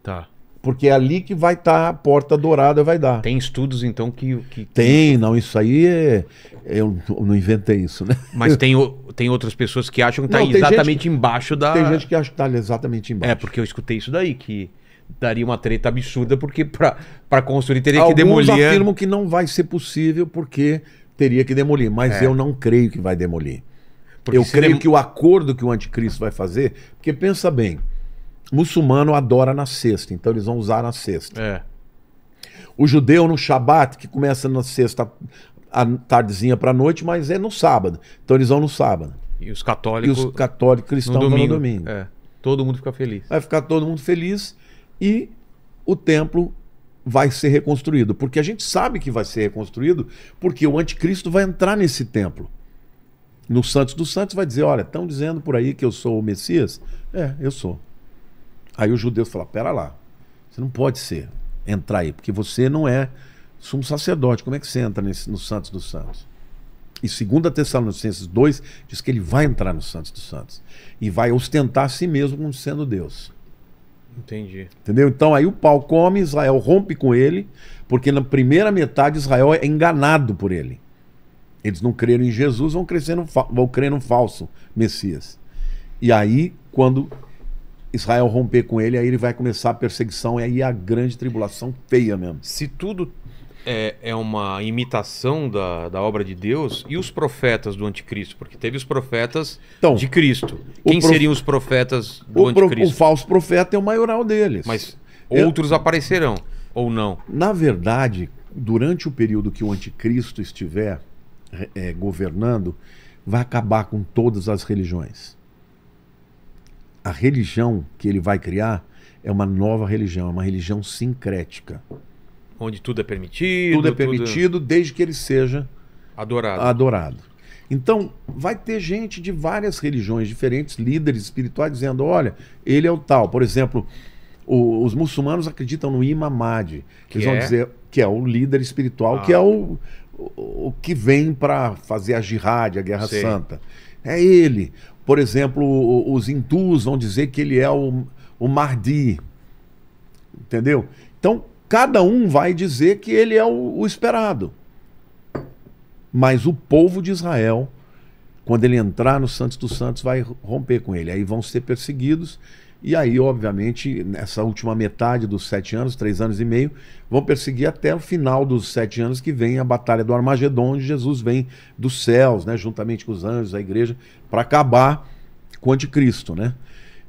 Tá. Porque é ali que vai estar tá a porta dourada, vai dar. Tem estudos, então, que. que... Tem, não, isso aí é, é. Eu não inventei isso, né? Mas [LAUGHS] tem, tem outras pessoas que acham que está exatamente gente, embaixo da. Tem gente que acha que está exatamente embaixo. É, porque eu escutei isso daí, que daria uma treta absurda, porque para construir teria Alguns que demolir. Alguns né? afirmam que não vai ser possível, porque teria que demolir. Mas é. eu não creio que vai demolir. Porque eu creio dem... que o acordo que o anticristo vai fazer, porque pensa bem, muçulmano adora na sexta, então eles vão usar na sexta. É. O judeu no Shabat, que começa na sexta a tardezinha para noite, mas é no sábado. Então eles vão no sábado. E os católicos. E os católicos cristãos no domingo. Vão no domingo. É. Todo mundo fica feliz. Vai ficar todo mundo feliz e o templo vai ser reconstruído. Porque a gente sabe que vai ser reconstruído, porque o anticristo vai entrar nesse templo. No Santos dos Santos vai dizer: olha, estão dizendo por aí que eu sou o Messias? É, eu sou. Aí os judeus falam: pera lá, você não pode ser, entrar aí, porque você não é sumo sacerdote. Como é que você entra nesse, no Santos dos Santos? E segundo a Tessalonicenses 2, diz que ele vai entrar no Santos dos Santos e vai ostentar a si mesmo como sendo Deus. Entendi. Entendeu? Então aí o pau come, Israel rompe com ele, porque na primeira metade Israel é enganado por ele. Eles não creram em Jesus, vão, crescendo, vão crer no falso Messias. E aí, quando Israel romper com ele, aí ele vai começar a perseguição e aí a grande tribulação feia mesmo. Se tudo é, é uma imitação da, da obra de Deus, e os profetas do anticristo? Porque teve os profetas então, de Cristo. Quem prof... seriam os profetas do o anticristo? Pro... O falso profeta é o maioral deles. Mas outros Eu... aparecerão, ou não? Na verdade, durante o período que o anticristo estiver é, governando, vai acabar com todas as religiões a religião que ele vai criar é uma nova religião, é uma religião sincrética. Onde tudo é permitido. Tudo é permitido, tudo... desde que ele seja adorado. adorado. Então, vai ter gente de várias religiões diferentes, líderes espirituais, dizendo: olha, ele é o tal. Por exemplo, o, os muçulmanos acreditam no Imamad. Que eles é? vão dizer que é o líder espiritual, ah. que é o, o, o que vem para fazer a jihad, a Guerra Sei. Santa. É ele. Por exemplo, os hindus vão dizer que ele é o, o Mardi. Entendeu? Então, cada um vai dizer que ele é o, o esperado. Mas o povo de Israel, quando ele entrar no Santos dos Santos, vai romper com ele. Aí vão ser perseguidos e aí, obviamente, nessa última metade dos sete anos, três anos e meio, vão perseguir até o final dos sete anos que vem a Batalha do Armagedon, onde Jesus vem dos céus, né, juntamente com os anjos, a igreja, para acabar com o anticristo. Né?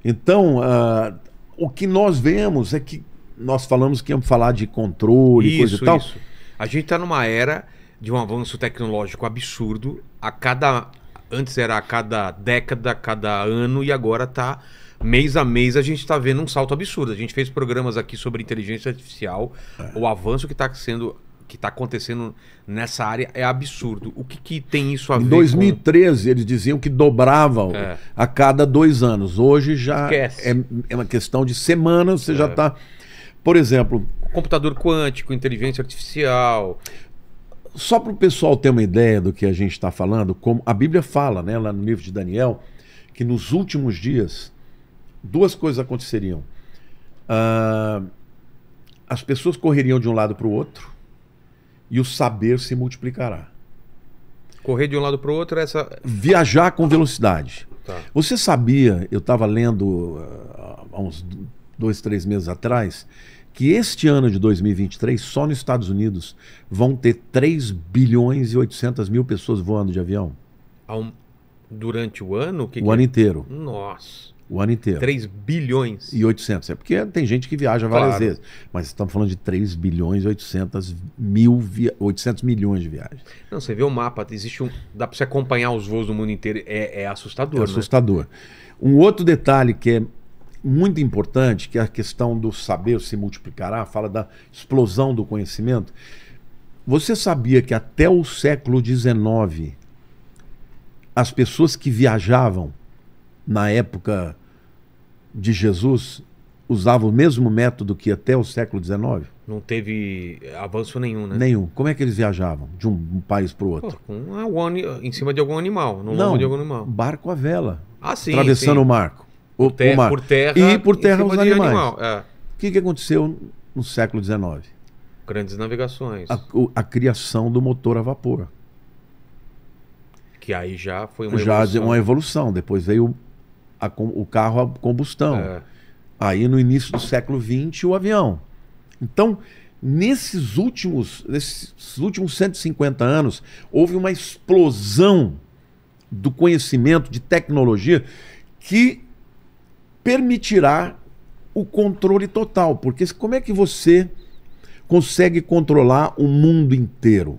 Então, uh, o que nós vemos é que nós falamos que íamos falar de controle, isso, coisa e tal. Isso. A gente está numa era de um avanço tecnológico absurdo. A cada. Antes era a cada década, cada ano, e agora está mês a mês a gente está vendo um salto absurdo. A gente fez programas aqui sobre inteligência artificial, é. o avanço que está sendo que está acontecendo nessa área é absurdo. O que, que tem isso a em ver? Em 2013, com... eles diziam que dobravam é. a cada dois anos. Hoje já é, é, uma questão de semanas, você é. já está. Por exemplo. Computador quântico, inteligência artificial. Só para o pessoal ter uma ideia do que a gente está falando, como a Bíblia fala, né, lá no livro de Daniel, que nos últimos dias duas coisas aconteceriam. Uh, as pessoas correriam de um lado para o outro e o saber se multiplicará. Correr de um lado para o outro é essa. Viajar com velocidade. Tá. Você sabia, eu estava lendo uh, há uns dois, três meses atrás, que este ano de 2023, só nos Estados Unidos, vão ter 3 bilhões e 800 mil pessoas voando de avião? Um... Durante o ano? O, que o que é? ano inteiro. Nossa. O ano inteiro. 3 bilhões. E 800. É porque tem gente que viaja várias claro. vezes. Mas estamos falando de 3 bilhões e 800, mil via... 800 milhões de viagens. Não, você vê o mapa, existe um... dá para você acompanhar os voos do mundo inteiro. É, é assustador. É né? assustador. Um outro detalhe que é muito importante, que é a questão do saber se multiplicará, fala da explosão do conhecimento. Você sabia que até o século XIX, as pessoas que viajavam na época de Jesus, usava o mesmo método que até o século XIX? Não teve avanço nenhum, né? Nenhum. Como é que eles viajavam de um país para o outro? Pô, um, em cima de algum animal, no Não, de algum animal. Barco à vela. Ah, sim. Atravessando sim. o marco. O, ter, o mar. Por terra. E por terra os animais. Animal, é. O que, que aconteceu no século XIX? Grandes navegações. A, a, criação do motor a vapor. Que aí já foi uma já evolução. Já uma evolução. Depois veio a, o carro a combustão. É. Aí no início do século XX, o avião. Então, nesses últimos, nesses últimos 150 anos, houve uma explosão do conhecimento, de tecnologia, que permitirá o controle total. Porque como é que você consegue controlar o mundo inteiro?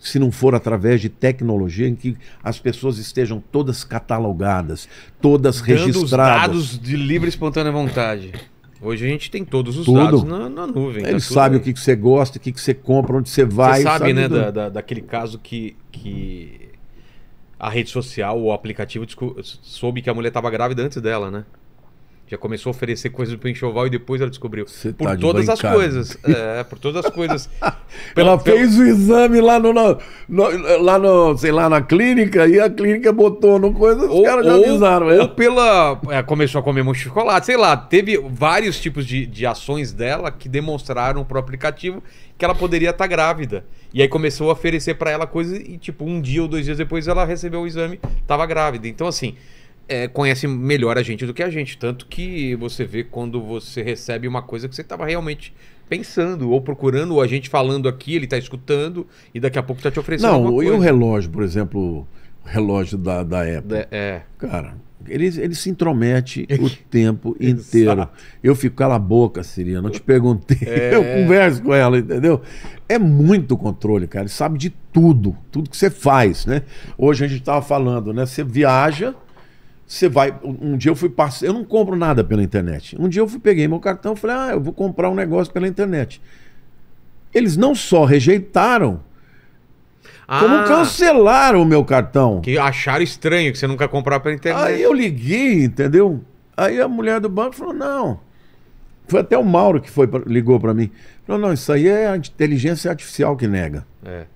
se não for através de tecnologia em que as pessoas estejam todas catalogadas, todas Dando registradas. Os dados de livre e espontânea vontade. Hoje a gente tem todos os tudo. dados na, na nuvem. Ele tá sabe aí. o que, você gosta, o que, você compra, onde você vai. Você sabe, sabe né, da, da, daquele caso que, que a rede social ou o aplicativo soube que a mulher estava grávida antes dela, né? Já começou a oferecer coisas pro enxoval e depois ela descobriu. por tá todas de as coisas. É, por todas as coisas. [LAUGHS] Pela, ela fez o exame lá no, no, no, lá no, sei lá, na clínica e a clínica botou no coisa, ou, os caras já avisaram. Ou, ou é. pela. É, começou a comer muito chocolate, sei lá. Teve vários tipos de, de ações dela que demonstraram pro aplicativo que ela poderia estar tá grávida. E aí começou a oferecer para ela coisas e, tipo, um dia ou dois dias depois ela recebeu o exame, tava grávida. Então, assim é, conhece melhor a gente do que a gente. Tanto que você vê quando você recebe uma coisa que você estava realmente pensando ou procurando, ou a gente falando aqui, ele está escutando e daqui a pouco está te oferecendo. Não, e o relógio, por exemplo, o relógio da, da Apple. é. Cara, ele, ele se intromete o [LAUGHS] tempo inteiro. Eu fico, cala a boca, Sirina, não te perguntei. [LAUGHS] É... Eu converso com ela, entendeu? É muito controle, cara. Ele sabe de tudo, tudo que você faz, né? Hoje a gente estava falando, né? Você viaja, você vai. Um dia eu fui parceiro. Eu não compro nada pela internet. Um dia eu fui, peguei meu cartão e falei, ah, eu vou comprar um negócio pela internet. Eles não só rejeitaram, ah, como cancelaram o meu cartão. Que acharam estranho que você nunca comprava pela internet. Aí eu liguei, entendeu? Aí a mulher do banco falou: não. Foi até o Mauro que foi, ligou para mim. Falou: não, isso aí é a inteligência artificial que nega. É.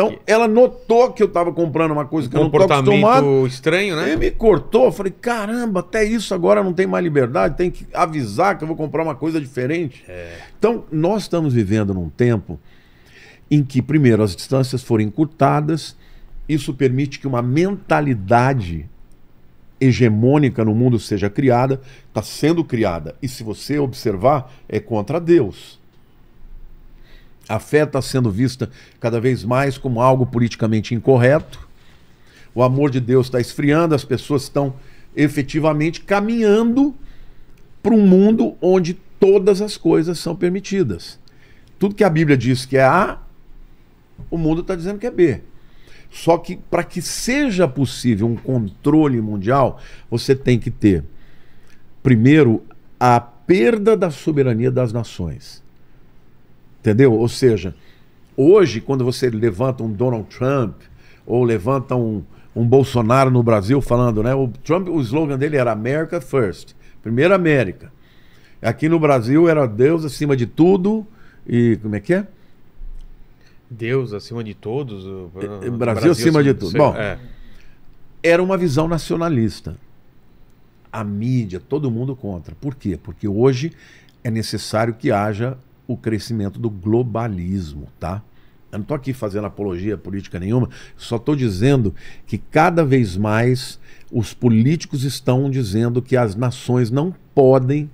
Então, ela notou que eu estava comprando uma coisa que um eu não tô acostumado. estranho, né? E me cortou. Eu falei, caramba, até isso agora não tem mais liberdade. Tem que avisar que eu vou comprar uma coisa diferente. É. Então, nós estamos vivendo num tempo em que, primeiro, as distâncias foram encurtadas. Isso permite que uma mentalidade hegemônica no mundo seja criada, está sendo criada. E se você observar, é contra Deus. A fé está sendo vista cada vez mais como algo politicamente incorreto. O amor de Deus está esfriando, as pessoas estão efetivamente caminhando para um mundo onde todas as coisas são permitidas. Tudo que a Bíblia diz que é A, o mundo está dizendo que é B. Só que para que seja possível um controle mundial, você tem que ter, primeiro, a perda da soberania das nações. Entendeu? Ou seja, hoje, quando você levanta um Donald Trump ou levanta um, um Bolsonaro no Brasil falando, né? O Trump, o slogan dele era America First, primeira América. Aqui no Brasil era Deus acima de tudo e como é que é? Deus acima de todos. O... É, é, Brasil, Brasil acima, acima de tudo. Bom, é. era uma visão nacionalista. A mídia, todo mundo contra. Por quê? Porque hoje é necessário que haja o crescimento do globalismo, tá? Eu não estou aqui fazendo apologia política nenhuma, só estou dizendo que cada vez mais os políticos estão dizendo que as nações não podem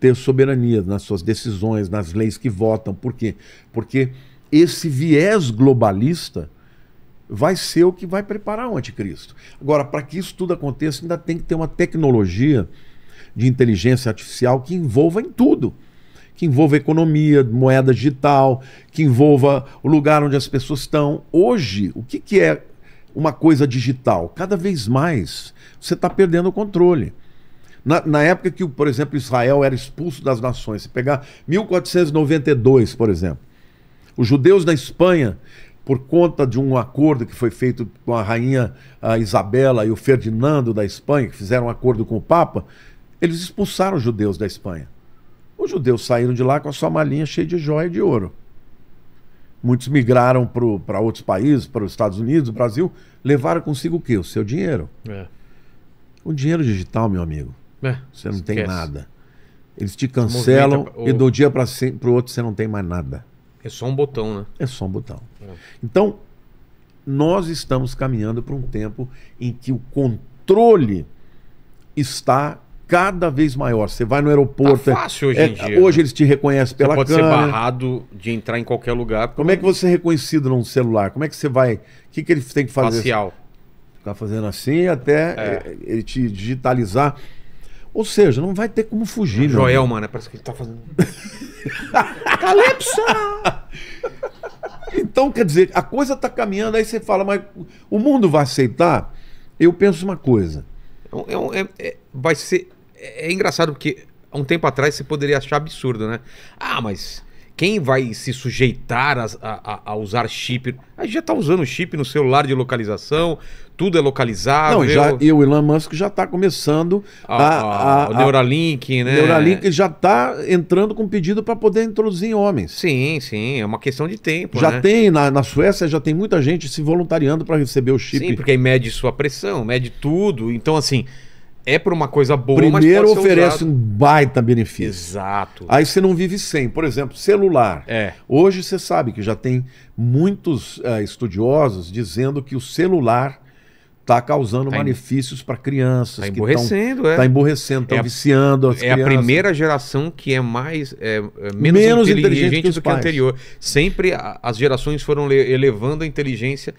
ter soberania nas suas decisões, nas leis que votam. Por quê? Porque esse viés globalista vai ser o que vai preparar o anticristo. Agora, para que isso tudo aconteça, ainda tem que ter uma tecnologia de inteligência artificial que envolva em tudo que envolva economia, moeda digital, que envolva o lugar onde as pessoas estão. Hoje, o que, que é uma coisa digital? Cada vez mais você está perdendo o controle. Na, na, época que, por exemplo, Israel era expulso das nações, se pegar 1492, por exemplo, os judeus na Espanha, por conta de um acordo que foi feito com a rainha a Isabela e o Ferdinando da Espanha, que fizeram um acordo com o Papa, eles expulsaram os judeus da Espanha. Os judeus saíram de lá com a sua malinha cheia de joia e de ouro. Muitos migraram para outros países, para os Estados Unidos, Brasil, levaram consigo o quê? O seu dinheiro. É. O dinheiro digital, meu amigo. É, você não esquece. tem nada. Eles te cancelam ou... É e do dia para o outro você não tem mais nada. É só um botão, né? É só um botão. É. Então, nós estamos caminhando para um tempo em que o controle está cada vez maior. Você vai no aeroporto. Tá fácil é, hoje é, em dia. Hoje né? eles te reconhecem pela você pode câmera. ser barrado de entrar em qualquer lugar. Como é que você é reconhecido num celular? Como é que você vai. O que, que ele tem que fazer? Facial. Ficar fazendo assim até é. é ele te digitalizar. Ou seja, não vai ter como fugir. É Joel, mano, né? parece que ele tá fazendo. [LAUGHS] Calypso! então, quer dizer, a coisa tá caminhando, aí você fala, mas o mundo vai aceitar? Eu penso uma coisa. É, é, é, vai ser é, é, engraçado porque há um tempo atrás você poderia achar absurdo, né? Ah, mas quem vai se sujeitar a, a, a usar chip? A gente já está usando chip no celular de localização, tudo é localizado. Não, né? já, e o Elon Musk já está começando a, ah, a, a, o Neuralink, né? Neuralink já está entrando com pedido para poder introduzir em homens. Sim, sim, é uma questão de tempo. Já né? tem, na, na Suécia já tem muita gente se voluntariando para receber o chip. Sim, porque aí mede sua pressão, mede tudo. Então, assim, é por uma coisa boa, Primeiro oferece um baita benefício. Exato. Aí você não vive sem. Por exemplo, celular. É. Hoje você sabe que já tem muitos uh, estudiosos dizendo que o celular está causando tá malefícios para crianças. Está é. tá emborrecendo, tão, é. Está emborrecendo, está é viciando as é crianças. É a primeira geração que é mais é, é menos, menos inteligente, inteligente que do que a anterior. Sempre as gerações foram elevando a inteligência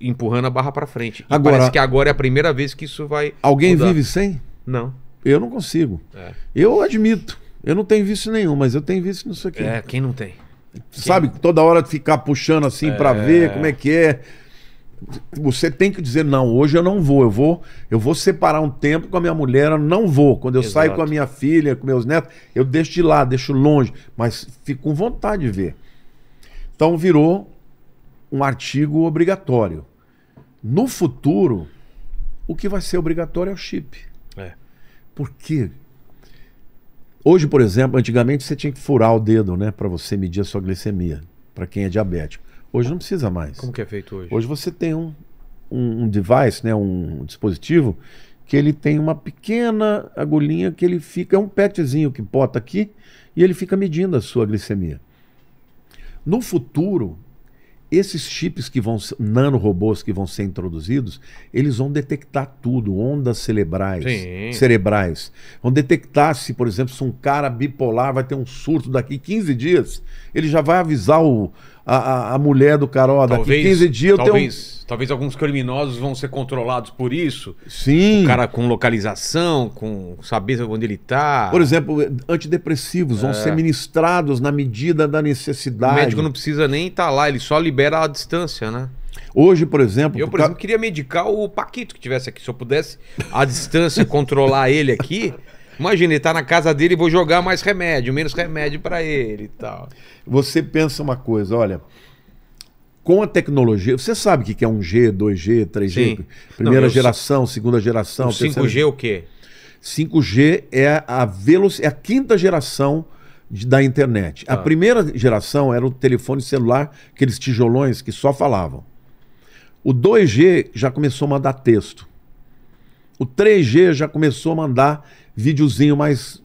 empurrando a barra para frente. E agora, parece que agora é a primeira vez que isso vai. Alguém mudar. vive sem? Não. Eu não consigo. É. Eu admito. Eu não tenho vício nenhum, mas eu tenho vício nisso aqui. É, quem não tem? Sabe, quem... toda hora ficar puxando assim é... para ver como é que é. Você tem que dizer não, hoje eu não vou, eu vou, eu vou separar um tempo com a minha mulher, eu não vou. Quando eu Exato. saio com a minha filha, com meus netos, eu deixo de lá, deixo longe, mas fico com vontade de ver. Então virou um artigo obrigatório. No futuro, o que vai ser obrigatório é o chip. É. Por quê? Hoje, por exemplo, antigamente você tinha que furar o dedo, né, para você medir a sua glicemia, para quem é diabético. Hoje não precisa mais. Como que é feito hoje? Hoje você tem um, um, um device, né, um dispositivo que ele tem uma pequena agulhinha que ele fica, é um petzinho que bota aqui e ele fica medindo a sua glicemia. No futuro, esses chips que vão, nanorobôs que vão ser introduzidos, eles vão detectar tudo, ondas cerebrais, Sim. cerebrais. Vão detectar se, por exemplo, se um cara bipolar vai ter um surto daqui 15 dias, ele já vai avisar o, a, a, mulher do cara, ó, daqui talvez, 15 dias eu talvez, tenho... Talvez alguns criminosos vão ser controlados por isso. Sim. O cara com localização, com saber onde ele está. Por exemplo, antidepressivos é. vão ser ministrados na medida da necessidade. O médico não precisa nem estar tá lá, ele só libera a distância, né? Hoje, por exemplo. Eu, por, por exemplo, ca... queria medicar o Paquito que tivesse aqui. Se eu pudesse, à distância, [LAUGHS] controlar ele aqui, Imagina, ele tá na casa dele e vou jogar mais remédio, menos remédio para ele e tal. Você pensa uma coisa, olha. Com a tecnologia, você sabe o que é 1G, 2G, 3G? Sim. Primeira Não, geração, segunda geração. O 5G terceira... É o quê? 5G é a, veloc... é a quinta geração de, da internet. A ah. primeira geração era o telefone celular, aqueles tijolões que só falavam. O 2G já começou a mandar texto. O 3G já começou a mandar videozinho mais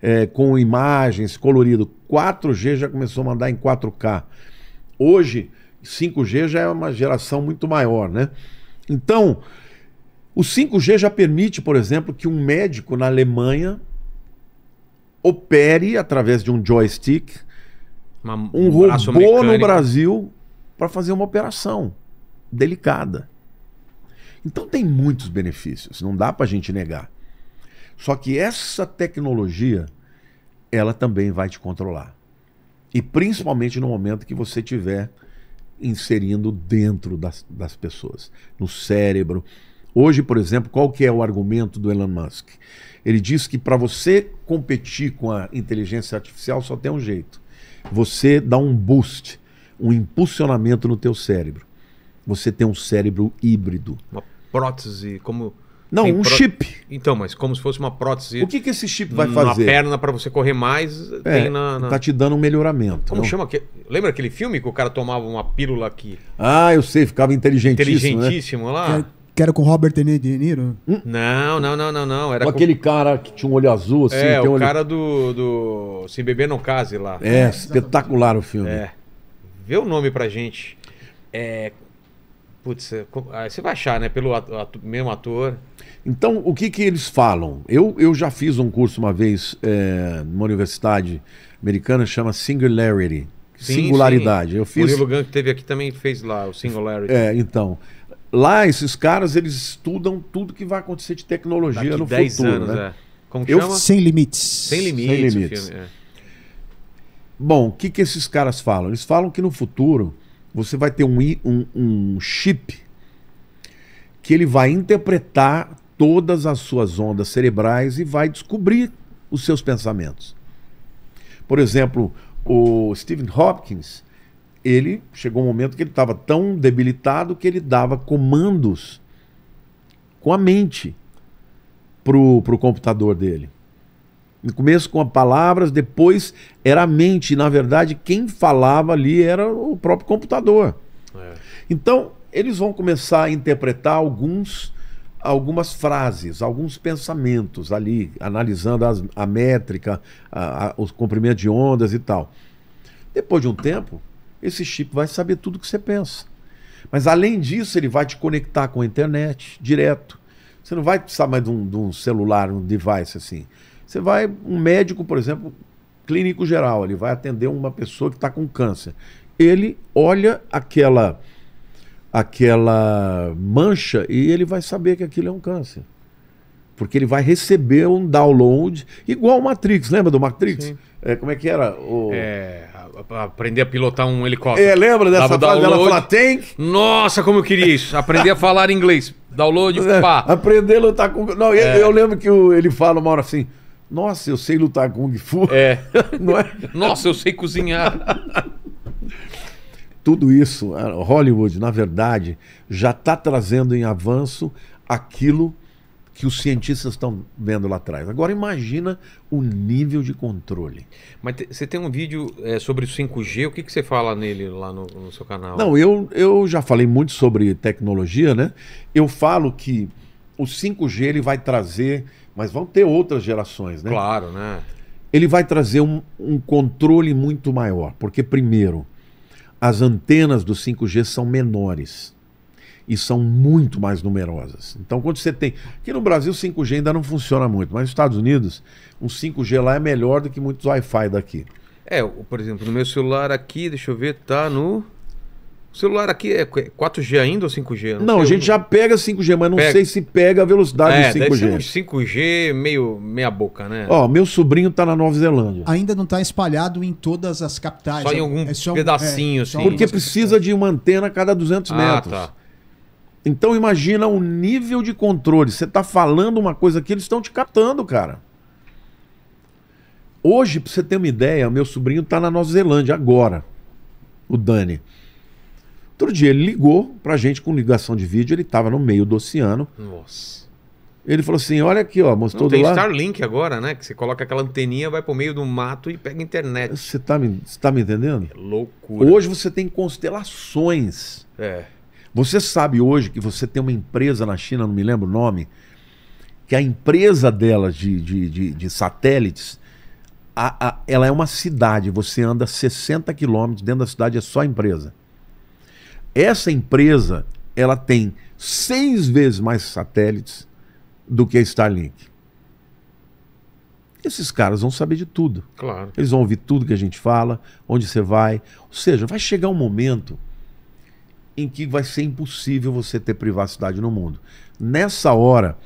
é, com imagens, colorido. 4G já começou a mandar em 4K. Hoje, 5G já é uma geração muito maior, né? Então, o 5G já permite, por exemplo, que um médico na Alemanha opere através de um joystick uma, um, um robô mecânico. no Brasil para fazer uma operação delicada. Então tem muitos benefícios, não dá para a gente negar. Só que essa tecnologia, ela também vai te controlar. E principalmente no momento que você tiver inserindo dentro das, das pessoas, no cérebro. Hoje, por exemplo, qual que é o argumento do Elon Musk? Ele diz que para você competir com a inteligência artificial só tem um jeito. Você dá um boost, um impulsionamento no teu cérebro. Você tem um cérebro híbrido. Uma prótese, como não, um pró- chip. Então, mas como se fosse uma prótese. O que, que esse chip vai fazer? Uma perna para você correr mais. É, tem na, na- Tá te dando um melhoramento. Como não? chama? Lembra aquele filme que o cara tomava uma pílula aqui? Ah, eu sei, ficava inteligentíssimo, né? Inteligentíssimo lá? Quero, era com Robert De Niro. Hum? Não, não, não, não, não. Era Com aquele cara que tinha um olho azul, assim, É, tem um o olho... cara do, do Se Beber Não Case lá. É, espetacular o filme. É. Vê o nome pra gente. É Putz, é, aí ah, você vai achar, né? Pelo ato, mesmo ator. Então, o que, que eles falam? Eu, eu já fiz um curso uma vez é, numa universidade americana, chama Singularity. Sim, singularidade. Sim. Eu fiz. O Murilo Gant que teve aqui também fez lá o Singularity. É, então. Lá, esses caras, eles estudam tudo que vai acontecer de tecnologia Daqui no 10 futuro. Né? Anos, né? é. Como eu... chama? Sem limites. Sem limites. Sem limites. O filme, é. Bom, o que, que esses caras falam? Eles falam que no futuro você vai ter um, um, um chip que ele vai interpretar todas as suas ondas cerebrais e vai descobrir os seus pensamentos. Por exemplo, o Stephen Hopkins, ele chegou um momento que ele estava tão debilitado que ele dava comandos com a mente para pro computador dele. No começo com as palavras, depois era a mente. Na verdade, quem falava ali era o próprio computador. É. Então, eles vão começar a interpretar alguns algumas frases, alguns pensamentos ali, analisando as, a métrica, a, a, os comprimentos de ondas e tal. Depois de um tempo, esse chip vai saber tudo que você pensa. Mas além disso, ele vai te conectar com a internet direto. Você não vai precisar mais de um, de um celular, um device assim. Você vai, um médico, por exemplo, clínico geral, ele vai atender uma pessoa que está com câncer. Ele olha aquela aquela mancha e ele vai saber que aquilo é um câncer. Porque ele vai receber um download, igual o Matrix, lembra do Matrix? É, como é que era? O... É, aprender a pilotar um helicóptero. É, lembra dessa Dava frase download. dela Nossa, como eu queria isso. Aprender a falar inglês. Download, é, pá. Aprender a lutar com. Não, é. eu, eu, lembro que o, ele fala uma hora assim: nossa, eu sei lutar Kung Fu. É. [LAUGHS] Não é? Nossa, eu sei cozinhar. Tudo isso, Hollywood, na verdade, já está trazendo em avanço aquilo que os cientistas estão vendo lá atrás. Agora imagina o nível de controle. Mas você tem um vídeo é, sobre o 5G, o que, que você fala nele lá no, no, seu canal? Não, eu, eu já falei muito sobre tecnologia, né? Eu falo que o 5G ele vai trazer mas vão ter outras gerações, né? Claro, né? Ele vai trazer um, um controle muito maior, porque, primeiro, as antenas do 5G são menores e são muito mais numerosas. Então, quando você tem. Aqui no Brasil, 5G ainda não funciona muito, mas nos Estados Unidos, um 5G lá é melhor do que muitos Wi-Fi daqui. É, por exemplo, no meu celular aqui, deixa eu ver, tá no o celular aqui é 4G ainda ou 5G? Não, não a gente já pega 5G, mas não pega. sei se pega a velocidade é, de 5G. 5G meio meia boca, né? Ó, meu sobrinho tá na Nova Zelândia. Ainda não tá espalhado em todas as capitais. Só em é algum é só, pedacinho, é, assim, Porque precisa de uma antena a cada 200 ah, metros. ah, Tá. Então imagina o nível de controle. Você tá falando uma coisa que eles estão te captando, cara. Hoje, pra você ter uma ideia, meu sobrinho tá na Nova Zelândia agora. O Dani. Outro dia ele ligou pra gente com ligação de vídeo, ele tava no meio do oceano. Nossa. Ele falou assim: olha aqui, ó, mostrou Não, tem do lado. Starlink agora, né? Que você coloca aquela anteninha, vai pro meio do mato e pega internet. Você tá me, você tá me entendendo? É loucura. Hoje você tem constelações. É. Você sabe hoje que você tem uma empresa na China, não me lembro o nome, que a empresa dela de, de, de, de satélites, a, a, ela é uma cidade. Você anda 60 quilômetros dentro da cidade, é só empresa. Essa empresa ela tem seis vezes mais satélites do que a Starlink. Esses caras vão saber de tudo. Claro. Eles vão ouvir tudo que a gente fala, onde você vai. Ou seja, vai chegar um momento em que vai ser impossível você ter privacidade no mundo. Nessa hora,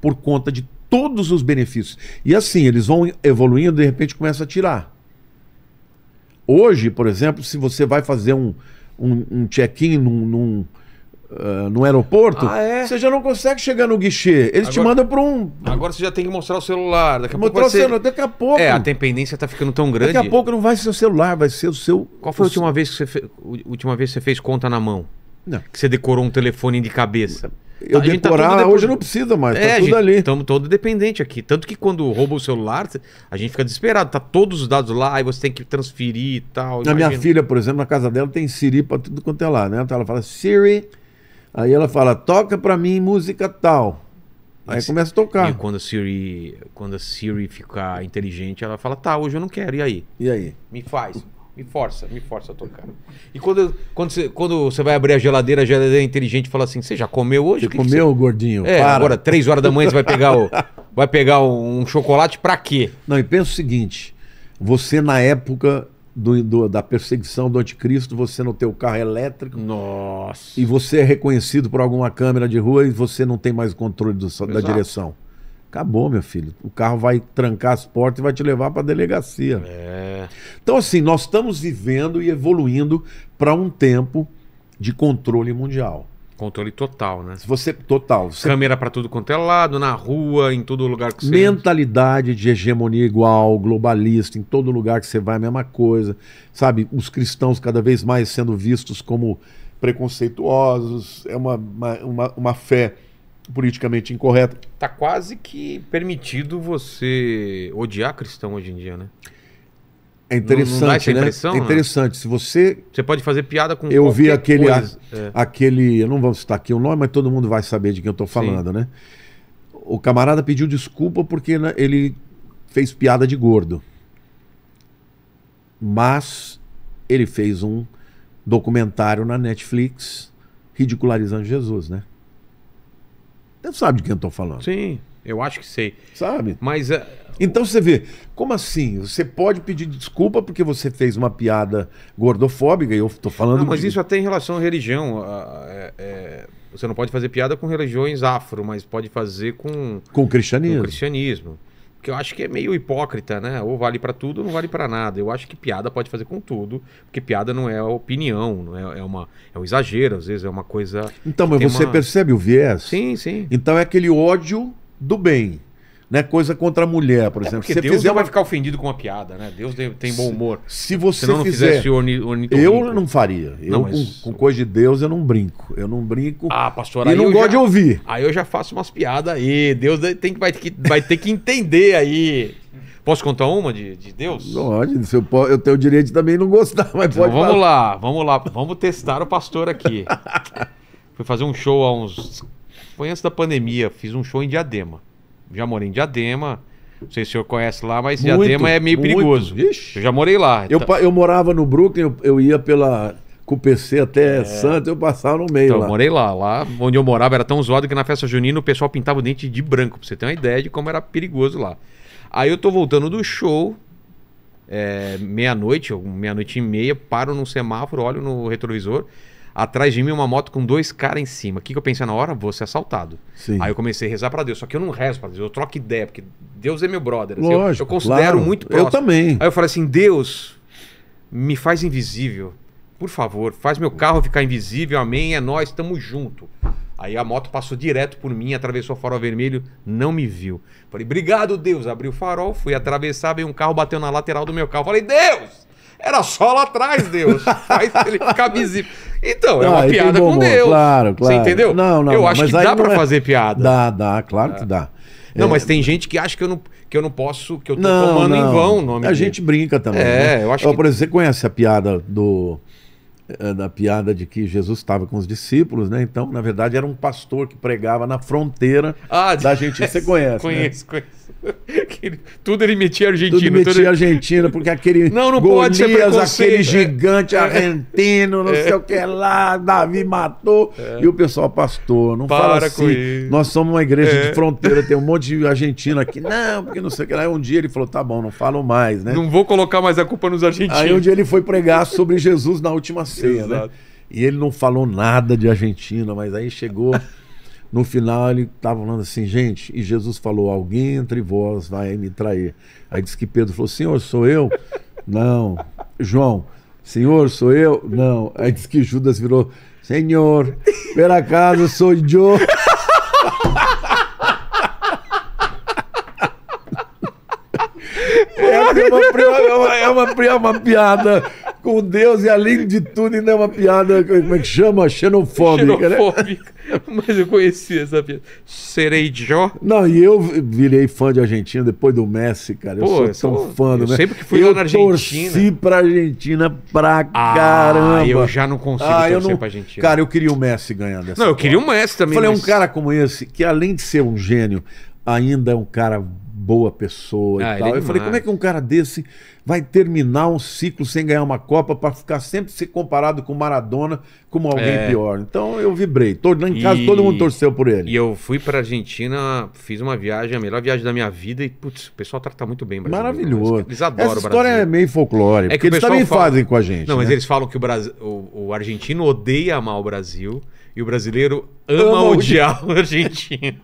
por conta de todos os benefícios. E assim, eles vão evoluindo e de repente começa a tirar. Hoje, por exemplo, se você vai fazer um, um, um check-in num, ah, aeroporto, ah, é? você já não consegue chegar no guichê. Eles te mandam para um. Agora você já tem que mostrar o celular. Daqui a pouco. celular, daqui a pouco. É, a dependência tá ficando tão grande. Daqui a pouco não vai ser o celular, vai ser o seu. Qual foi a última vez que você, fe... última vez que você fez conta na mão? Não. Que você decorou um telefone de cabeça. Eu tá, decorar tá depois... hoje não precisa mais, tá é, tá tudo gente, ali. Estamos todo dependente aqui. Tanto que quando rouba o celular, a gente fica desesperado. Tá todos os dados lá, aí você tem que transferir e tal. A minha filha, por exemplo, na casa dela tem Siri para tudo quanto é lá, né? Então ela fala Siri, aí ela fala, toca para mim música tal. Aí começa a tocar. E quando a Siri, quando a Siri ficar inteligente, ela fala: "Tá, hoje eu não quero". E aí? E aí? Me faz. Me força, me força a tocar. E quando, quando, você, quando você vai abrir a geladeira, a geladeira é inteligente fala assim: Você já comeu hoje? Você que comeu, que você... gordinho? É, para. agora, três horas da manhã, você vai pegar, o, [LAUGHS] vai pegar um chocolate para quê? Não, e pensa o seguinte: você, na época do, do, da perseguição do anticristo, você no teu carro elétrico. Nossa. E você é reconhecido por alguma câmera de rua e você não tem mais o controle do, da direção. Acabou, meu filho. O carro vai trancar as portas e vai te levar para a delegacia. É. Então, assim, nós estamos vivendo e evoluindo para um tempo de controle mundial. Controle total, né? Você total. Você... Câmera para tudo quanto é lado, na rua, em todo lugar que você. Mentalidade de hegemonia igual, globalista, em todo lugar que você vai, a mesma coisa. Sabe, os cristãos cada vez mais sendo vistos como preconceituosos, é uma, uma, uma, uma fé politicamente incorreto. Tá quase que permitido você odiar cristão hoje em dia, né? É interessante, não, não né? É interessante. Né? Se você você pode fazer piada com eu vi aquele coisa, a, é. aquele, eu não vou citar aqui o nome, mas todo mundo vai saber de quem eu estou falando, Sim. né? O camarada pediu desculpa porque né, ele fez piada de gordo, mas ele fez um documentário na Netflix ridicularizando Jesus, né? Você sabe de quem eu estou falando. Sim, eu acho que sei. Sabe? Mas. Uh, então você vê, como assim? Você pode pedir desculpa porque você fez uma piada gordofóbica e eu estou falando. Não, mas de... isso até em relação à religião. Uh, é, é, você não pode fazer piada com religiões afro, mas pode fazer com. Com o cristianismo. Com o cristianismo. Porque eu acho que é meio hipócrita, né? Ou vale para tudo ou não vale para nada. Eu acho que piada pode fazer com tudo, porque piada não é opinião, não é, é, uma, é um exagero, às vezes é uma coisa. Então, mas você uma... percebe o viés? Sim, sim. Então é aquele ódio do bem né, coisa contra a mulher, por é exemplo. Porque se Deus fizer... não vai ficar ofendido com uma piada, né? Deus tem bom humor. Se, você Senão fizer, não fizesse eu não faria. Não, eu mas... com, com, coisa de Deus eu não brinco. Eu não brinco. Ah, pastor, e não eu gosto já... de ouvir. Aí eu já faço umas piadas aí. Deus tem que vai ter que vai ter que entender aí. Posso contar uma de, de Deus? Pode, eu, eu tenho o direito de também não gostar, mas então, pode Vamos falar. lá, vamos lá, vamos testar o pastor aqui. [LAUGHS] Fui fazer um show há uns. Foi antes da pandemia, fiz um show em Diadema já morei em Diadema. Não sei se o senhor conhece lá, mas muito, Diadema é meio muito. perigoso. Ixi. Eu já morei lá. Eu, então... eu morava no Brooklyn, eu, eu ia pela com o PC até é. Santos, eu passava no meio então, lá. Eu morei lá. Lá onde eu morava era tão zoado que na festa junina o pessoal pintava o dente de branco, pra você ter uma ideia de como era perigoso lá. Aí eu tô voltando do show, é, meia-noite, meia-noite e meia, paro num semáforo, olho no retrovisor, atrás de mim uma moto com dois caras em cima. O que, que eu pensei na hora? Vou ser assaltado. Sim. Aí eu comecei a rezar para Deus. Só que eu não rezo para Deus, eu troco ideia, porque Deus é meu brother. Assim, Lógico, eu, eu, considero claro, muito próximo. Eu também. Aí eu falei assim: Deus, me faz invisível. Por favor, faz meu carro ficar invisível. Amém. É nós, estamos junto. Aí a moto passou direto por mim, atravessou o farol vermelho, não me viu. Falei, obrigado, Deus. Abri o farol, fui atravessar, veio um carro, bateu na lateral do meu carro. Falei, Deus! Era só lá atrás, Deus. [LAUGHS] Faz ele ficar visível. Então, é ah, uma piada com Deus. Claro, claro. Você entendeu? Não, não. Eu acho que dá para é... fazer piada. Dá, dá, claro é. que dá. Não, é... mas tem gente que acha que eu não, que eu não posso, que eu tô não, tomando não. em vão o nome A gente brinca também. É, né? eu acho que... Por exemplo, você conhece a piada do eh, da piada de que Jesus estava com os discípulos, né? Então, na verdade, era um pastor que pregava na fronteira ah, da gente. Você [LAUGHS] conhece, conheço, né? Conheço, conheço. [LAUGHS] tudo ele metia argentino. Tudo metia tudo... argentino, porque aquele [LAUGHS] não, não Golias, pode ser aquele é. gigante é. argentino, não é. sei o que lá, Davi matou. É. E o pessoal, pastor, não Para fala assim. Isso. Nós somos uma igreja de é. fronteira, [LAUGHS] tem um monte de argentino aqui. Não, porque não sei o que lá. Aí um dia ele falou, tá bom, não falo mais, né? Não vou colocar mais a culpa nos argentinos. Aí um dia ele foi pregar sobre Jesus na última ceia, né? Exato. né? E ele não falou nada de Argentina, mas aí chegou no final ele estava falando assim, gente, e Jesus falou: Alguém entre vós vai me trair. Aí disse que Pedro falou: Senhor, sou eu? [LAUGHS] Não. João, Senhor, sou eu? Não. Aí disse que Judas virou: Senhor, por acaso sou eu? [LAUGHS] É é uma, é, uma, é uma piada com Deus e além de tudo ainda é uma piada, como é que chama? Xenofóbica, né? Xenofóbica. Né? Mas eu conhecia essa piada. Serei Jó? Não, e eu virei fã de Argentina depois do Messi, cara. Eu Pô, sou tão fã do Messi. Sempre que fui eu lá na Argentina. Eu torci pra Argentina pra ah, caramba. eu já não consigo ah, torcer não... pra Argentina. Cara, eu queria o Messi ganhar essa Não, eu queria o Messi também. Eu falei, mas... um cara como esse, que além de ser um gênio, ainda é um cara boa pessoa ah, e tal. É eu falei, como é que um cara desse vai terminar um ciclo sem ganhar uma Copa para ficar sempre ser comparado com Maradona como alguém é... pior? Então eu vibrei. Todo, em casa e... todo mundo torceu por ele. E eu fui para Argentina, fiz uma viagem, a melhor viagem da minha vida e, putz, o pessoal trata muito bem. Brasil, né? Maravilhoso. Eles adoram Essa história é meio folclore, é porque eles também fala... fazem com a gente. Não, né? mas eles falam que o, Brasil, o, o argentino odeia amar o Brasil e o brasileiro ama, ama odiar o argentino.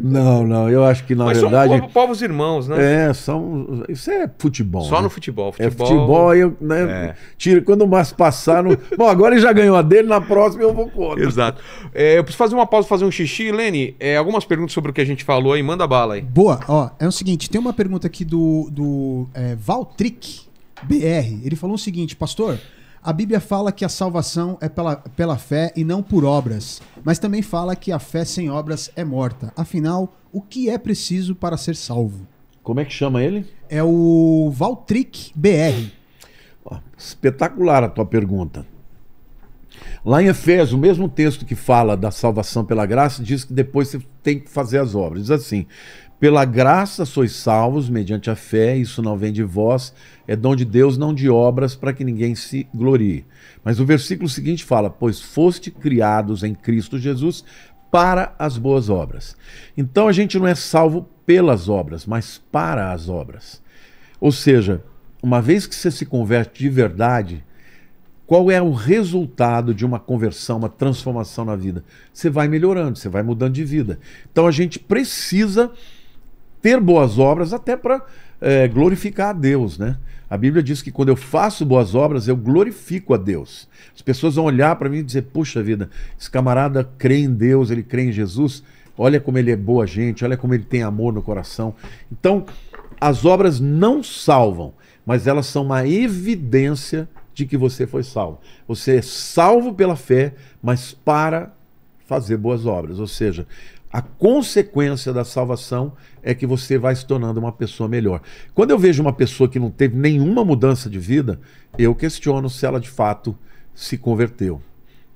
[LAUGHS] Não, não, eu acho que na Mas verdade. São povos irmãos, né? É, são. Isso é futebol. Só né? no futebol. futebol. É futebol, eu, né? É. Tira, quando o Márcio passar. No... [LAUGHS] Bom, agora ele já ganhou a dele, na próxima eu vou contra. Exato. É, eu preciso fazer uma pausa, fazer um xixi. Lene, é, algumas perguntas sobre o que a gente falou aí, manda bala aí. Boa, ó, é o seguinte: tem uma pergunta aqui do, do é, Valtric BR. Ele falou o seguinte, pastor. A Bíblia fala que a salvação é pela, pela fé e não por obras, mas também fala que a fé sem obras é morta. Afinal, o que é preciso para ser salvo? Como é que chama ele? É o Valtric BR. Espetacular a tua pergunta. Lá em Efésios, o mesmo texto que fala da salvação pela graça, diz que depois você tem que fazer as obras. Diz assim: pela graça sois salvos, mediante a fé, isso não vem de vós, é dom de Deus, não de obras, para que ninguém se glorie. Mas o versículo seguinte fala: Pois foste criados em Cristo Jesus para as boas obras. Então a gente não é salvo pelas obras, mas para as obras. Ou seja, uma vez que você se converte de verdade, qual é o resultado de uma conversão, uma transformação na vida? Você vai melhorando, você vai mudando de vida. Então a gente precisa ter boas obras até para é, eh, glorificar a Deus, né? A Bíblia diz que quando eu faço boas obras, eu glorifico a Deus. As pessoas vão olhar para mim e dizer: puxa vida, esse camarada crê em Deus, ele crê em Jesus, olha como ele é boa gente, olha como ele tem amor no coração. Então, as obras não salvam, mas elas são uma evidência de que você foi salvo. Você é salvo pela fé, mas para fazer boas obras. Ou seja, a consequência da salvação é que você vai se tornando uma pessoa melhor. Quando eu vejo uma pessoa que não teve nenhuma mudança de vida, eu questiono se ela de fato se converteu.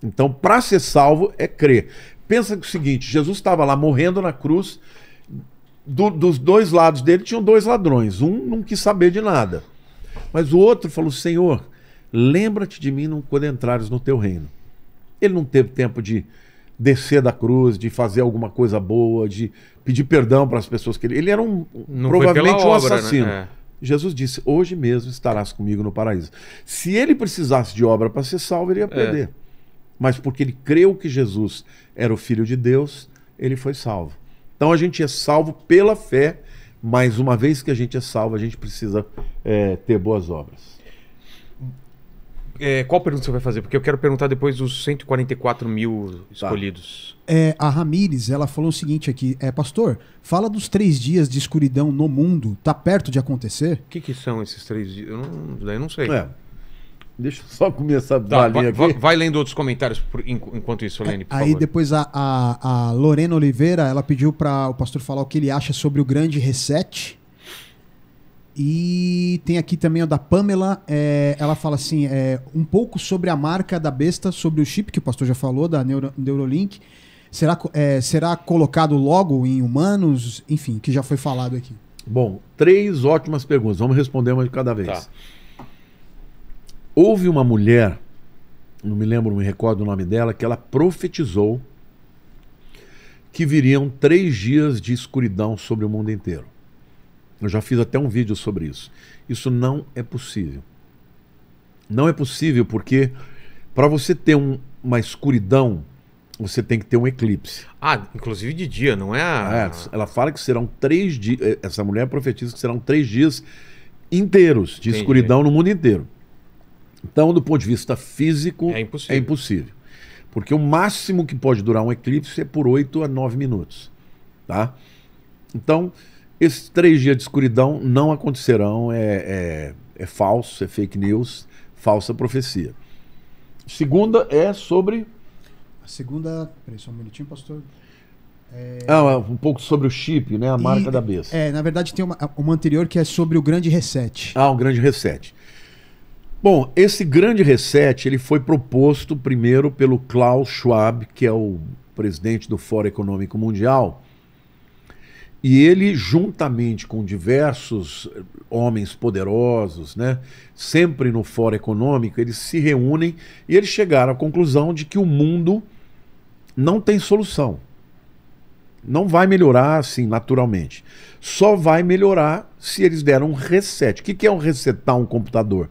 Então, para ser salvo é crer. Pensa o seguinte: Jesus estava lá morrendo na cruz. Do, dos dois lados dele tinham dois ladrões. Um não quis saber de nada. Mas o outro falou: Senhor, lembra-te de mim quando entrares no teu reino. Ele não teve tempo de descer da cruz, de fazer alguma coisa boa, de pedir perdão para as pessoas que ele. Ele era um Não provavelmente um né? assassino. Né? É. Jesus disse: Hoje mesmo estarás comigo no paraíso. Se ele precisasse de obra para ser salvo, ele ia é. perder. É. Mas porque ele creu que Jesus era o Filho de Deus, ele foi salvo. Então a gente é salvo pela fé, mas uma vez que a gente é salvo, a gente precisa é, ter boas obras. É, qual pergunta você vai fazer? Porque eu quero perguntar depois dos 144 mil tá. escolhidos. Tá. É, a Ramires, ela falou o seguinte aqui: é, Pastor, fala dos três dias de escuridão no mundo. Tá perto de acontecer? O que, que são esses três dias? Eu não, daí não sei. É. Deixa eu só começar a tá, vai, aqui. Vai lendo outros comentários por, enquanto isso, Lene, por Aí favor. depois a, a, a Lorena Oliveira, ela pediu para o pastor falar o que ele acha sobre o grande reset e tem aqui também o da Pamela. É, ela fala assim: é, um pouco sobre a marca da besta, sobre o chip que o pastor já falou, da Neuro, Neurolink. Será, é, será colocado logo em humanos? Enfim, que já foi falado aqui. Bom, três ótimas perguntas. Vamos responder uma de cada vez. Tá. Houve uma mulher, não me lembro, não me recordo o nome dela, que ela profetizou que viriam três dias de escuridão sobre o mundo inteiro. Eu já fiz até um vídeo sobre isso. Isso não é possível. Não é possível porque para você ter um, uma escuridão, você tem que ter um eclipse. Ah, inclusive de dia, não é? A... é ela fala que serão três dias. Eh, essa mulher profetiza que serão três dias inteiros de Entendi. escuridão no mundo inteiro. Então, do ponto de vista físico, é impossível. é impossível. Porque o máximo que pode durar um eclipse é por 8 a 9 minutos. Tá? Então, esses três dias de escuridão não acontecerão, é, é, é falso, é fake news, falsa profecia. Segunda é sobre. A segunda. Peraí, só um minutinho, pastor. É... Ah, um pouco sobre o chip, né? A e, marca da besta. É, na verdade tem uma, uma anterior que é sobre o grande reset. Ah, o grande reset. Bom, esse grande reset ele foi proposto primeiro pelo Klaus Schwab, que é o presidente do Fórum Econômico Mundial, e ele, juntamente com diversos eh, homens poderosos, né, sempre no Fórum Econômico, eles se reúnem e eles chegaram à conclusão de que o mundo não tem solução. Não vai melhorar assim, naturalmente. Só vai melhorar se eles deram um reset. O que é um resetar um computador?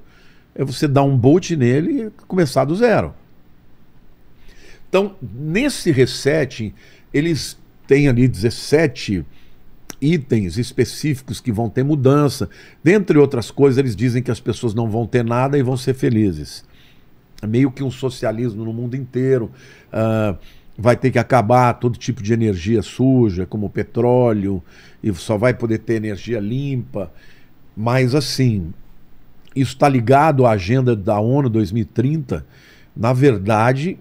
É você dar um boot nele e começar do zero. Então, nesse reset, eles têm ali 17 itens específicos que vão ter mudança. Dentre outras coisas, eles dizem que as pessoas não vão ter nada e vão ser felizes. É meio que um socialismo no mundo inteiro. Uh, vai ter que acabar todo tipo de energia suja, como petróleo, e só vai poder ter energia limpa. Mas, assim, isso está ligado à agenda da ONU 2030. Na verdade,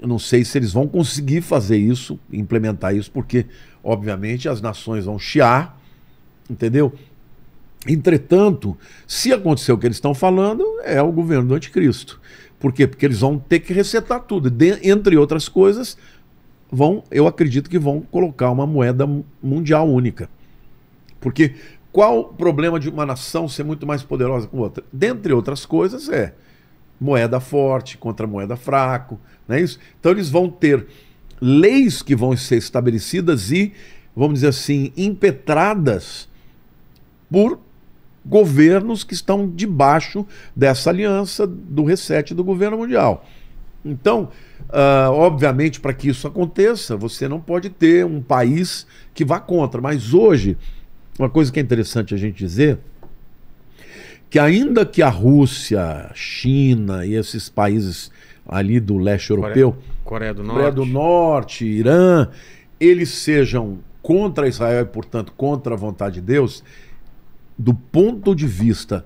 eu não sei se eles vão conseguir fazer isso, implementar isso, porque Obviamente as nações vão chiar, entendeu? Entretanto, se acontecer o que eles estão falando, é o governo do anticristo. Por quê? Porque eles vão ter que resetar tudo. De, entre outras coisas, vão, eu acredito que vão colocar uma moeda mundial única. Porque qual o problema de uma nação ser muito mais poderosa que outra? Dentre outras coisas, é moeda forte contra moeda fraco, não é isso? Então eles vão ter leis que vão ser estabelecidas e, vamos dizer assim, impetradas por governos que estão debaixo dessa aliança do reset do governo mundial. Então, uh, obviamente, para que isso aconteça, você não pode ter um país que vá contra. Mas hoje, uma coisa que é interessante a gente dizer, que ainda que a Rússia, China e esses países ali do leste europeu Coreia do Norte, Coreia do Norte Irã, eles sejam contra Israel e, portanto, contra a vontade de Deus, do ponto de vista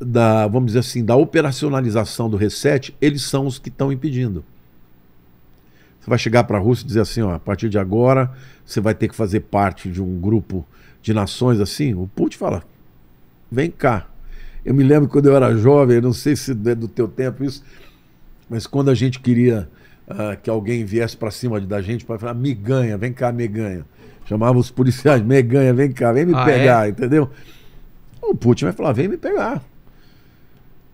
da, vamos dizer assim, da operacionalização do reset, eles são os que estão impedindo. Você vai chegar para a Rússia e dizer assim, ó, a partir de agora você vai ter que fazer parte de um grupo de nações assim, o Putin fala: "Vem cá". Eu me lembro quando eu era jovem, não sei se é do teu tempo isso, mas quando a gente queria ah, que alguém viesse para cima da gente para falar, me ganha, vem cá, me ganha. Chamava os policiais, me ganha, vem cá, vem me ah, é? pegar, é? entendeu? O Putin vai falar, vem me pegar.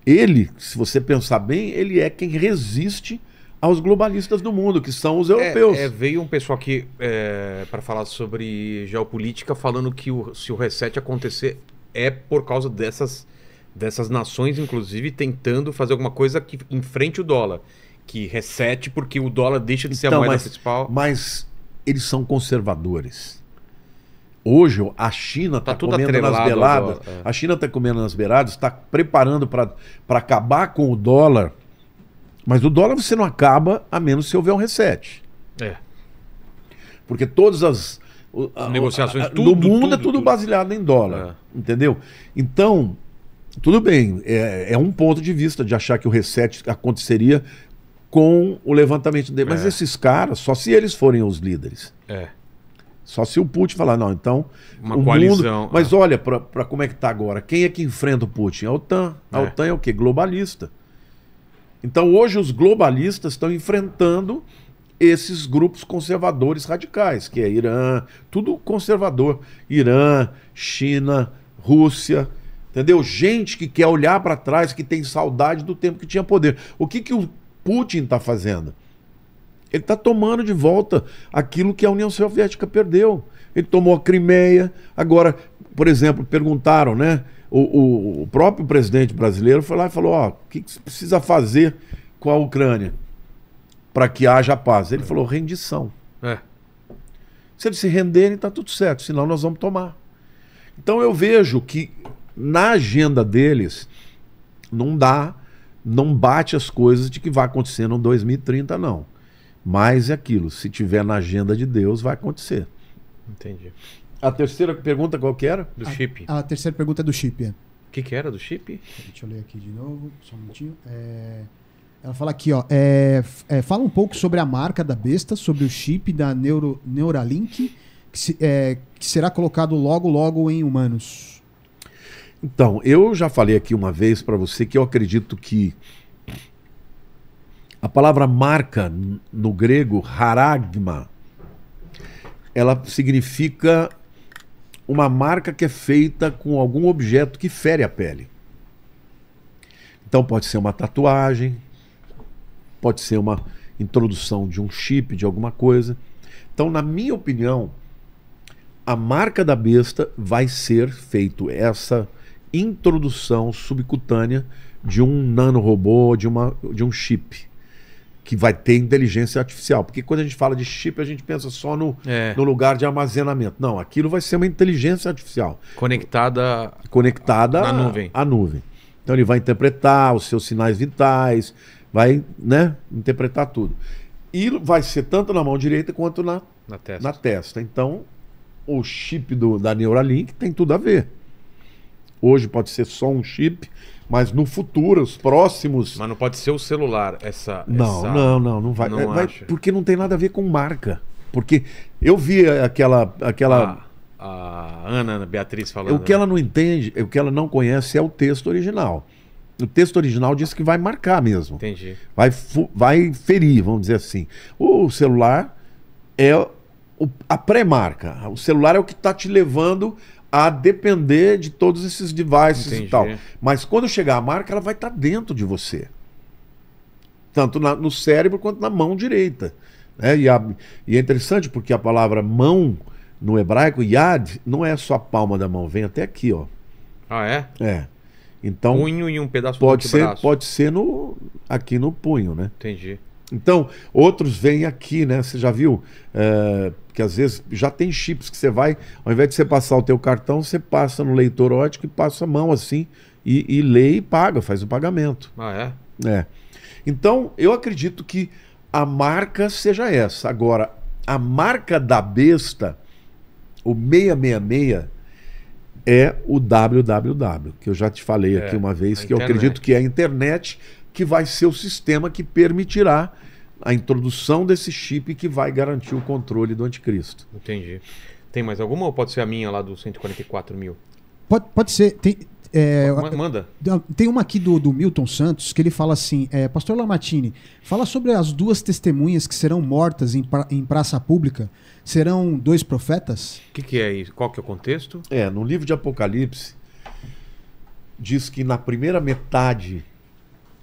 Ele, se você pensar bem, ele é quem resiste aos globalistas do mundo, que são os é, europeus. É, é, veio um pessoal aqui é, para falar sobre geopolítica falando que o, se o reset acontecer é por causa dessas, dessas nações, inclusive, tentando fazer alguma coisa que enfrente o dólar que resete porque o dólar deixa de ser então, a moeda mas, principal. Mas eles são conservadores. Hoje a China está tá, é. tá comendo nas beiradas. É. A China está comendo nas beiradas, está preparando para acabar com o dólar. Mas o dólar você não acaba a menos se houver um reset. É. Porque todas as. negociações, tudo. No mundo tudo, é tudo, tudo, baseado em dólar. É. Entendeu? Então, tudo bem, é, é, um ponto de vista de achar que o reset aconteceria com o levantamento dele. Mas é. esses caras, só se eles forem os líderes. É. Só se o Putin falar, não, então. Uma o coalizão. Mundo... É. Mas é. olha para como é que está agora. Quem é que enfrenta o Putin? A OTAN. A é. OTAN é o quê? Globalista. Então hoje os globalistas estão enfrentando esses grupos conservadores radicais, que é Irã, tudo conservador. Irã, China, Rússia. Entendeu? Gente que quer olhar para trás, que tem saudade do tempo que tinha poder. O que, que o Putin está fazendo. Ele está tomando de volta aquilo que a União Soviética perdeu. Ele tomou a Crimeia. Agora, por exemplo, perguntaram, né? O, o, o próprio presidente brasileiro foi lá e falou: ó, o que, que precisa fazer com a Ucrânia para que haja paz? Ele é. falou: rendição. É. Se eles se renderem, está tudo certo, senão nós vamos tomar. Então eu vejo que na agenda deles não dá não bate as coisas de que vai acontecer no 2030, não. Mas é aquilo, se tiver na agenda de Deus, vai acontecer. Entendi. A terceira pergunta qual que era? Do a, chip. A terceira pergunta é do chip. É. O que, que era do chip? Deixa eu ler aqui de novo, só um minutinho. É... Ela fala aqui, ó. É, é, fala um pouco sobre a marca da besta, sobre o chip da Neuro, Neuralink, que, se, é, que será colocado logo, logo em humanos. Então, eu já falei aqui uma vez para você que eu acredito que a palavra marca no grego, haragma, ela significa uma marca que é feita com algum objeto que fere a pele. Então pode ser uma tatuagem, pode ser uma introdução de um chip, de alguma coisa. Então, na minha opinião, a marca da besta vai ser feito essa introdução subcutânea de um nanorobô, de, uma, de um chip que vai ter inteligência artificial. Porque quando a gente fala de chip, a gente pensa só no, é. no lugar de armazenamento. Não, aquilo vai ser uma inteligência artificial. Conectada, conectada à nuvem. À nuvem. Então ele vai interpretar os seus sinais vitais, vai né, interpretar tudo. E vai ser tanto na mão direita quanto na, na, testa. Na testa. Então, o chip do, da Neuralink tem tudo a ver. Hoje pode ser só um chip, mas no futuro, os próximos. Mas não pode ser o celular, essa. Não, essa... não, não, não vai. Não é, vai porque não tem nada a ver com marca. Porque eu vi aquela. aquela... A, ah, a Ana a Beatriz falando. O que né? ela não entende, o que ela não conhece é o texto original. O texto original diz que vai marcar mesmo. Entendi. Vai, vai ferir, vamos dizer assim. O celular é o, a pré-marca. O celular é o que está te levando a depender de todos esses devices Entendi. e tal. Mas quando chegar a marca, ela vai estar tá dentro de você. Tanto na, no cérebro quanto na mão direita. Né? E, a, e, é interessante porque a palavra mão no hebraico, yad, não é só a palma da mão, vem até aqui, ó. Ah, é? É. Então. Punho e um pedaço pode do ser, braço. Pode ser no, aqui no punho, né? Entendi. Então, outros vêm aqui, né? Você já viu é, que às vezes já tem chips que você vai, ao invés de você passar o teu cartão, você passa no leitor ótico e passa a mão assim e, e lê e paga, faz o pagamento. Ah, é? É. Então, eu acredito que a marca seja essa. Agora, a marca da besta, o 666, é o www, que eu já te falei é, aqui uma vez, que internet. eu acredito que é a internet que vai ser o sistema que permitirá a introdução desse chip que vai garantir o controle do anticristo. Entendi. Tem mais alguma ou pode ser a minha lá do 144 mil? Pode, pode ser. Tem, é, Manda. Tem uma aqui do, do Milton Santos que ele fala assim: é, Pastor Lamartine, fala sobre as duas testemunhas que serão mortas em, pra, em praça pública. Serão dois profetas? O que, que, é isso? Qual que é o contexto? É, no livro de Apocalipse, diz que na primeira metade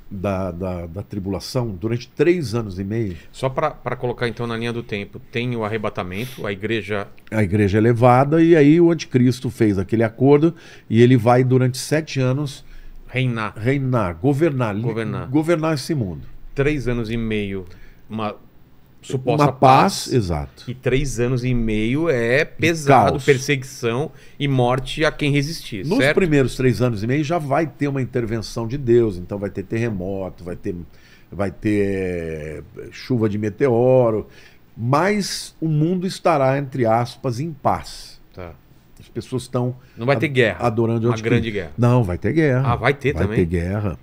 da, da, da, tribulação durante três anos e meio. Só para colocar então na linha do tempo, tem o arrebatamento, a igreja. A igreja é levada e aí o anticristo fez aquele acordo e ele vai durante sete anos. Reinar. Reinar, governar. Governar. Governar esse mundo. Três anos e meio, uma suposta uma paz, paz. Exato. E três anos e meio é pesado, perseguição e morte a quem resistir. Nos certo? primeiros três anos e meio já vai ter uma intervenção de Deus, então vai ter terremoto, vai ter, vai ter eh, chuva de meteoro, mas o mundo estará entre aspas em paz. Tá. As pessoas estão. Não vai ter guerra. Adorando a grande guerra. Não, vai ter guerra. Ah, vai ter vai também. Vai ter guerra.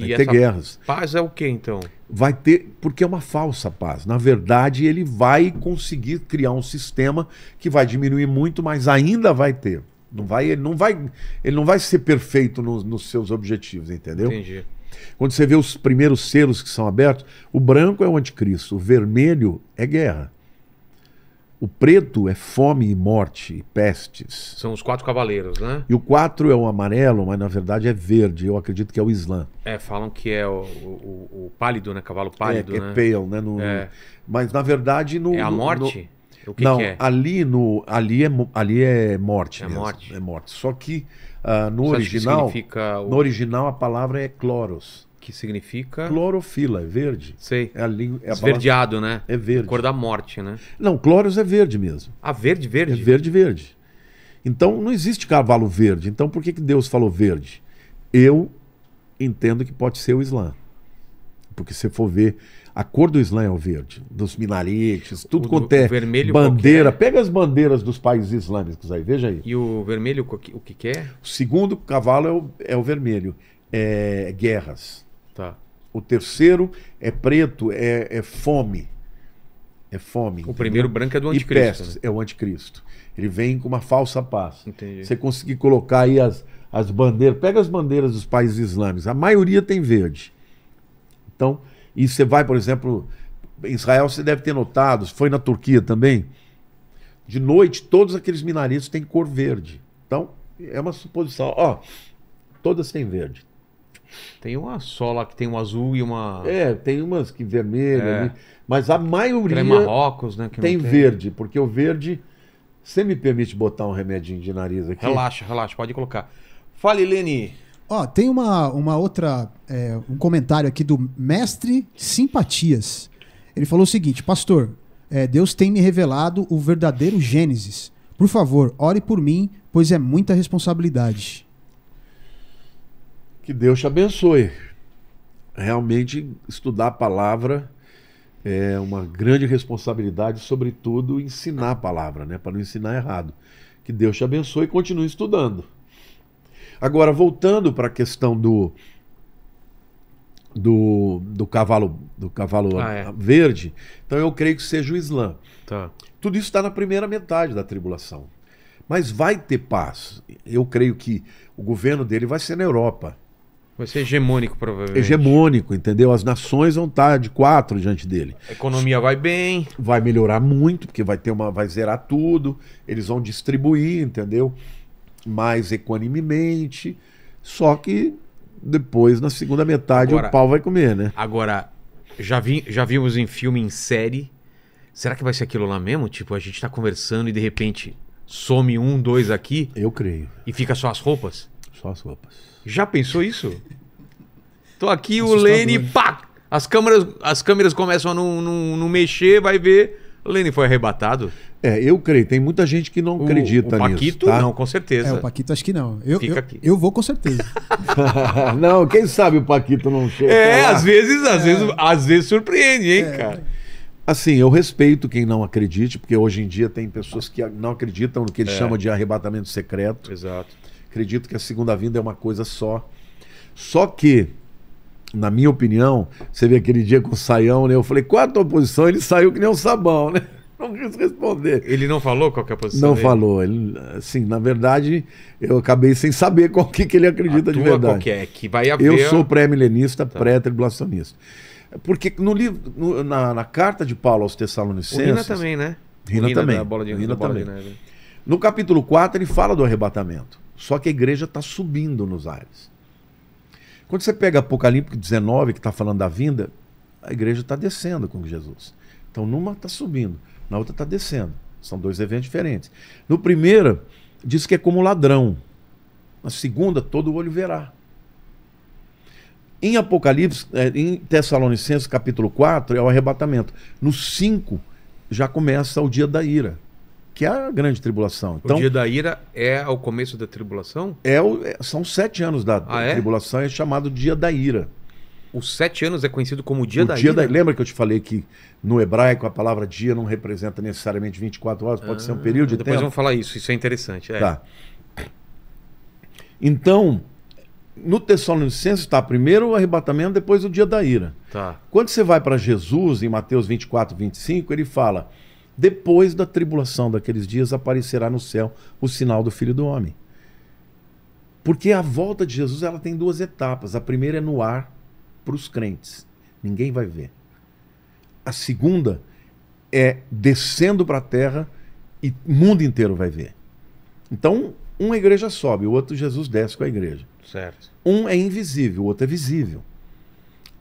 Vai e ter guerras. Paz é o que então? Vai ter, porque é uma falsa paz. Na verdade, ele vai conseguir criar um sistema que vai diminuir muito, mas ainda vai ter. Não vai, ele não vai, ele não vai ser perfeito nos seus objetivos, entendeu? Entendi. Quando você vê os primeiros selos que são abertos, o branco é o anticristo, o vermelho é guerra. O preto é fome e morte e pestes. São os quatro cavaleiros, né? E o quatro é o amarelo, mas na verdade é verde. Eu acredito que é o Islã. É, falam que é o, o, o pálido, né? Cavalo pálido, é, é né? É pale, né? No, é. Mas na verdade... No, é a morte? No... O que Não, que é? ali, no, ali, é, ali é morte É mesmo. morte. É morte. Só que uh, no Você original... Significa o... No original a palavra é cloros. Que significa? Clorofila, é verde. Sei. É, a, é a Esverdeado, palavra... né? É verde. cor da morte, né? Não, cloros é verde mesmo. Ah, verde, verde? É verde, verde. Então, não existe cavalo verde. Então, por que, que Deus falou verde? Eu entendo que pode ser o Islã. Porque se for ver, a cor do Islã é o verde. Dos minaretes, tudo o, quanto é vermelho bandeira. Qualquer. Pega as bandeiras dos países islâmicos aí, veja aí. E o vermelho, o que, que é? O segundo cavalo é o, é o vermelho. É guerras Tá. O terceiro é preto, é, é fome. É fome. O entendeu? primeiro branco é do anticristo. E pestes, né? é o anticristo. Ele vem com uma falsa paz. Entendi. Você conseguir colocar aí as, as bandeiras. Pega as bandeiras dos países islâmicos. A maioria tem verde. Então, e você vai, por exemplo, em Israel você deve ter notado, foi na Turquia também. De noite, todos aqueles minaretes têm cor verde. Então, é uma suposição. Ó, todas têm verde. Tem uma sola que tem um azul e uma. É, tem umas que vermelha, é. Né? mas a maioria. Tem Marrocos, né? Tem, tem, verde, porque o verde. Você me permite botar um remedinho de nariz aqui? Relaxa, relaxa, pode colocar. Fale, Leni. Ó, tem uma, uma outra. É, um comentário aqui do Mestre Simpatias. Ele falou o seguinte: Pastor, é, Deus tem me revelado o verdadeiro Gênesis. Por favor, ore por mim, pois é muita responsabilidade. Que Deus te abençoe. Realmente, estudar a palavra é uma grande responsabilidade, sobretudo ensinar a palavra, né? Para não ensinar errado. Que Deus te abençoe e continue estudando. Agora, voltando para a questão do, do, do cavalo, do cavalo ah, é. verde, então eu creio que seja o Islã. Tá. Tudo isso está na primeira metade da tribulação. Mas vai ter paz. Eu creio que o governo dele vai ser na Europa. Vai ser hegemônico, provavelmente. Hegemônico, entendeu? As nações vão estar de quatro diante dele. A economia vai bem. Vai melhorar muito, porque vai ter uma. vai zerar tudo. Eles vão distribuir, entendeu? Mais equanimemente. Só que depois, na segunda metade, agora, o pau vai comer, né? Agora, já, vi, já vimos em filme, em série. Será que vai ser aquilo lá mesmo? Tipo, a gente está conversando e de repente some um, dois aqui. Eu creio. E fica só as roupas? Só as roupas. Já pensou isso? Tô aqui, o Lene, pá! As câmeras, as câmeras começam a não, não, não mexer, vai ver. O Lene foi arrebatado. É, eu creio. Tem muita gente que não o, acredita o Paquito, nisso. Tá? Não, com certeza. É, o Paquito acho que não. Eu, Fica eu, aqui. Eu vou com certeza. [LAUGHS] não, quem sabe o Paquito não chega. É, lá. às vezes, às é. vezes, às vezes surpreende, hein, é. cara. Assim, eu respeito quem não acredite, porque hoje em dia tem pessoas que não acreditam no que ele é. chama de arrebatamento secreto. Exato. Acredito que a segunda vinda é uma coisa só. Só que, na minha opinião, você vê aquele dia com o Saião, né? Eu falei, qual a tua posição? Ele saiu que nem um sabão, né? [LAUGHS] Não quis responder. Ele não falou qual é a posição? Não dele? falou. Ele, assim, na verdade, eu acabei sem saber [LAUGHS] qual que, que ele acredita a de verdade. Qual que é? Que vai haver... Eu sou pré-milenista, tá. pré-tribulacionista. Porque no livro, no, na, na, carta de Paulo aos Tessalonicenses. Rina também, né? Rina, Rina também. Da bola de, Rina também. Bola né? de No capítulo 4, ele fala do arrebatamento. Só que a igreja está subindo nos ares. Quando você pega Apocalipse 19, que está falando da vinda, a igreja está descendo com Jesus. Então, numa está subindo, na outra está descendo. São dois eventos diferentes. No primeiro, diz que é como ladrão. Na segunda, todo olho verá. Em Apocalipse, é, em Tessalonicenses capítulo 4, é o arrebatamento. No 5, já começa o dia da ira que é a grande tribulação. Então, o dia da ira é o começo da tribulação? É, o, é, são sete anos da, ah, é? tribulação, é chamado dia da ira. Os sete anos é conhecido como o dia, o da, dia ira. da Lembra que eu te falei que no hebraico a palavra dia não representa necessariamente 24 horas, pode ah, ser um ah, período de depois tempo. Depois vamos falar isso, isso é interessante. É. Tá. Então, no Tessalonicenses está primeiro o arrebatamento, depois o dia da ira. Tá. Quando você vai para Jesus, em Mateus 24, 25, ele fala depois da tribulação daqueles dias aparecerá no céu o sinal do Filho do Homem. Porque a volta de Jesus ela tem duas etapas. A primeira é no ar para os crentes, ninguém vai ver. A segunda é descendo para a terra e o mundo inteiro vai ver. Então, uma igreja sobe, o outro Jesus desce com a igreja. Certo. Um é invisível, o outro é visível.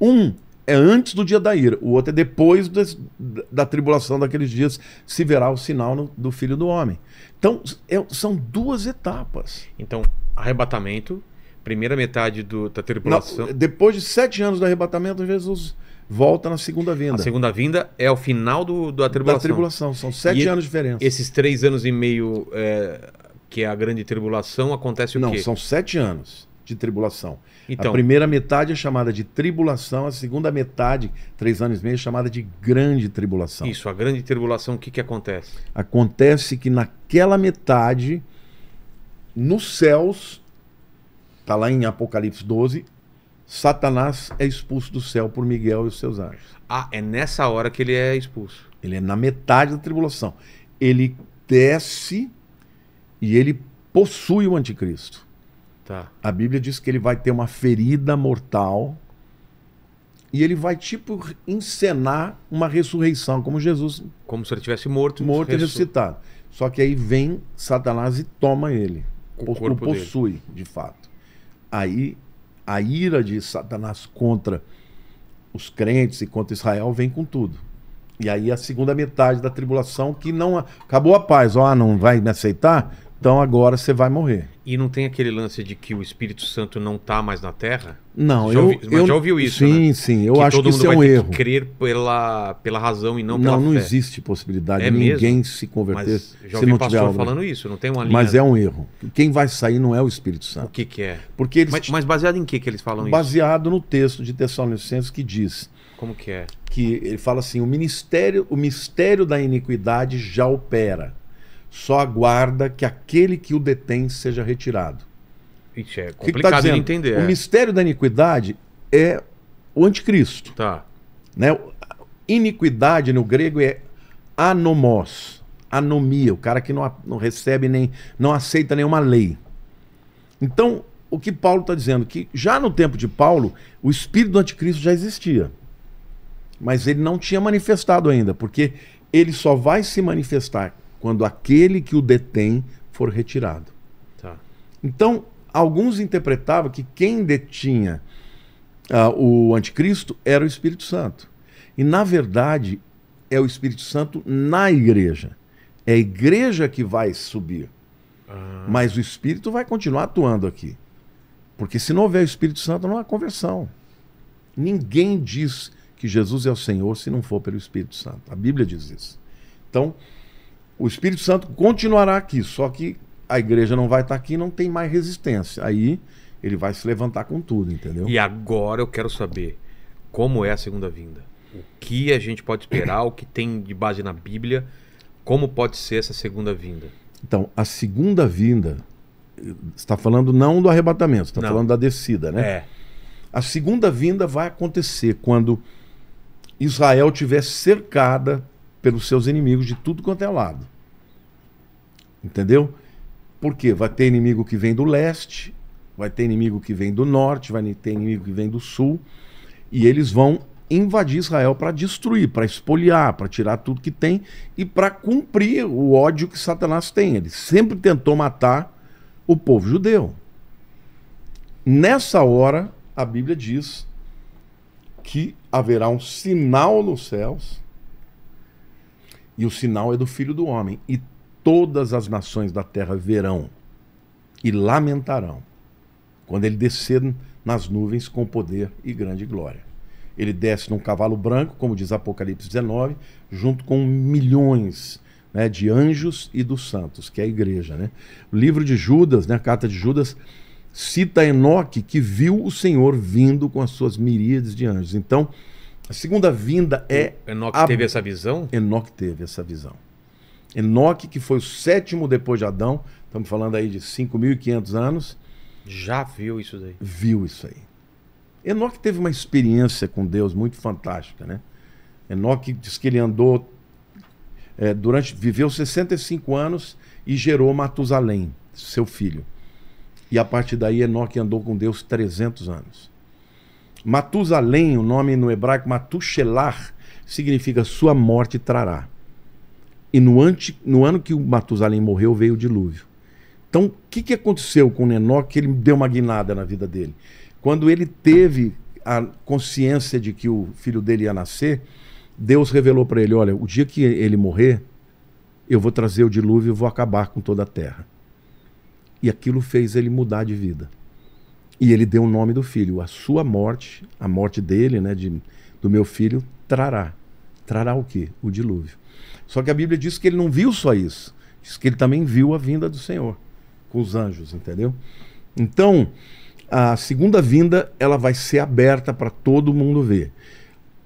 Um é antes do dia da ira, o outro é depois des, da tribulação daqueles dias, se verá o sinal no, do filho do homem. Então, é, são duas etapas. Então, arrebatamento, primeira metade do, da tribulação. Não, depois de sete anos do arrebatamento, Jesus volta na segunda vinda. A segunda vinda é o final do, da tribulação. Da tribulação, são sete e anos de diferença. Esses três anos e meio, é, que é a grande tribulação, acontece o Não, quê? Não, são sete anos de tribulação. Então, a primeira metade é chamada de tribulação, a segunda metade, três anos e meio, é chamada de grande tribulação. Isso, a grande tribulação, o que, que acontece? Acontece que naquela metade, nos céus, está lá em Apocalipse 12, Satanás é expulso do céu por Miguel e os seus anjos. Ah, é nessa hora que ele é expulso. Ele é na metade da tribulação. Ele desce e ele possui o anticristo. Tá. A Bíblia diz que ele vai ter uma ferida mortal e ele vai tipo encenar uma ressurreição, como Jesus. Como se ele tivesse morto, morto e ressuscitado. Só que aí vem Satanás e toma ele, o, o possui, dele. de fato. Aí a ira de Satanás contra os crentes e contra Israel vem com tudo. E aí a segunda metade da tribulação que não acabou a paz, ó, oh, não vai me aceitar, então agora você vai morrer. E não tem aquele lance de que o Espírito Santo não está mais na Terra? Não, já eu, ouvi, eu já ouviu isso? Sim, né? sim, eu que acho que isso é um erro. crer pela, pela razão e não, não pela não fé. Não, existe possibilidade é de ninguém mesmo? se converter Mas já ouvi se não pastor tiver falando isso, não tem uma linha. Mas é um erro. Quem vai sair não é o Espírito Santo. O que, que é? Porque eles... mas, mas baseado em que que eles falam baseado isso? Baseado no texto de Tessalonicenses que diz. Como que é? Que ele fala assim: o ministério, o mistério da iniquidade já opera só aguarda que aquele que o detém seja retirado. Ixi, é tá complicado tá de entender. O é. mistério da iniquidade é o anticristo. Tá. Né? Iniquidade no grego é anomos, anomia, o cara que não, não recebe nem, não aceita nenhuma lei. Então, o que Paulo está dizendo? Que já no tempo de Paulo, o espírito do anticristo já existia. Mas ele não tinha manifestado ainda, porque ele só vai se manifestar quando aquele que o detém for retirado. Tá. Então, alguns interpretavam que quem detinha uh, o anticristo era o Espírito Santo. E, na verdade, é o Espírito Santo na igreja. É a igreja que vai subir. Ah. Mas o Espírito vai continuar atuando aqui. Porque se não houver o Espírito Santo, não há conversão. Ninguém diz que Jesus é o Senhor se não for pelo Espírito Santo. A Bíblia diz isso. Então, o Espírito Santo continuará aqui, só que a igreja não vai estar aqui, não tem mais resistência. Aí ele vai se levantar com tudo, entendeu? E agora eu quero saber como é a segunda vinda. O que a gente pode esperar, o que tem de base na Bíblia, como pode ser essa segunda vinda? Então, a segunda vinda, está falando não do arrebatamento, está não. falando da descida, né? É. A segunda vinda vai acontecer quando Israel tiver cercada pelos seus inimigos de tudo quanto é lado. Entendeu? Porque vai ter inimigo que vem do leste, vai ter inimigo que vem do norte, vai ter inimigo que vem do sul, e eles vão invadir Israel para destruir, para espoliar, para tirar tudo que tem e para cumprir o ódio que Satanás tem. Ele sempre tentou matar o povo judeu. Nessa hora, a Bíblia diz que haverá um sinal nos céus e o sinal é do filho do homem. E todas as nações da terra verão e lamentarão quando ele descer nas nuvens com poder e grande glória. Ele desce num cavalo branco, como diz Apocalipse 19, junto com milhões né, de anjos e dos santos, que é a igreja. Né? O livro de Judas, né, a carta de Judas, cita Enoque que viu o Senhor vindo com as suas miríades de anjos. Então, a segunda vinda é. O Enoque teve essa visão? Enoque teve essa visão. Enoque, que foi o sétimo depois de Adão, estamos falando aí de 5.500 anos. Já viu isso daí? Viu isso aí. Enoque teve uma experiência com Deus muito fantástica, né? Enoque diz que ele andou é, durante viveu 65 anos e gerou Matusalém, seu filho. E a partir daí Enoque andou com Deus 300 anos. Matusalém, o nome no hebraico Matushelar, significa sua morte trará. E no, ante, no ano que o Matusalém morreu, veio o dilúvio. Então, o que, que aconteceu com que Ele deu uma guinada na vida dele. Quando ele teve a consciência de que o filho dele ia nascer, Deus revelou para ele: olha, o dia que ele morrer, eu vou trazer o dilúvio e vou acabar com toda a terra. E aquilo fez ele mudar de vida. E ele deu o nome do filho. A sua morte, a morte dele, né, de, do meu filho, trará. Trará o quê? O dilúvio. Só que a Bíblia diz que ele não viu só isso. Diz que ele também viu a vinda do Senhor com os anjos, entendeu? Então, a segunda vinda, ela vai ser aberta para todo mundo ver.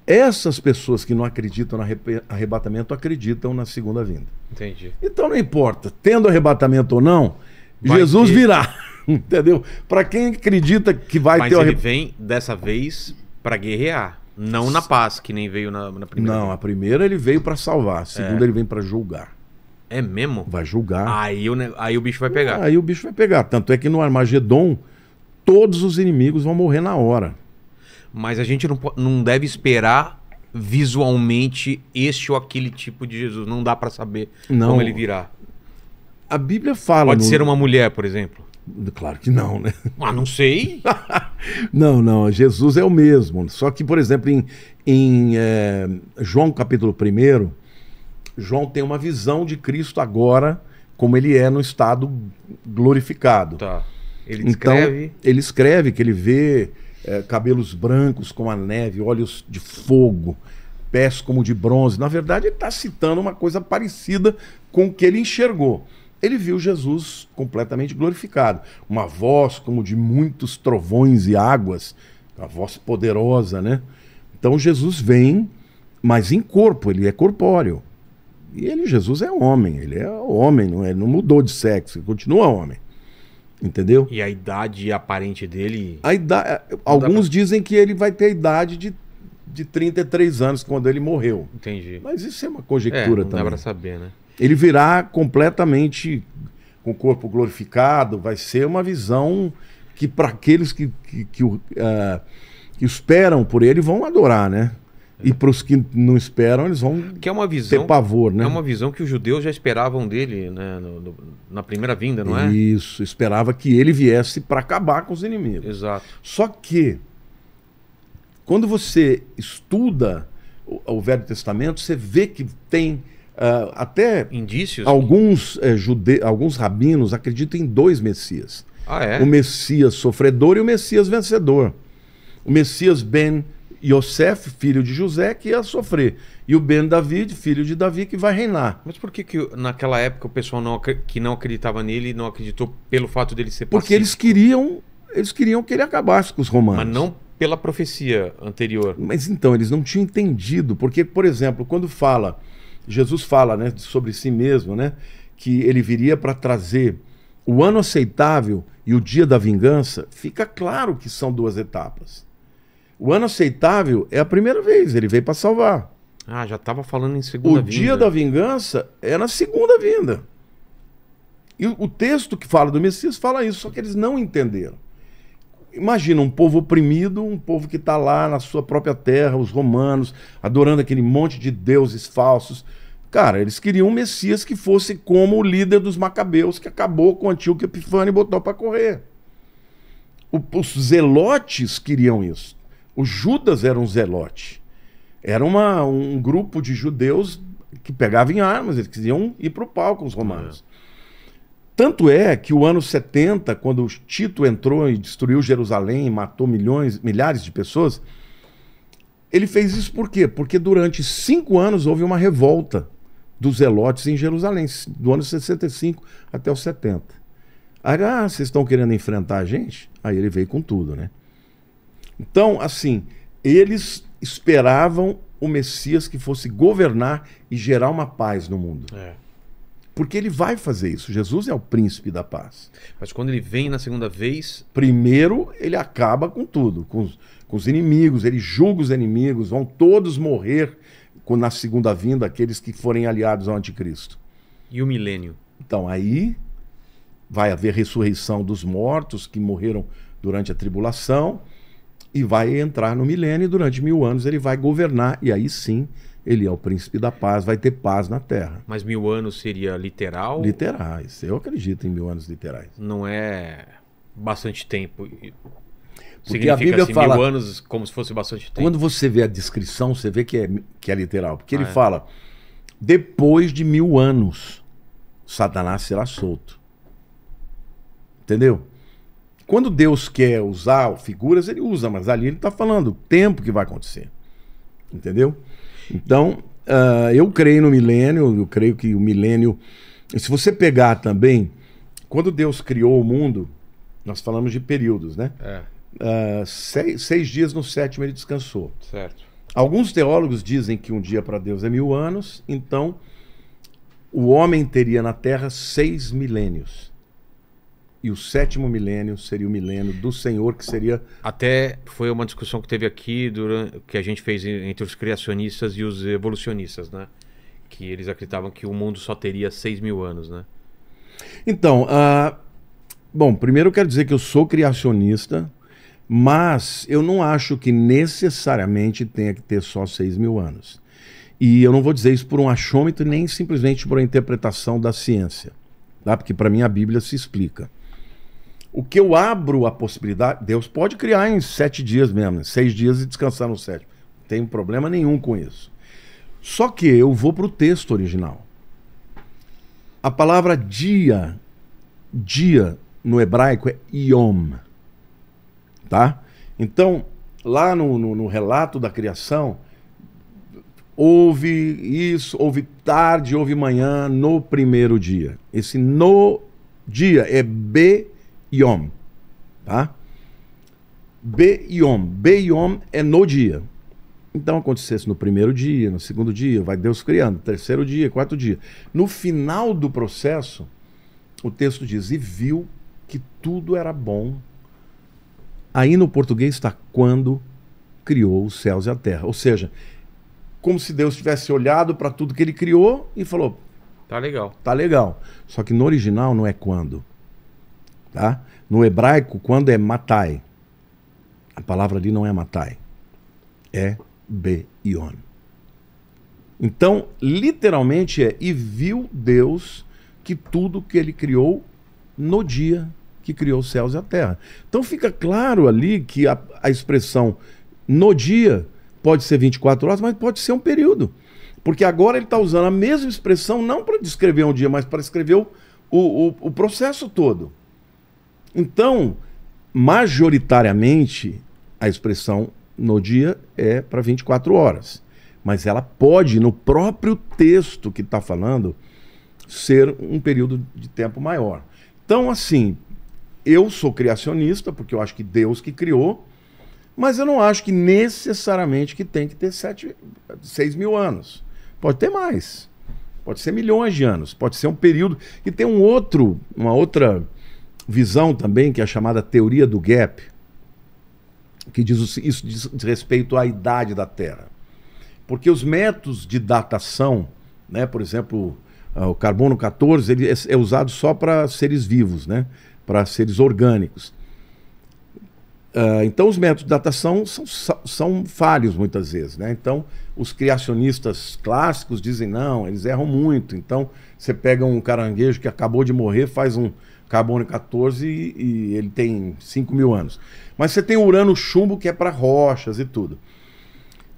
Essas pessoas que não acreditam no arrebatamento acreditam na segunda vinda. Entendi. Então não importa, tendo arrebatamento ou não, vai Jesus ter. virá. [LAUGHS] [LAUGHS] Entendeu? Para quem acredita que vai Mas ter. Mas ele uma... vem dessa vez para guerrear. Não na paz, que nem veio na, na primeira. Não, vez. a primeira ele veio para salvar, a é. segunda é. ele vem para julgar. É mesmo? Vai julgar. Aí o, aí o bicho vai pegar. Aí o bicho vai pegar. Tanto é que no Armagedon, todos os inimigos vão morrer na hora. Mas a gente não, não deve esperar visualmente este ou aquele tipo de Jesus. Não dá para saber não. como ele virá. A Bíblia fala. Pode no... ser uma mulher, por exemplo. Claro que não, né? Ah, não sei. [LAUGHS] não, não, Jesus é o mesmo. Só que, por exemplo, em, em é, João capítulo 1, João tem uma visão de Cristo agora, como ele é no estado glorificado. Tá. Ele escreve. Então, ele escreve que ele vê é, cabelos brancos como a neve, olhos de fogo, pés como de bronze. Na verdade, ele está citando uma coisa parecida com o que ele enxergou ele viu Jesus completamente glorificado. Uma voz como de muitos trovões e águas, uma voz poderosa, né? Então Jesus vem, mas em corpo, ele é corpóreo. E ele, Jesus, é homem, ele é homem, não, é, não mudou de sexo, ele continua homem. Entendeu? E a idade aparente dele. A idade, eh, alguns pra... dizem que ele vai ter a idade de, de 33 anos quando ele morreu. Entendi. Mas isso é uma conjectura é, não também. Não dá pra saber, né? ele virá completamente com o corpo glorificado, vai ser uma visão que para aqueles que, que, que, uh, que, esperam por ele vão adorar, né? E para os que não esperam, eles vão que é uma visão, ter pavor, né? É uma visão que os judeus já esperavam dele né? No, no, na primeira vinda, não é? Isso, esperava que ele viesse para acabar com os inimigos. Exato. Só que, quando você estuda o, o Velho Testamento, você vê que tem Uh, até indícios alguns é, jude... alguns rabinos acreditam em dois messias ah, é? o messias sofredor e o messias vencedor o messias ben Yosef, filho de José, que ia sofrer. E o Ben David, filho de Davi, que vai reinar. Mas por que, que naquela época o pessoal não, que não acreditava nele não acreditou pelo fato dele ser Porque eles queriam eles queriam que ele acabasse com os romanos. Mas não pela profecia anterior. Mas então, eles não tinham entendido. Porque, por exemplo, quando fala Jesus fala né, sobre si mesmo, né, que ele viria para trazer o ano aceitável e o dia da vingança, fica claro que são duas etapas. O ano aceitável é a primeira vez, ele veio para salvar. Ah, já estava falando em segunda o vinda. O dia da vingança é na segunda vinda. E o texto que fala do Messias fala isso, só que eles não entenderam. Imagina um povo oprimido, um povo que está lá na sua própria terra, os romanos, adorando aquele monte de deuses falsos. Cara, eles queriam um Messias que fosse como o líder dos macabeus, que acabou com o Antíoco Epifânio e botou para correr. O, os zelotes queriam isso. O Judas era um zelote. Era uma, um grupo de judeus que pegavam em armas, eles queriam ir para o palco, com os romanos. É. Tanto é que o ano 70, quando Tito entrou e destruiu Jerusalém, e matou milhões, milhares de pessoas, ele fez isso por quê? Porque durante cinco anos houve uma revolta dos zelotes em Jerusalém, do ano 65 até o 70. Aí, ah, vocês estão querendo enfrentar a gente? Aí ele veio com tudo, né? Então, assim, eles esperavam o Messias que fosse governar e gerar uma paz no mundo. É. Porque ele vai fazer isso. Jesus é o príncipe da paz. Mas quando ele vem na segunda vez. Primeiro, ele acaba com tudo, com os, com os inimigos, ele julga os inimigos, vão todos morrer na segunda vinda aqueles que forem aliados ao anticristo. E o milênio? Então, aí vai haver ressurreição dos mortos que morreram durante a tribulação e vai entrar no milênio e durante mil anos ele vai governar e aí sim ele é o príncipe da paz, vai ter paz na terra. Mas mil anos seria literal? Literais. Eu acredito em mil anos literais. Não é bastante tempo. Porque Significa, a Bíblia assim, fala. Mil anos como se fosse bastante tempo. Quando você vê a descrição, você vê que é, que é literal. Porque ah, ele é? fala: depois de mil anos, Satanás será solto. Entendeu? Quando Deus quer usar figuras, ele usa, mas ali ele está falando o tempo que vai acontecer. Entendeu? Então, uh, eu creio no milênio, eu creio que o milênio. Se você pegar também, quando Deus criou o mundo, nós falamos de períodos, né? É. Uh, ah, seis, seis, dias no sétimo ele descansou. Certo. Alguns teólogos dizem que um dia para Deus é mil anos, então o homem teria na Terra seis milênios e o sétimo milênio seria o milênio do Senhor, que seria. Até foi uma discussão que teve aqui, durante, que a gente fez entre os criacionistas e os evolucionistas, né? Que eles acreditavam que o mundo só teria seis mil anos, né? Então, uh, bom, primeiro eu quero dizer que eu sou criacionista, mas eu não acho que necessariamente tenha que ter só seis mil anos. E eu não vou dizer isso por um achômetro nem simplesmente por uma interpretação da ciência, tá? porque para mim a Bíblia se explica. O que eu abro a possibilidade, Deus pode criar em sete dias mesmo, né? seis dias e descansar no sétimo. Não tem problema nenhum com isso. Só que eu vou para o texto original. A palavra dia, dia no hebraico é yom. Tá? Então, lá no, no, no relato da criação, houve isso, houve tarde, houve manhã, no primeiro dia. Esse no dia é B Yom. Tá? Be Beyom é no dia. Então acontecesse no primeiro dia, no segundo dia, vai Deus criando, terceiro dia, quarto dia. No final do processo, o texto diz: E viu que tudo era bom. Aí no português está quando criou os céus e a terra. Ou seja, como se Deus tivesse olhado para tudo que ele criou e falou: Tá legal. Tá legal. Só que no original não é quando. Tá? No hebraico, quando é matai, a palavra ali não é matai, é beion. Então, literalmente é, e viu Deus que tudo que ele criou no dia que criou os céus e a terra. Então fica claro ali que a, a expressão no dia pode ser 24 horas, mas pode ser um período. Porque agora ele está usando a mesma expressão não para descrever um dia, mas para descrever o, o, o processo todo. Então, majoritariamente, a expressão no dia é para 24 horas. Mas ela pode, no próprio texto que está falando, ser um período de tempo maior. Então, assim, eu sou criacionista, porque eu acho que Deus que criou, mas eu não acho que necessariamente que tem que ter 7, 6 mil anos. Pode ter mais. Pode ser milhões de anos. Pode ser um período. E tem um outro, uma outra visão também, que é a chamada teoria do gap, que diz isso diz respeito à idade da Terra. Porque os métodos de datação, né, por exemplo, ah, o carbono 14, ele é, é usado só para seres vivos, né, para seres orgânicos. Uh, então, os métodos de datação são, são falhos muitas vezes. Né? Então, os criacionistas clássicos dizem não, eles erram muito. Então, você pega um caranguejo que acabou de morrer, faz um, carbono 14 e, ele tem 5 mil anos. Mas você tem o urano chumbo que é para rochas e tudo.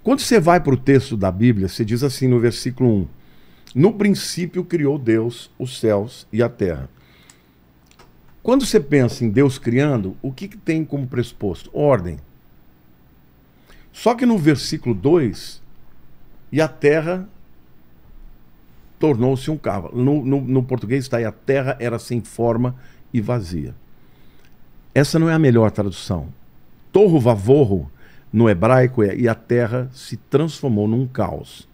Quando você vai para o texto da Bíblia, você diz assim no versículo 1: No princípio criou Deus os céus e a terra. Quando você pensa em Deus criando, o que, que tem como pressuposto? Ordem. Só que no versículo 2, e a terra tornou-se um cavalo. No, no, no português está aí: a terra era sem forma e vazia. Essa não é a melhor tradução. Torro vavorro no hebraico é e a terra se transformou num caos.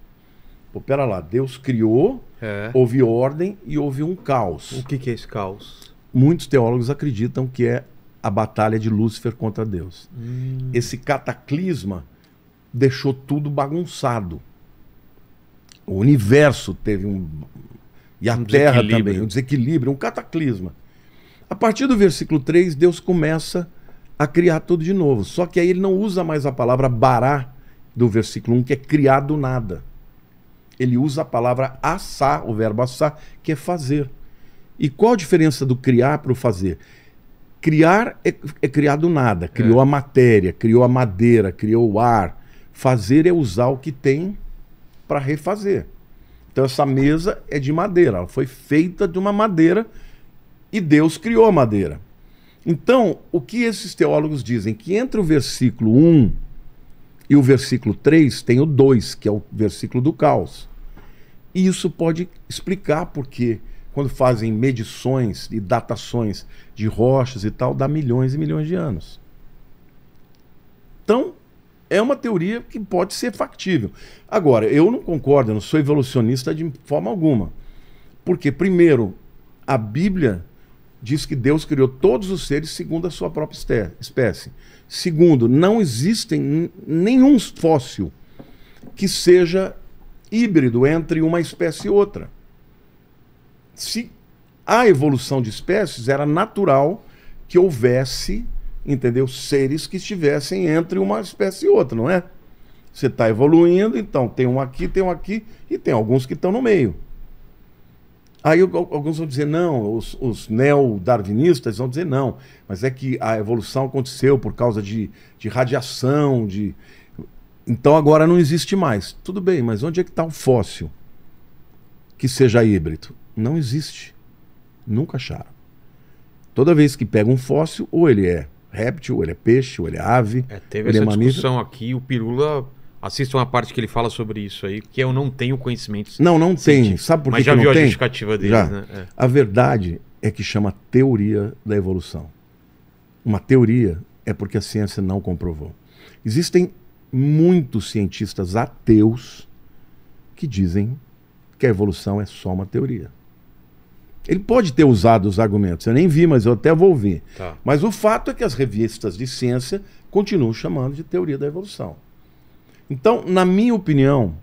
Pô, pera lá, Deus criou, é. houve ordem e houve um caos. O que, que é esse caos? Muitos teólogos acreditam que é a batalha de Lúcifer contra Deus. Hum. Esse cataclisma deixou tudo bagunçado o universo teve um. E a um Terra também, um desequilíbrio, um cataclisma. A partir do versículo 3, Deus começa a criar tudo de novo. Só que aí ele não usa mais a palavra bará do versículo 1, que é criar do nada. Ele usa a palavra assar, o verbo assar, que é fazer. E qual a diferença do criar para o fazer? Criar é, é criar do nada. Criou é. a matéria, criou a madeira, criou o ar. Fazer é usar o que tem para refazer. Então essa mesa é de madeira, ela foi feita de uma madeira e Deus criou a madeira. Então, o que esses teólogos dizem? Que entre o versículo 1 e o versículo 3 tem o 2, que é o versículo do caos. E isso pode explicar porque, quando fazem medições e datações de rochas e tal, dá milhões e milhões de anos. Então, é uma teoria que pode ser factível. Agora, eu não concordo, eu não sou evolucionista de forma alguma. Porque, primeiro, a Bíblia diz que Deus criou todos os seres segundo a sua própria espécie. Segundo, não existem nenhum fóssil que seja híbrido entre uma espécie e outra. Se a evolução de espécies era natural que houvesse entendeu? Seres que estivessem entre uma espécie e outra, não é? Você está evoluindo, então tem um aqui, tem um aqui e tem alguns que estão no meio. Aí alguns vão dizer não, os, os neo-darwinistas vão dizer não, mas é que a evolução aconteceu por causa de, de radiação, de. Então agora não existe mais. Tudo bem, mas onde é que está o fóssil que seja híbrido? Não existe. Nunca acharam. Toda vez que pega um fóssil, ou ele é réptil, ele é peixe, ele é ave. É, teve é essa é discussão aqui, o Pirula. Assista uma parte que ele fala sobre isso aí, que eu não tenho conhecimento. Não, não tem. Sabe por Mas que já viu a justificativa dele, já. né? É. A verdade é que chama teoria da evolução. Uma teoria é porque a ciência não comprovou. Existem muitos cientistas ateus que dizem que a evolução é só uma teoria. Ele pode ter usado os argumentos, eu nem vi, mas eu até vou ouvir. Tá. Mas o fato é que as revistas de ciência continuam chamando de teoria da evolução. Então, na minha opinião,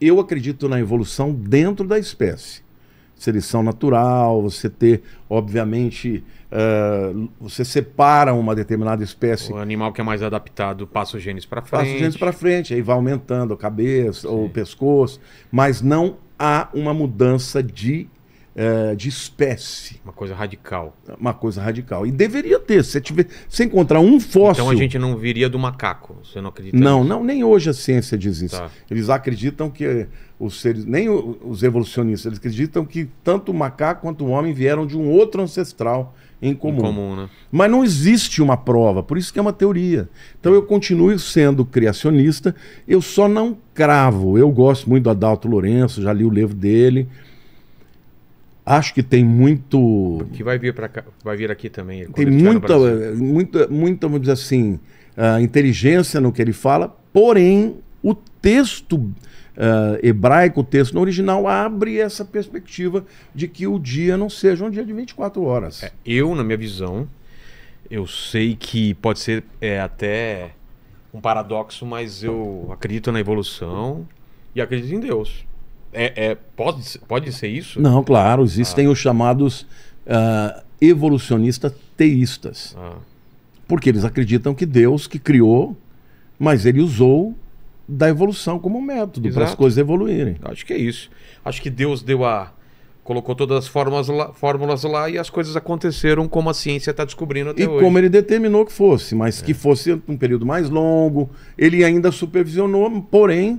eu acredito na evolução dentro da espécie. Seleção natural, você ter, obviamente, uh, você separa uma determinada espécie. O animal que é mais adaptado passa os genes para frente. Passa os genes para frente, aí vai aumentando a cabeça Sim. ou o pescoço, mas não há uma mudança de é, de espécie. Uma coisa radical. Uma coisa radical. E deveria ter. Se você tiver, se encontrar um fóssil. Então a gente não viria do macaco. Você não acredita? Não, nisso? não. Nem hoje a ciência diz isso. Tá. Eles acreditam que os seres, nem os evolucionistas, eles acreditam que tanto o macaco quanto o homem vieram de um outro ancestral em comum. Em comum né? Mas não existe uma prova, por isso que é uma teoria. Então eu continuo sendo criacionista, eu só não cravo. Eu gosto muito do Adalto Lourenço, já li o livro dele. Acho que tem muito. Que vai vir para vai vir aqui também. Tem muita, muita, muita, vamos dizer assim, uh, inteligência no que ele fala. Porém, o texto uh, hebraico, o texto no original, abre essa perspectiva de que o dia não seja um dia de 24 horas. É, eu, na minha visão, eu sei que pode ser é, até um paradoxo, mas eu acredito na evolução e acredito em Deus. É, é, pode, pode ser isso? Não, claro. Existem ah. os chamados uh, evolucionistas teístas. Ah. Porque eles acreditam que Deus que criou, mas ele usou da evolução como método para as coisas evoluírem. Acho que é isso. Acho que Deus deu a colocou todas as fórmulas lá, fórmulas lá e as coisas aconteceram como a ciência está descobrindo até e hoje. E como ele determinou que fosse, mas é. que fosse um período mais longo, ele ainda supervisionou, porém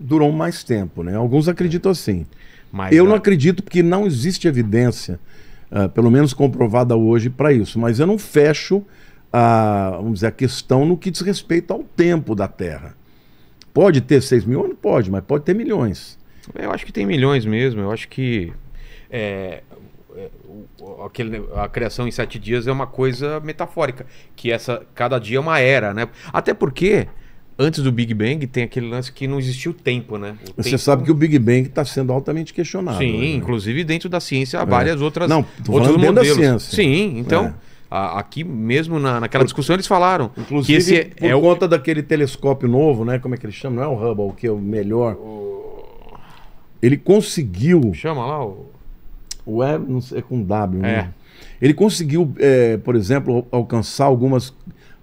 durou mais tempo, né? Alguns acreditam assim. Mas, eu é. não acredito porque não existe evidência, uh, pelo menos comprovada hoje, para isso. Mas eu não fecho a, ah, vamos dizer, a questão no que diz respeito ao tempo da Terra. Pode ter 6 milhões? Pode, mas pode ter milhões. Eu acho que tem milhões mesmo. Eu acho que é, é aquele, a criação em sete dias é uma coisa metafórica. Que essa cada dia é uma era, né? Até porque antes do Big Bang, tem aquele lance que não existiu tempo, né? O Você tempo... sabe que o Big Bang está sendo altamente questionado. Sim, né? inclusive dentro da ciência há é. várias é. outras. Não, outros modelos. da ciência. Sim, então. É. aqui mesmo na, naquela discussão eles falaram Inclusive, que esse é, por é o... conta daquele telescópio novo, né? Como é que ele chama? Não é o Hubble, que é o melhor. Ele conseguiu. Chama lá o. O é, não sei, é com W, né? É. Ele conseguiu, é, por exemplo, alcançar algumas,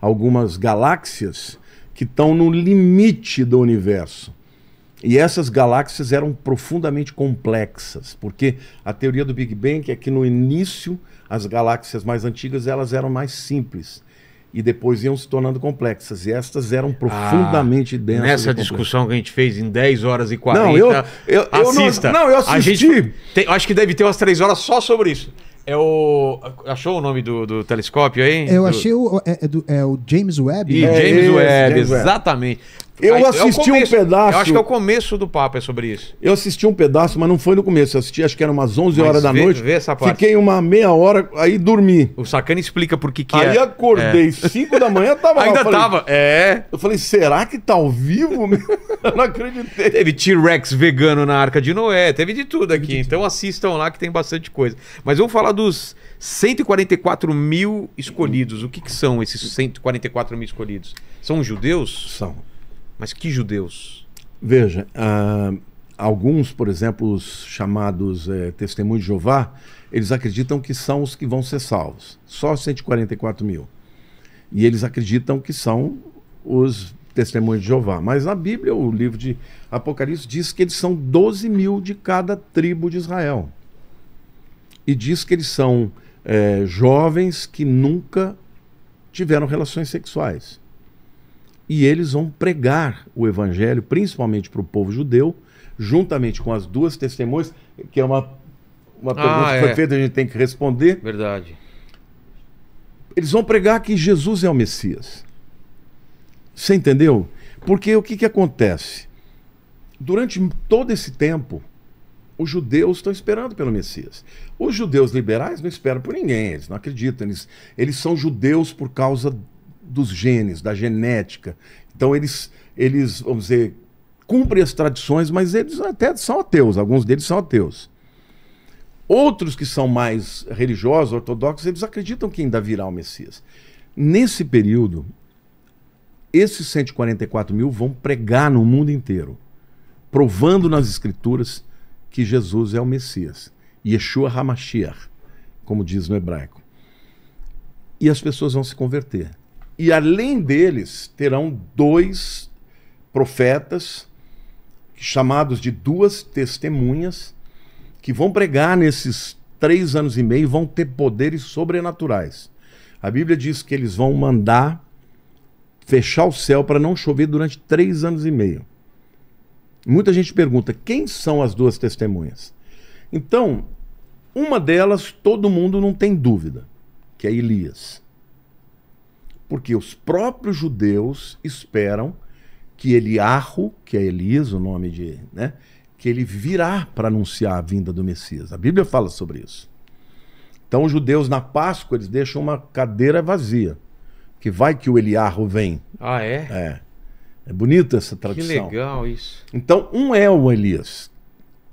algumas galáxias que estão no limite do universo. E essas galáxias eram profundamente complexas, porque a teoria do Big Bang é que no início as galáxias mais antigas elas eram mais simples e depois iam se tornando complexas. E estas eram ah, profundamente ah, densas. Nessa discussão que a gente fez em 10 horas e 40, não, eu, eu, assista. Eu não, não, eu assisti. Gente, tem, acho que deve ter umas 3 horas só sobre isso. É o. Achou o nome do, do telescópio aí? Eu do... achei o. É, é do, é, o James Webb. E né? James, é, Webb, James exatamente. Eu é assisti é um pedaço. Eu acho que é o começo do papo é sobre isso. Eu assisti um pedaço, mas não foi no começo. Eu assisti, acho que era umas 11 mas horas vê, da noite. Vê essa parte. Fiquei uma meia hora, aí dormi. O Sacana explica por que que Aí é. acordei 5 é. da manhã, tava Ainda lá, tava, é. Eu falei, será que tá ao vivo? [LAUGHS] eu não acreditei. Teve T-Rex vegano na Arca de Noé, teve de tudo aqui. De então assistam lá que tem bastante coisa. Mas vamos falar dos 144 mil escolhidos. O que, que são esses 144 mil escolhidos? São judeus? São. Mas que judeus? Veja, uh, alguns, por exemplo, os chamados eh, testemunhos de Jeová, eles acreditam que são os que vão ser salvos. Só 144 mil. E eles acreditam que são os testemunhos de Jeová. Mas na Bíblia, o livro de Apocalipse diz que eles são 12 mil de cada tribo de Israel. E diz que eles são é, jovens que nunca tiveram relações sexuais e eles vão pregar o evangelho, principalmente para o povo judeu, juntamente com as duas testemunhas, que é uma, uma ah, pergunta ah, é. que foi é. feita, a gente tem que responder. Verdade. Eles vão pregar que Jesus é o Messias. Você entendeu? Porque o que, que acontece? Durante todo esse tempo, os judeus estão esperando pelo Messias. Os judeus liberais não esperam por ninguém, eles não acreditam. Eles, eles são judeus por causa dos genes, da genética. Então eles, eles vamos dizer, cumprem as tradições, mas eles até são ateus, alguns deles são ateus. Outros que são mais religiosos, ortodoxos, eles acreditam que ainda virá o Messias. Nesse período, esses 144 mil vão pregar no mundo inteiro, provando nas Escrituras que Jesus é o Messias. Yeshua HaMashiach, como diz no hebraico. E as pessoas vão se converter. E além deles, terão dois profetas, chamados de duas testemunhas, que vão pregar nesses três anos e meio e vão ter poderes sobrenaturais. A Bíblia diz que eles vão mandar fechar o céu para não chover durante três anos e meio. Muita gente pergunta: quem são as duas testemunhas? Então, uma delas, todo mundo não tem dúvida, que é Elias. Porque os próprios judeus esperam que Eliarro, que é Elias, o nome de, né, que ele virá para anunciar a vinda do Messias. A Bíblia fala sobre isso. Então os judeus na Páscoa eles deixam uma cadeira vazia, que vai que o Eliarro vem. Ah é? É. É bonita essa tradição. Que legal isso. Então um é o Elias.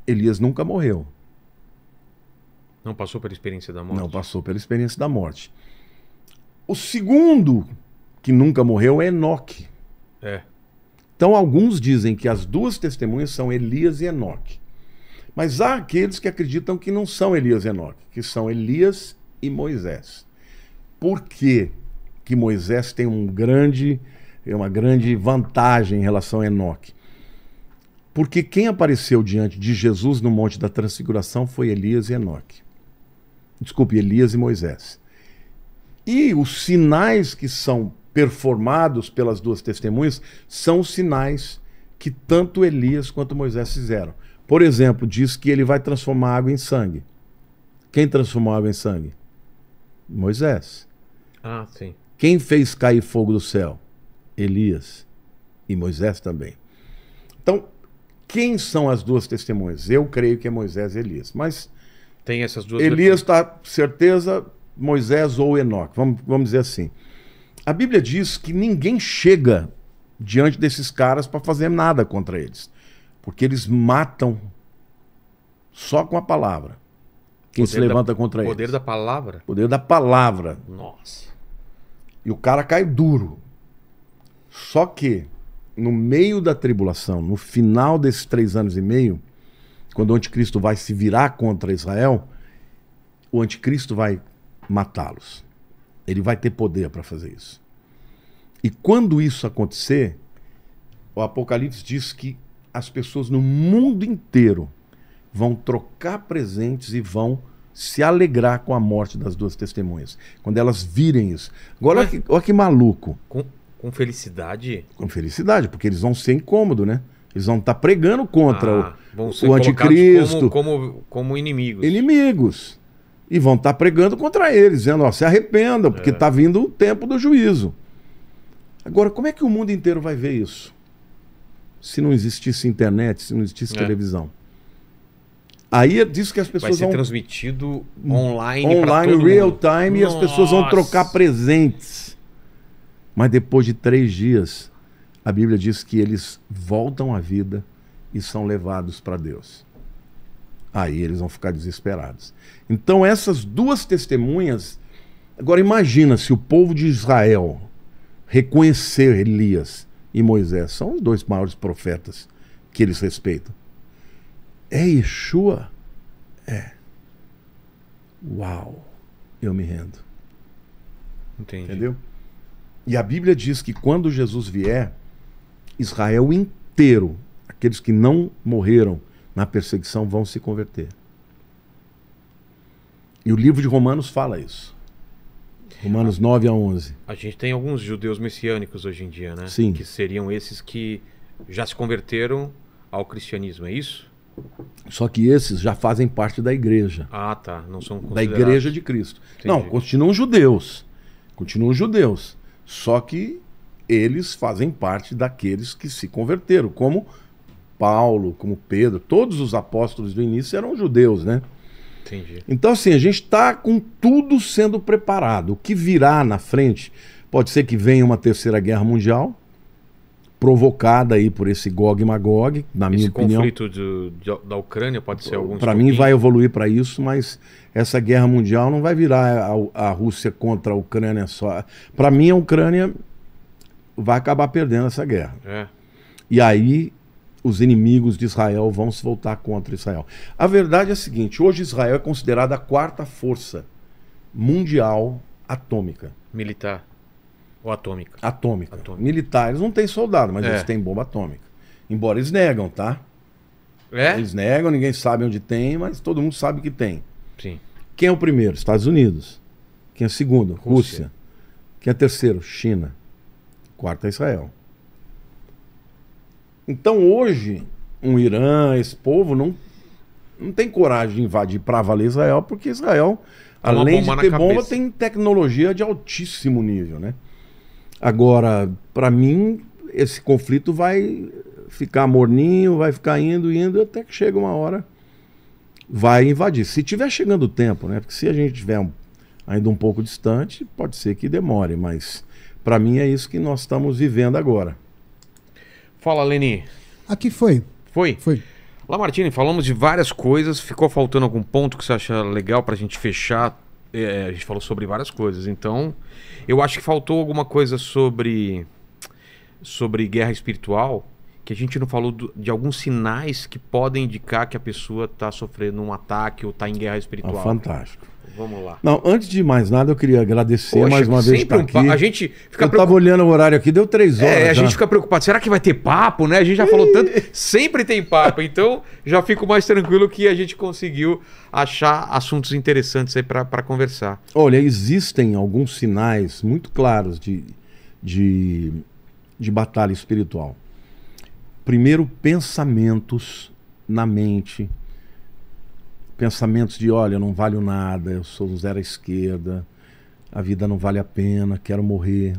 Elias nunca morreu. Não passou pela experiência da morte. Não passou pela experiência da morte. O segundo que nunca morreu é Enoque. É. Então, alguns dizem que as duas testemunhas são Elias e Enoque. Mas há aqueles que acreditam que não são Elias e Enoque, que são Elias e Moisés. Por quê? que Moisés tem um grande, uma grande vantagem em relação a Enoque? Porque quem apareceu diante de Jesus no Monte da Transfiguração foi Elias e Enoque. Desculpe, Elias e Moisés. E os sinais que são performados pelas duas testemunhas são os sinais que tanto Elias quanto Moisés fizeram. Por exemplo, diz que ele vai transformar água em sangue. Quem transformou água em sangue? Moisés. Ah, sim. Quem fez cair fogo do céu? Elias. E Moisés também. Então, quem são as duas testemunhas? Eu creio que é Moisés e Elias. Mas. Tem essas duas. Elias está, certeza, Moisés ou Enoque, vamos, vamos dizer assim. A Bíblia diz que ninguém chega diante desses caras para fazer nada contra eles, porque eles matam só com a palavra. Quem poder se levanta da, contra poder eles. Poder da palavra? Poder da palavra. Nossa. E o cara cai duro. Só que, no meio da tribulação, no final desses três anos e meio, quando o anticristo vai se virar contra Israel, o anticristo vai matá-los. Ele vai ter poder para fazer isso. E quando isso acontecer, o Apocalipse diz que as pessoas no mundo inteiro vão trocar presentes e vão se alegrar com a morte das duas testemunhas. Quando elas virem isso. Agora, olha, que, olha que maluco. Com, com, felicidade? Com felicidade, porque eles vão ser incômodo, né? Eles vão estar tá pregando contra ah, o, o anticristo. Como, como, como inimigos. Inimigos. E vão estar tá pregando contra eles, dizendo, ó, se arrependam, porque está é. Tá vindo o tempo do juízo. Agora, como é que o mundo inteiro vai ver isso? Se não existisse internet, se não existisse é. televisão. Aí é disso que as pessoas vão. Vai ser vão... transmitido online. Online, real mundo. time, Nossa. e as pessoas vão trocar presentes. Mas depois de três dias, a Bíblia diz que eles voltam à vida e são levados para Deus. Aí eles vão ficar desesperados. Então essas duas testemunhas, agora imagina se o povo de Israel reconhecer Elias e Moisés, são os dois maiores profetas que eles respeitam. É Yeshua? É. Uau, eu me rendo. Entendi. Entendeu? E a Bíblia diz que quando Jesus vier, Israel inteiro, aqueles que não morreram, na perseguição vão se converter. E o livro de Romanos fala isso. Romanos 9 a 11. A gente tem alguns judeus messiânicos hoje em dia, né? Sim. Que seriam esses que já se converteram ao cristianismo, é isso? Só que esses já fazem parte da igreja. Ah, tá. Não são Da igreja de Cristo. Entendi. Não, continuam judeus. Continuam judeus. Só que eles fazem parte daqueles que se converteram, como Paulo, como Pedro, todos os apóstolos do início eram judeus, né? Entendi. Então, assim, a gente está com tudo sendo preparado. O que virá na frente pode ser que venha uma terceira guerra mundial, provocada aí por esse Gog e Magog, na esse minha opinião. Esse conflito de, de, da Ucrânia pode ser algum Para mim vai evoluir para isso, mas essa guerra mundial não vai virar a, a Rússia contra a Ucrânia só. Para mim a Ucrânia vai acabar perdendo essa guerra. É. E aí os inimigos de Israel vão se voltar contra Israel. A verdade é a seguinte: hoje Israel é considerada a quarta força mundial atômica. Militar. Ou atômica. Atômica. atômica. Militares não têm soldado, mas é. eles têm bomba atômica. Embora eles negam, tá? É? Eles negam, ninguém sabe onde tem, mas todo mundo sabe que tem. Sim. Quem é o primeiro? Estados Unidos. Quem é o segundo? Rússia. Rússia. Quem é o terceiro? China. Quarto é Israel. Então hoje, um Irã, esse povo, não, não tem coragem de invadir para valer Israel, porque Israel, Toma além de ter bomba, tem tecnologia de altíssimo nível, né? Agora, para mim, esse conflito vai ficar morninho, vai ficar indo, indo, até que chega uma hora, vai invadir. Se tiver chegando o tempo, né? Porque se a gente tiver um, ainda um pouco distante, pode ser que demore, mas para mim é isso que nós estamos vivendo agora. Fala, Leni. Aqui foi. Foi? Foi. Lamartine, falamos de várias coisas. Ficou faltando algum ponto que você acha legal para a gente fechar? É, é, a gente falou sobre várias coisas. Então, eu acho que faltou alguma coisa sobre sobre guerra espiritual que a gente não falou do, de alguns sinais que podem indicar que a pessoa está sofrendo um ataque ou está em guerra espiritual. Oh, fantástico. Vamos lá. Não, antes de mais nada, eu queria agradecer Poxa, mais uma vez estar aqui. A gente fica Eu preocup... tava olhando o horário aqui, deu três é, horas. É, a já. gente fica preocupado. Será que vai ter papo, né? A gente já falou tanto. Sempre tem papo. Então, já fico mais tranquilo que a gente conseguiu achar assuntos interessantes aí para conversar. Olha, existem alguns sinais muito claros de, de, de batalha espiritual. Primeiro, pensamentos na mente pensamentos de: olha, eu não valho nada, eu sou zero à esquerda, a vida não vale a pena, quero morrer.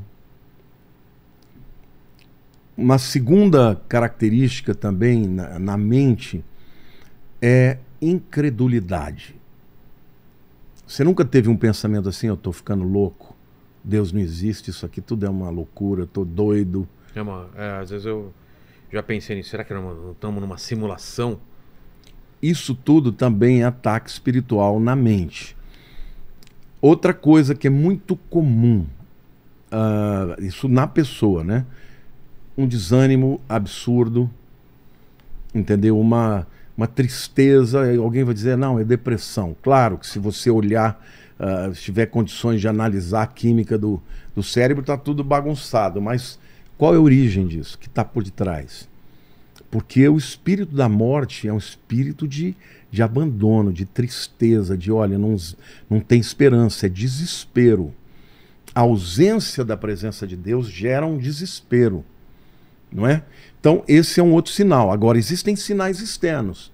Uma segunda característica também na, na mente é incredulidade. Você nunca teve um pensamento assim: eu estou ficando louco, Deus não existe, isso aqui tudo é uma loucura, estou doido. É é, às vezes eu já pensei nisso: será que estamos numa simulação? isso tudo também é ataque espiritual na mente. Outra coisa que é muito comum, uh, isso na pessoa, né? Um desânimo absurdo, entendeu? Uma, uma tristeza. Alguém vai dizer, não, é depressão. Claro que se você olhar, uh, se tiver condições de analisar a química do, do cérebro, está tudo bagunçado. Mas qual é a origem disso? que está por detrás? Porque o espírito da morte é um espírito de, de abandono, de tristeza, de olha, não, não tem esperança, é desespero. A ausência da presença de Deus gera um desespero, não é? Então, esse é um outro sinal. Agora, existem sinais externos.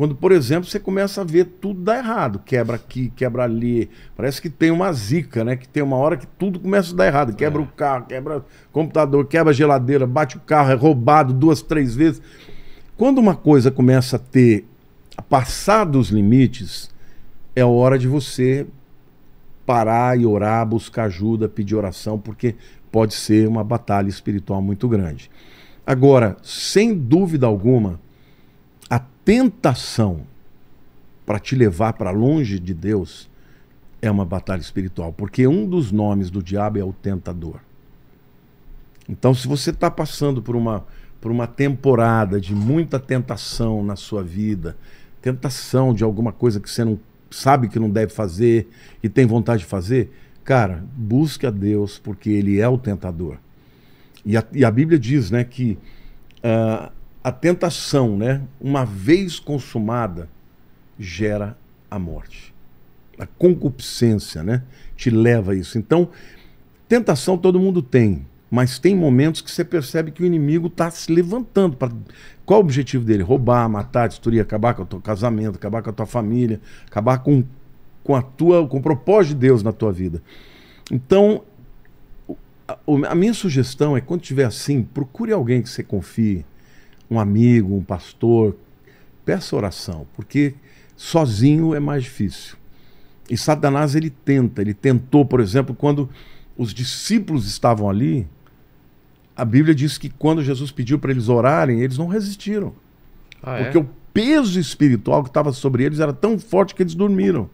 Quando, por exemplo, você começa a ver tudo dar errado, quebra aqui, quebra ali. Parece que tem uma zica, né? Que tem uma hora que tudo começa a dar errado. Quebra é. o carro, quebra o computador, quebra a geladeira, bate o carro, é roubado duas, três vezes. Quando uma coisa começa a ter passado os limites, é hora de você parar e orar, buscar ajuda, pedir oração, porque pode ser uma batalha espiritual muito grande. Agora, sem dúvida alguma, tentação para te levar para longe de Deus é uma batalha espiritual, porque um dos nomes do diabo é o tentador. Então, se você está passando por uma, por uma temporada de muita tentação na sua vida, tentação de alguma coisa que você não sabe que não deve fazer e tem vontade de fazer, cara, busque a Deus, porque Ele é o tentador. E a, e a Bíblia diz né, que uh, a tentação, né, uma vez consumada, gera a morte. A concupiscência, né, te leva a isso. Então, tentação todo mundo tem, mas tem momentos que você percebe que o inimigo está se levantando. Pra... Qual o objetivo dele? Roubar, matar, destruir, acabar com o teu casamento, acabar com a tua família, acabar com, com, a tua, com o propósito de Deus na tua vida. Então, a minha sugestão é quando estiver assim, procure alguém que você confie, um amigo, um pastor, peça oração, porque sozinho é mais difícil. E Satanás ele tenta, ele tentou, por exemplo, quando os discípulos estavam ali, a Bíblia diz que quando Jesus pediu para eles orarem, eles não resistiram. Ah, é? Porque o peso espiritual que estava sobre eles era tão forte que eles dormiram.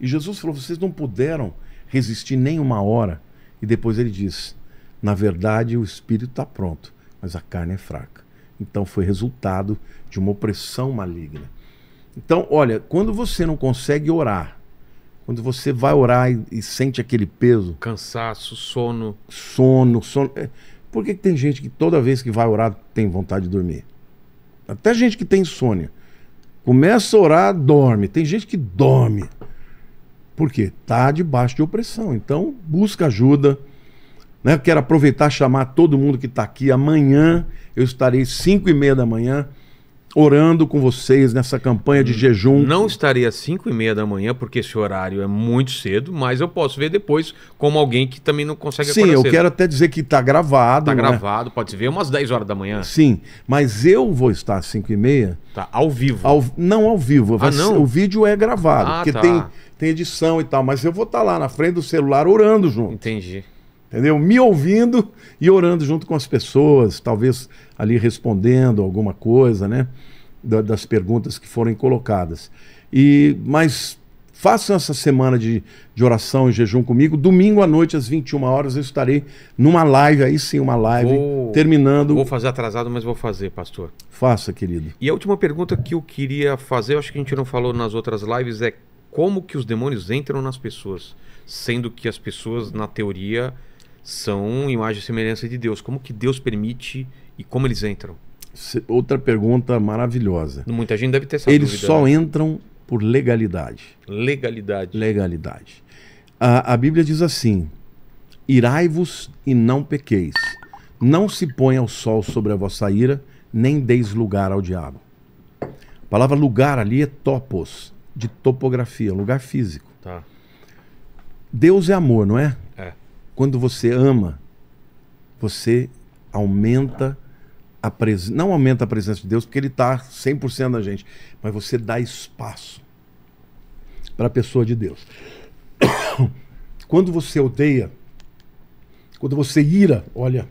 E Jesus falou: vocês não puderam resistir nem uma hora. E depois ele disse: na verdade, o espírito está pronto, mas a carne é fraca. Então foi resultado de uma opressão maligna. Então, olha, quando você não consegue orar, quando você vai orar e, e sente aquele peso, cansaço, sono, sono, sono. É, por que, que tem gente que toda vez que vai orar tem vontade de dormir? Até gente que tem insônia. Começa a orar, dorme. Tem gente que dorme. Por quê? Tá debaixo de opressão. Então, busca ajuda, né? Quero aproveitar chamar todo mundo que está aqui. Amanhã eu estarei 5 e meia da manhã orando com vocês nessa campanha de hum, jejum. Não estarei às 5 e meia da manhã, porque esse horário é muito cedo, mas eu posso ver depois como alguém que também não consegue Sim, eu cedo. quero até dizer que está gravado. Está né? gravado, pode se ver umas 10 horas da manhã. Sim, mas eu vou estar às 5 e meia. Tá, ao vivo. Ao, não ao vivo, ah, não? Ser, o vídeo é gravado, ah, porque tá. tem, tem edição e tal, mas eu vou estar tá lá na frente do celular orando junto. Entendi entendeu? Me ouvindo e orando junto com as pessoas, talvez ali respondendo alguma coisa, né? Da, das perguntas que forem colocadas. E mas façam essa semana de, de oração e jejum comigo. Domingo à noite às 21 horas eu estarei numa live aí sim, uma live vou, terminando. Vou fazer atrasado, mas vou fazer, pastor. Faça, querido. E a última pergunta que eu queria fazer, eu acho que a gente não falou nas outras lives é como que os demônios entram nas pessoas, sendo que as pessoas na teoria são imagem e semelhança de Deus. Como que Deus permite e como eles entram? Outra pergunta maravilhosa. Muita gente deve ter essa Eles dúvida, só né? entram por legalidade. Legalidade. Legalidade. A, a Bíblia diz assim: Irai-vos e não pequeis. Não se ponha o sol sobre a vossa ira, nem deis lugar ao diabo. A palavra lugar ali é topos, de topografia, lugar físico. Tá. Deus é amor, não é? Quando você ama, você aumenta a presença. Não aumenta a presença de Deus, porque Ele está 100% na gente. Mas você dá espaço para a pessoa de Deus. [COUGHS] Quando você odeia, quando você ira, olha.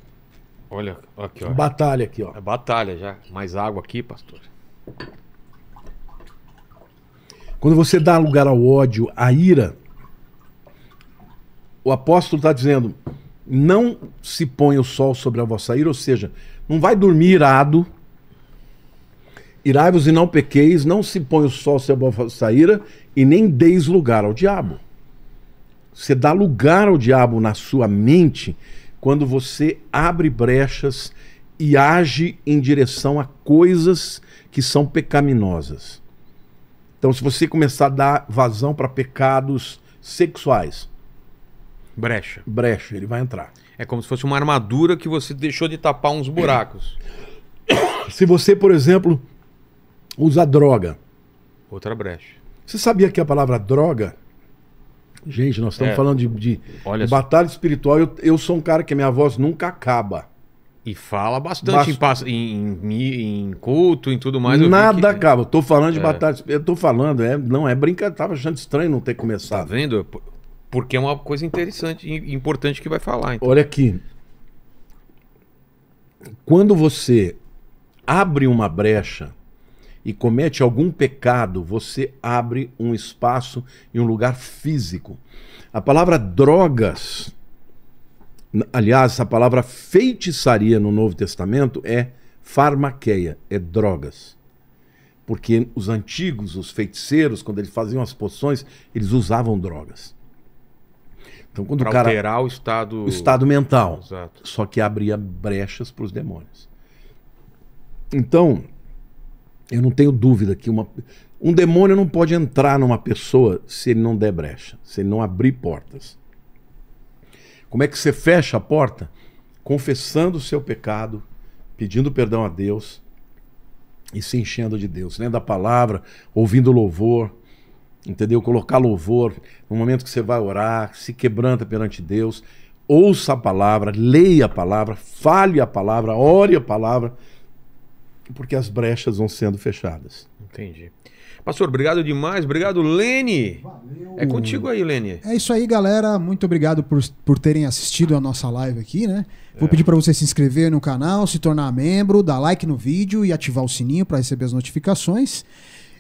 Olha, aqui, ó. Batalha aqui, ó. É batalha já. Mais água aqui, pastor. Quando você dá lugar ao ódio, à ira, o apóstolo está dizendo: não se põe o sol sobre a vossa ira, ou seja, não vai dormir irado. Irai-vos e não pequeis, não se põe o sol sobre a vossa ira e nem deis lugar ao diabo. Você dá lugar ao diabo na sua mente quando você abre brechas e age em direção a coisas que são pecaminosas. Então, se você começar a dar vazão para pecados sexuais, Brecha. Brecha, ele vai entrar. É como se fosse uma armadura que você deixou de tapar uns buracos. [COUGHS] Se você, por exemplo, usa droga. Outra brecha. Você sabia que a palavra droga. Gente, nós estamos é, falando de, de, batalha espiritual. Eu, eu, sou um cara que a minha voz nunca acaba. E fala bastante Bast... em, em, em, culto, em tudo mais. Nada que... acaba. Estou falando de é. batalha. Eu estou falando, é, não é brincadeira. Estava achando estranho não ter começado. Tá vendo? Porque é uma coisa interessante e importante que vai falar. Então. Olha aqui. Quando você abre uma brecha e comete algum pecado, você abre um espaço e um lugar físico. A palavra drogas, aliás, a palavra feitiçaria no Novo Testamento é farmaqueia, é drogas. Porque os antigos, os feiticeiros, quando eles faziam as poções, eles usavam drogas. Então, quando pra o cara. alterar o estado. O estado mental. Exato. Só que abria brechas para os demônios. Então, eu não tenho dúvida que uma. Um demônio não pode entrar numa pessoa se ele não der brecha, se ele não abrir portas. Como é que você fecha a porta? Confessando o seu pecado, pedindo perdão a Deus e se enchendo de Deus, lendo a palavra, ouvindo louvor, entendeu? Colocar louvor no momento que você vai orar, se quebranta perante Deus, ouça a palavra, leia a palavra, fale a palavra, ore a palavra, porque as brechas vão sendo fechadas. Entendi. Pastor, obrigado demais. Obrigado, Lene. Valeu. É contigo aí, Lene. É isso aí, galera. Muito obrigado por, por terem assistido a nossa live aqui, né? É. Vou pedir para você se inscrever no canal, se tornar membro, dar like no vídeo e ativar o sininho para receber as notificações.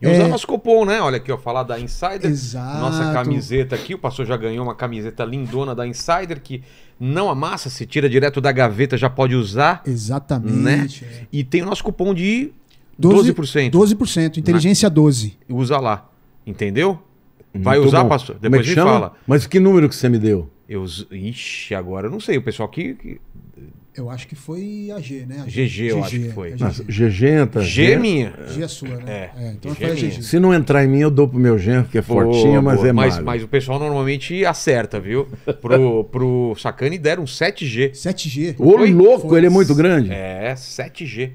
E usar é... nosso cupom, né? Olha aqui, ó, falar da Insider. Exato. Nossa camiseta aqui, o pastor já ganhou uma camiseta lindona da Insider que não amassa, se tira direto da gaveta, já pode usar. Exatamente. Né? É. E tem o nosso cupom de 12, 12%. inteligência né? 12. Usa lá, entendeu? Hum, Vai Muito usar, bom. pastor? É Depois a gente chama? fala. Mas que número que você me deu? Eu, ixi, agora eu não sei. O pessoal aqui. que eu acho que foi a G, né? A G. GG, eu GG, acho que foi. É mas GG entra. G, G é minha? G é sua, né? É. é então G eu é GG. Se não entrar em mim, eu dou pro meu genro, que é fortinho, mas boa. é mais. Mas o pessoal normalmente acerta, viu? Pro, pro Sacani deram 7G. 7G. Ô, olho louco, foi. ele é muito grande. É, 7G.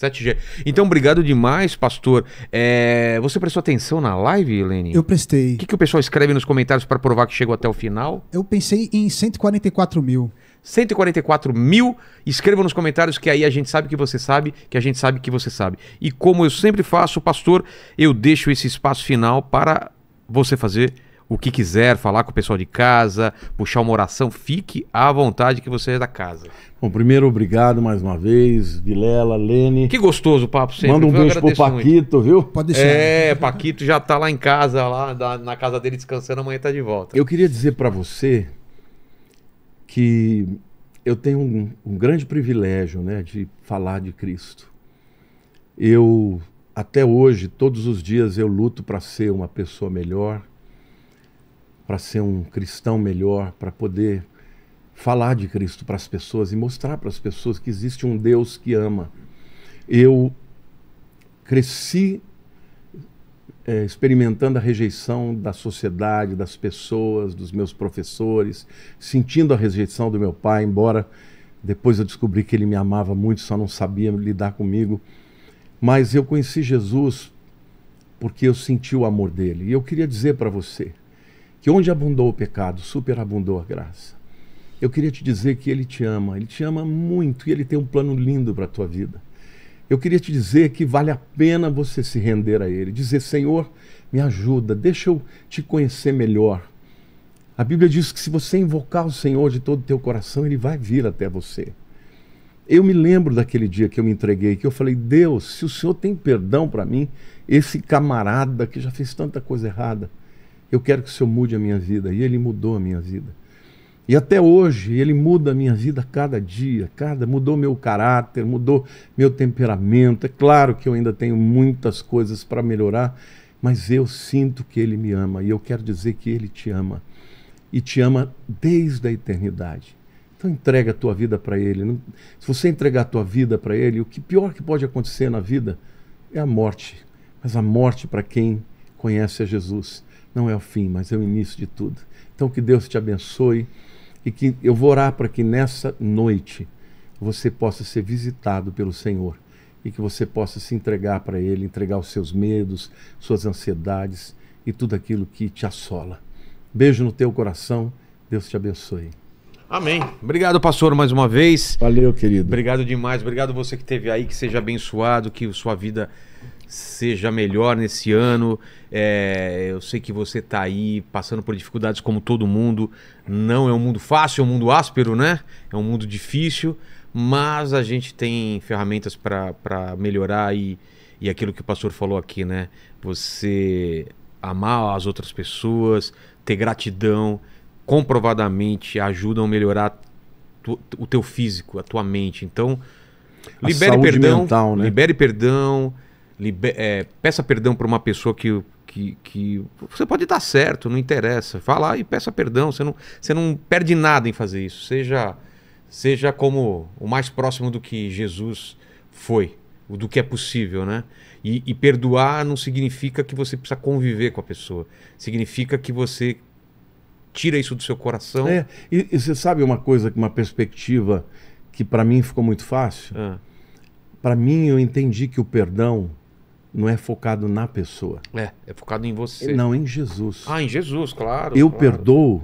7G. Então, obrigado demais, pastor. É, você prestou atenção na live, Ilene? Eu prestei. O que, que o pessoal escreve nos comentários para provar que chegou até o final? Eu pensei em 144 mil. 144 mil. Escreva nos comentários que aí a gente sabe que você sabe, que a gente sabe que você sabe. E como eu sempre faço, pastor, eu deixo esse espaço final para você fazer o que quiser, falar com o pessoal de casa, puxar uma oração, fique à vontade que você é da casa. Bom, primeiro, obrigado mais uma vez, Vilela, Lene. Que gostoso o papo sempre. Manda um beijo pro Paquito, muito. viu? Pode deixar. É, Paquito já tá lá em casa, lá na casa dele descansando, amanhã tá de volta. Eu queria dizer para você que eu tenho um, um grande privilégio né, de falar de Cristo. Eu, até hoje, todos os dias, eu luto para ser uma pessoa melhor, para ser um cristão melhor, para poder falar de Cristo para as pessoas e mostrar para as pessoas que existe um Deus que ama. Eu cresci é, experimentando a rejeição da sociedade, das pessoas, dos meus professores, sentindo a rejeição do meu pai, embora depois eu descobri que ele me amava muito, só não sabia lidar comigo. Mas eu conheci Jesus porque eu senti o amor dele. E eu queria dizer para você que onde abundou o pecado, superabundou a graça. Eu queria te dizer que ele te ama, ele te ama muito e ele tem um plano lindo para a tua vida eu queria te dizer que vale a pena você se render a Ele, dizer: Senhor, me ajuda, deixa eu te conhecer melhor. A Bíblia diz que se você invocar o Senhor de todo o teu coração, Ele vai vir até você. Eu me lembro daquele dia que eu me entreguei, que eu falei: Deus, se o Senhor tem perdão para mim, esse camarada que já fez tanta coisa errada, eu quero que o Senhor mude a minha vida. E Ele mudou a minha vida. E até hoje ele muda a minha vida cada dia, cada mudou meu caráter, mudou meu temperamento. É claro que eu ainda tenho muitas coisas para melhorar, mas eu sinto que ele me ama e eu quero dizer que ele te ama e te ama desde a eternidade. Então entrega a tua vida para ele. Se você entregar a tua vida para ele, o que pior que pode acontecer na vida é a morte. Mas a morte para quem conhece a Jesus não é o fim, mas é o início de tudo. Então que Deus te abençoe. E que eu vou orar para que nessa noite você possa ser visitado pelo Senhor e que você possa se entregar para Ele, entregar os seus medos, suas ansiedades e tudo aquilo que te assola. Beijo no teu coração, Deus te abençoe. Amém. Obrigado, pastor, mais uma vez. Valeu, querido. Obrigado demais. Obrigado você que esteve aí, que seja abençoado, que sua vida seja melhor nesse ano. É, eu sei que você está aí passando por dificuldades como todo mundo. Não é um mundo fácil, é um mundo áspero, né? É um mundo difícil, mas a gente tem ferramentas para melhorar e, e aquilo que o pastor falou aqui, né? Você amar as outras pessoas, ter gratidão, comprovadamente ajudam a melhorar tu, o teu físico, a tua mente. Então, libere perdão, mental, né? libere perdão, libere perdão liber, é, peça perdão para uma pessoa que, que, que, Você pode dar certo, não interessa. Vá lá e peça perdão. Você não, você não perde nada em fazer isso. Seja, seja como o mais próximo do que Jesus foi, do que é possível, né? E, e perdoar não significa que você precisa conviver com a pessoa. Significa que você tira isso do seu coração. É, e, e você sabe uma coisa, uma perspectiva que para mim ficou muito fácil? Ah. Para mim, eu entendi que o perdão não é focado na pessoa. É, é focado em você. Não, em Jesus. Ah, em Jesus, claro. Eu claro. perdoo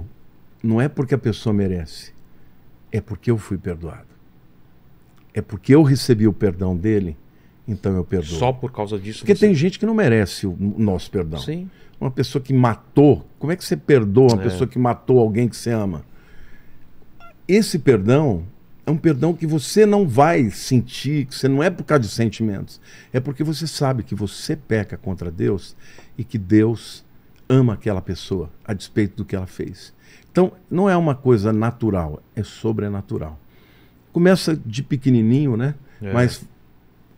não é porque a pessoa merece, é porque eu fui perdoado. É porque eu recebi o perdão dele, então eu perdoo. Só por causa disso. Porque você... tem gente que não merece o nosso perdão. Sim. Uma pessoa que matou, como é que você perdoa uma é. pessoa que matou alguém que você ama? Esse perdão é um perdão que você não vai sentir, que você não é por causa de sentimentos. É porque você sabe que você peca contra Deus e que Deus ama aquela pessoa, a despeito do que ela fez. Então, não é uma coisa natural, é sobrenatural. Começa de pequenininho, né? É. Mas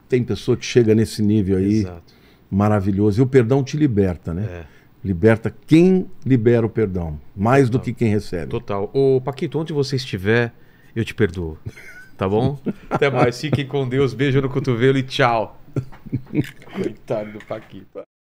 tem pessoa que chega nesse nível aí Exato. maravilhoso. E o perdão te liberta, né? É liberta quem libera o perdão, mais Total. do que quem recebe. Total. Ô, Paquito, onde você estiver, eu te perdoo. Tá bom? [LAUGHS] Até mais. Fiquem com Deus. Beijo no cotovelo e tchau. Coitado do Paquita.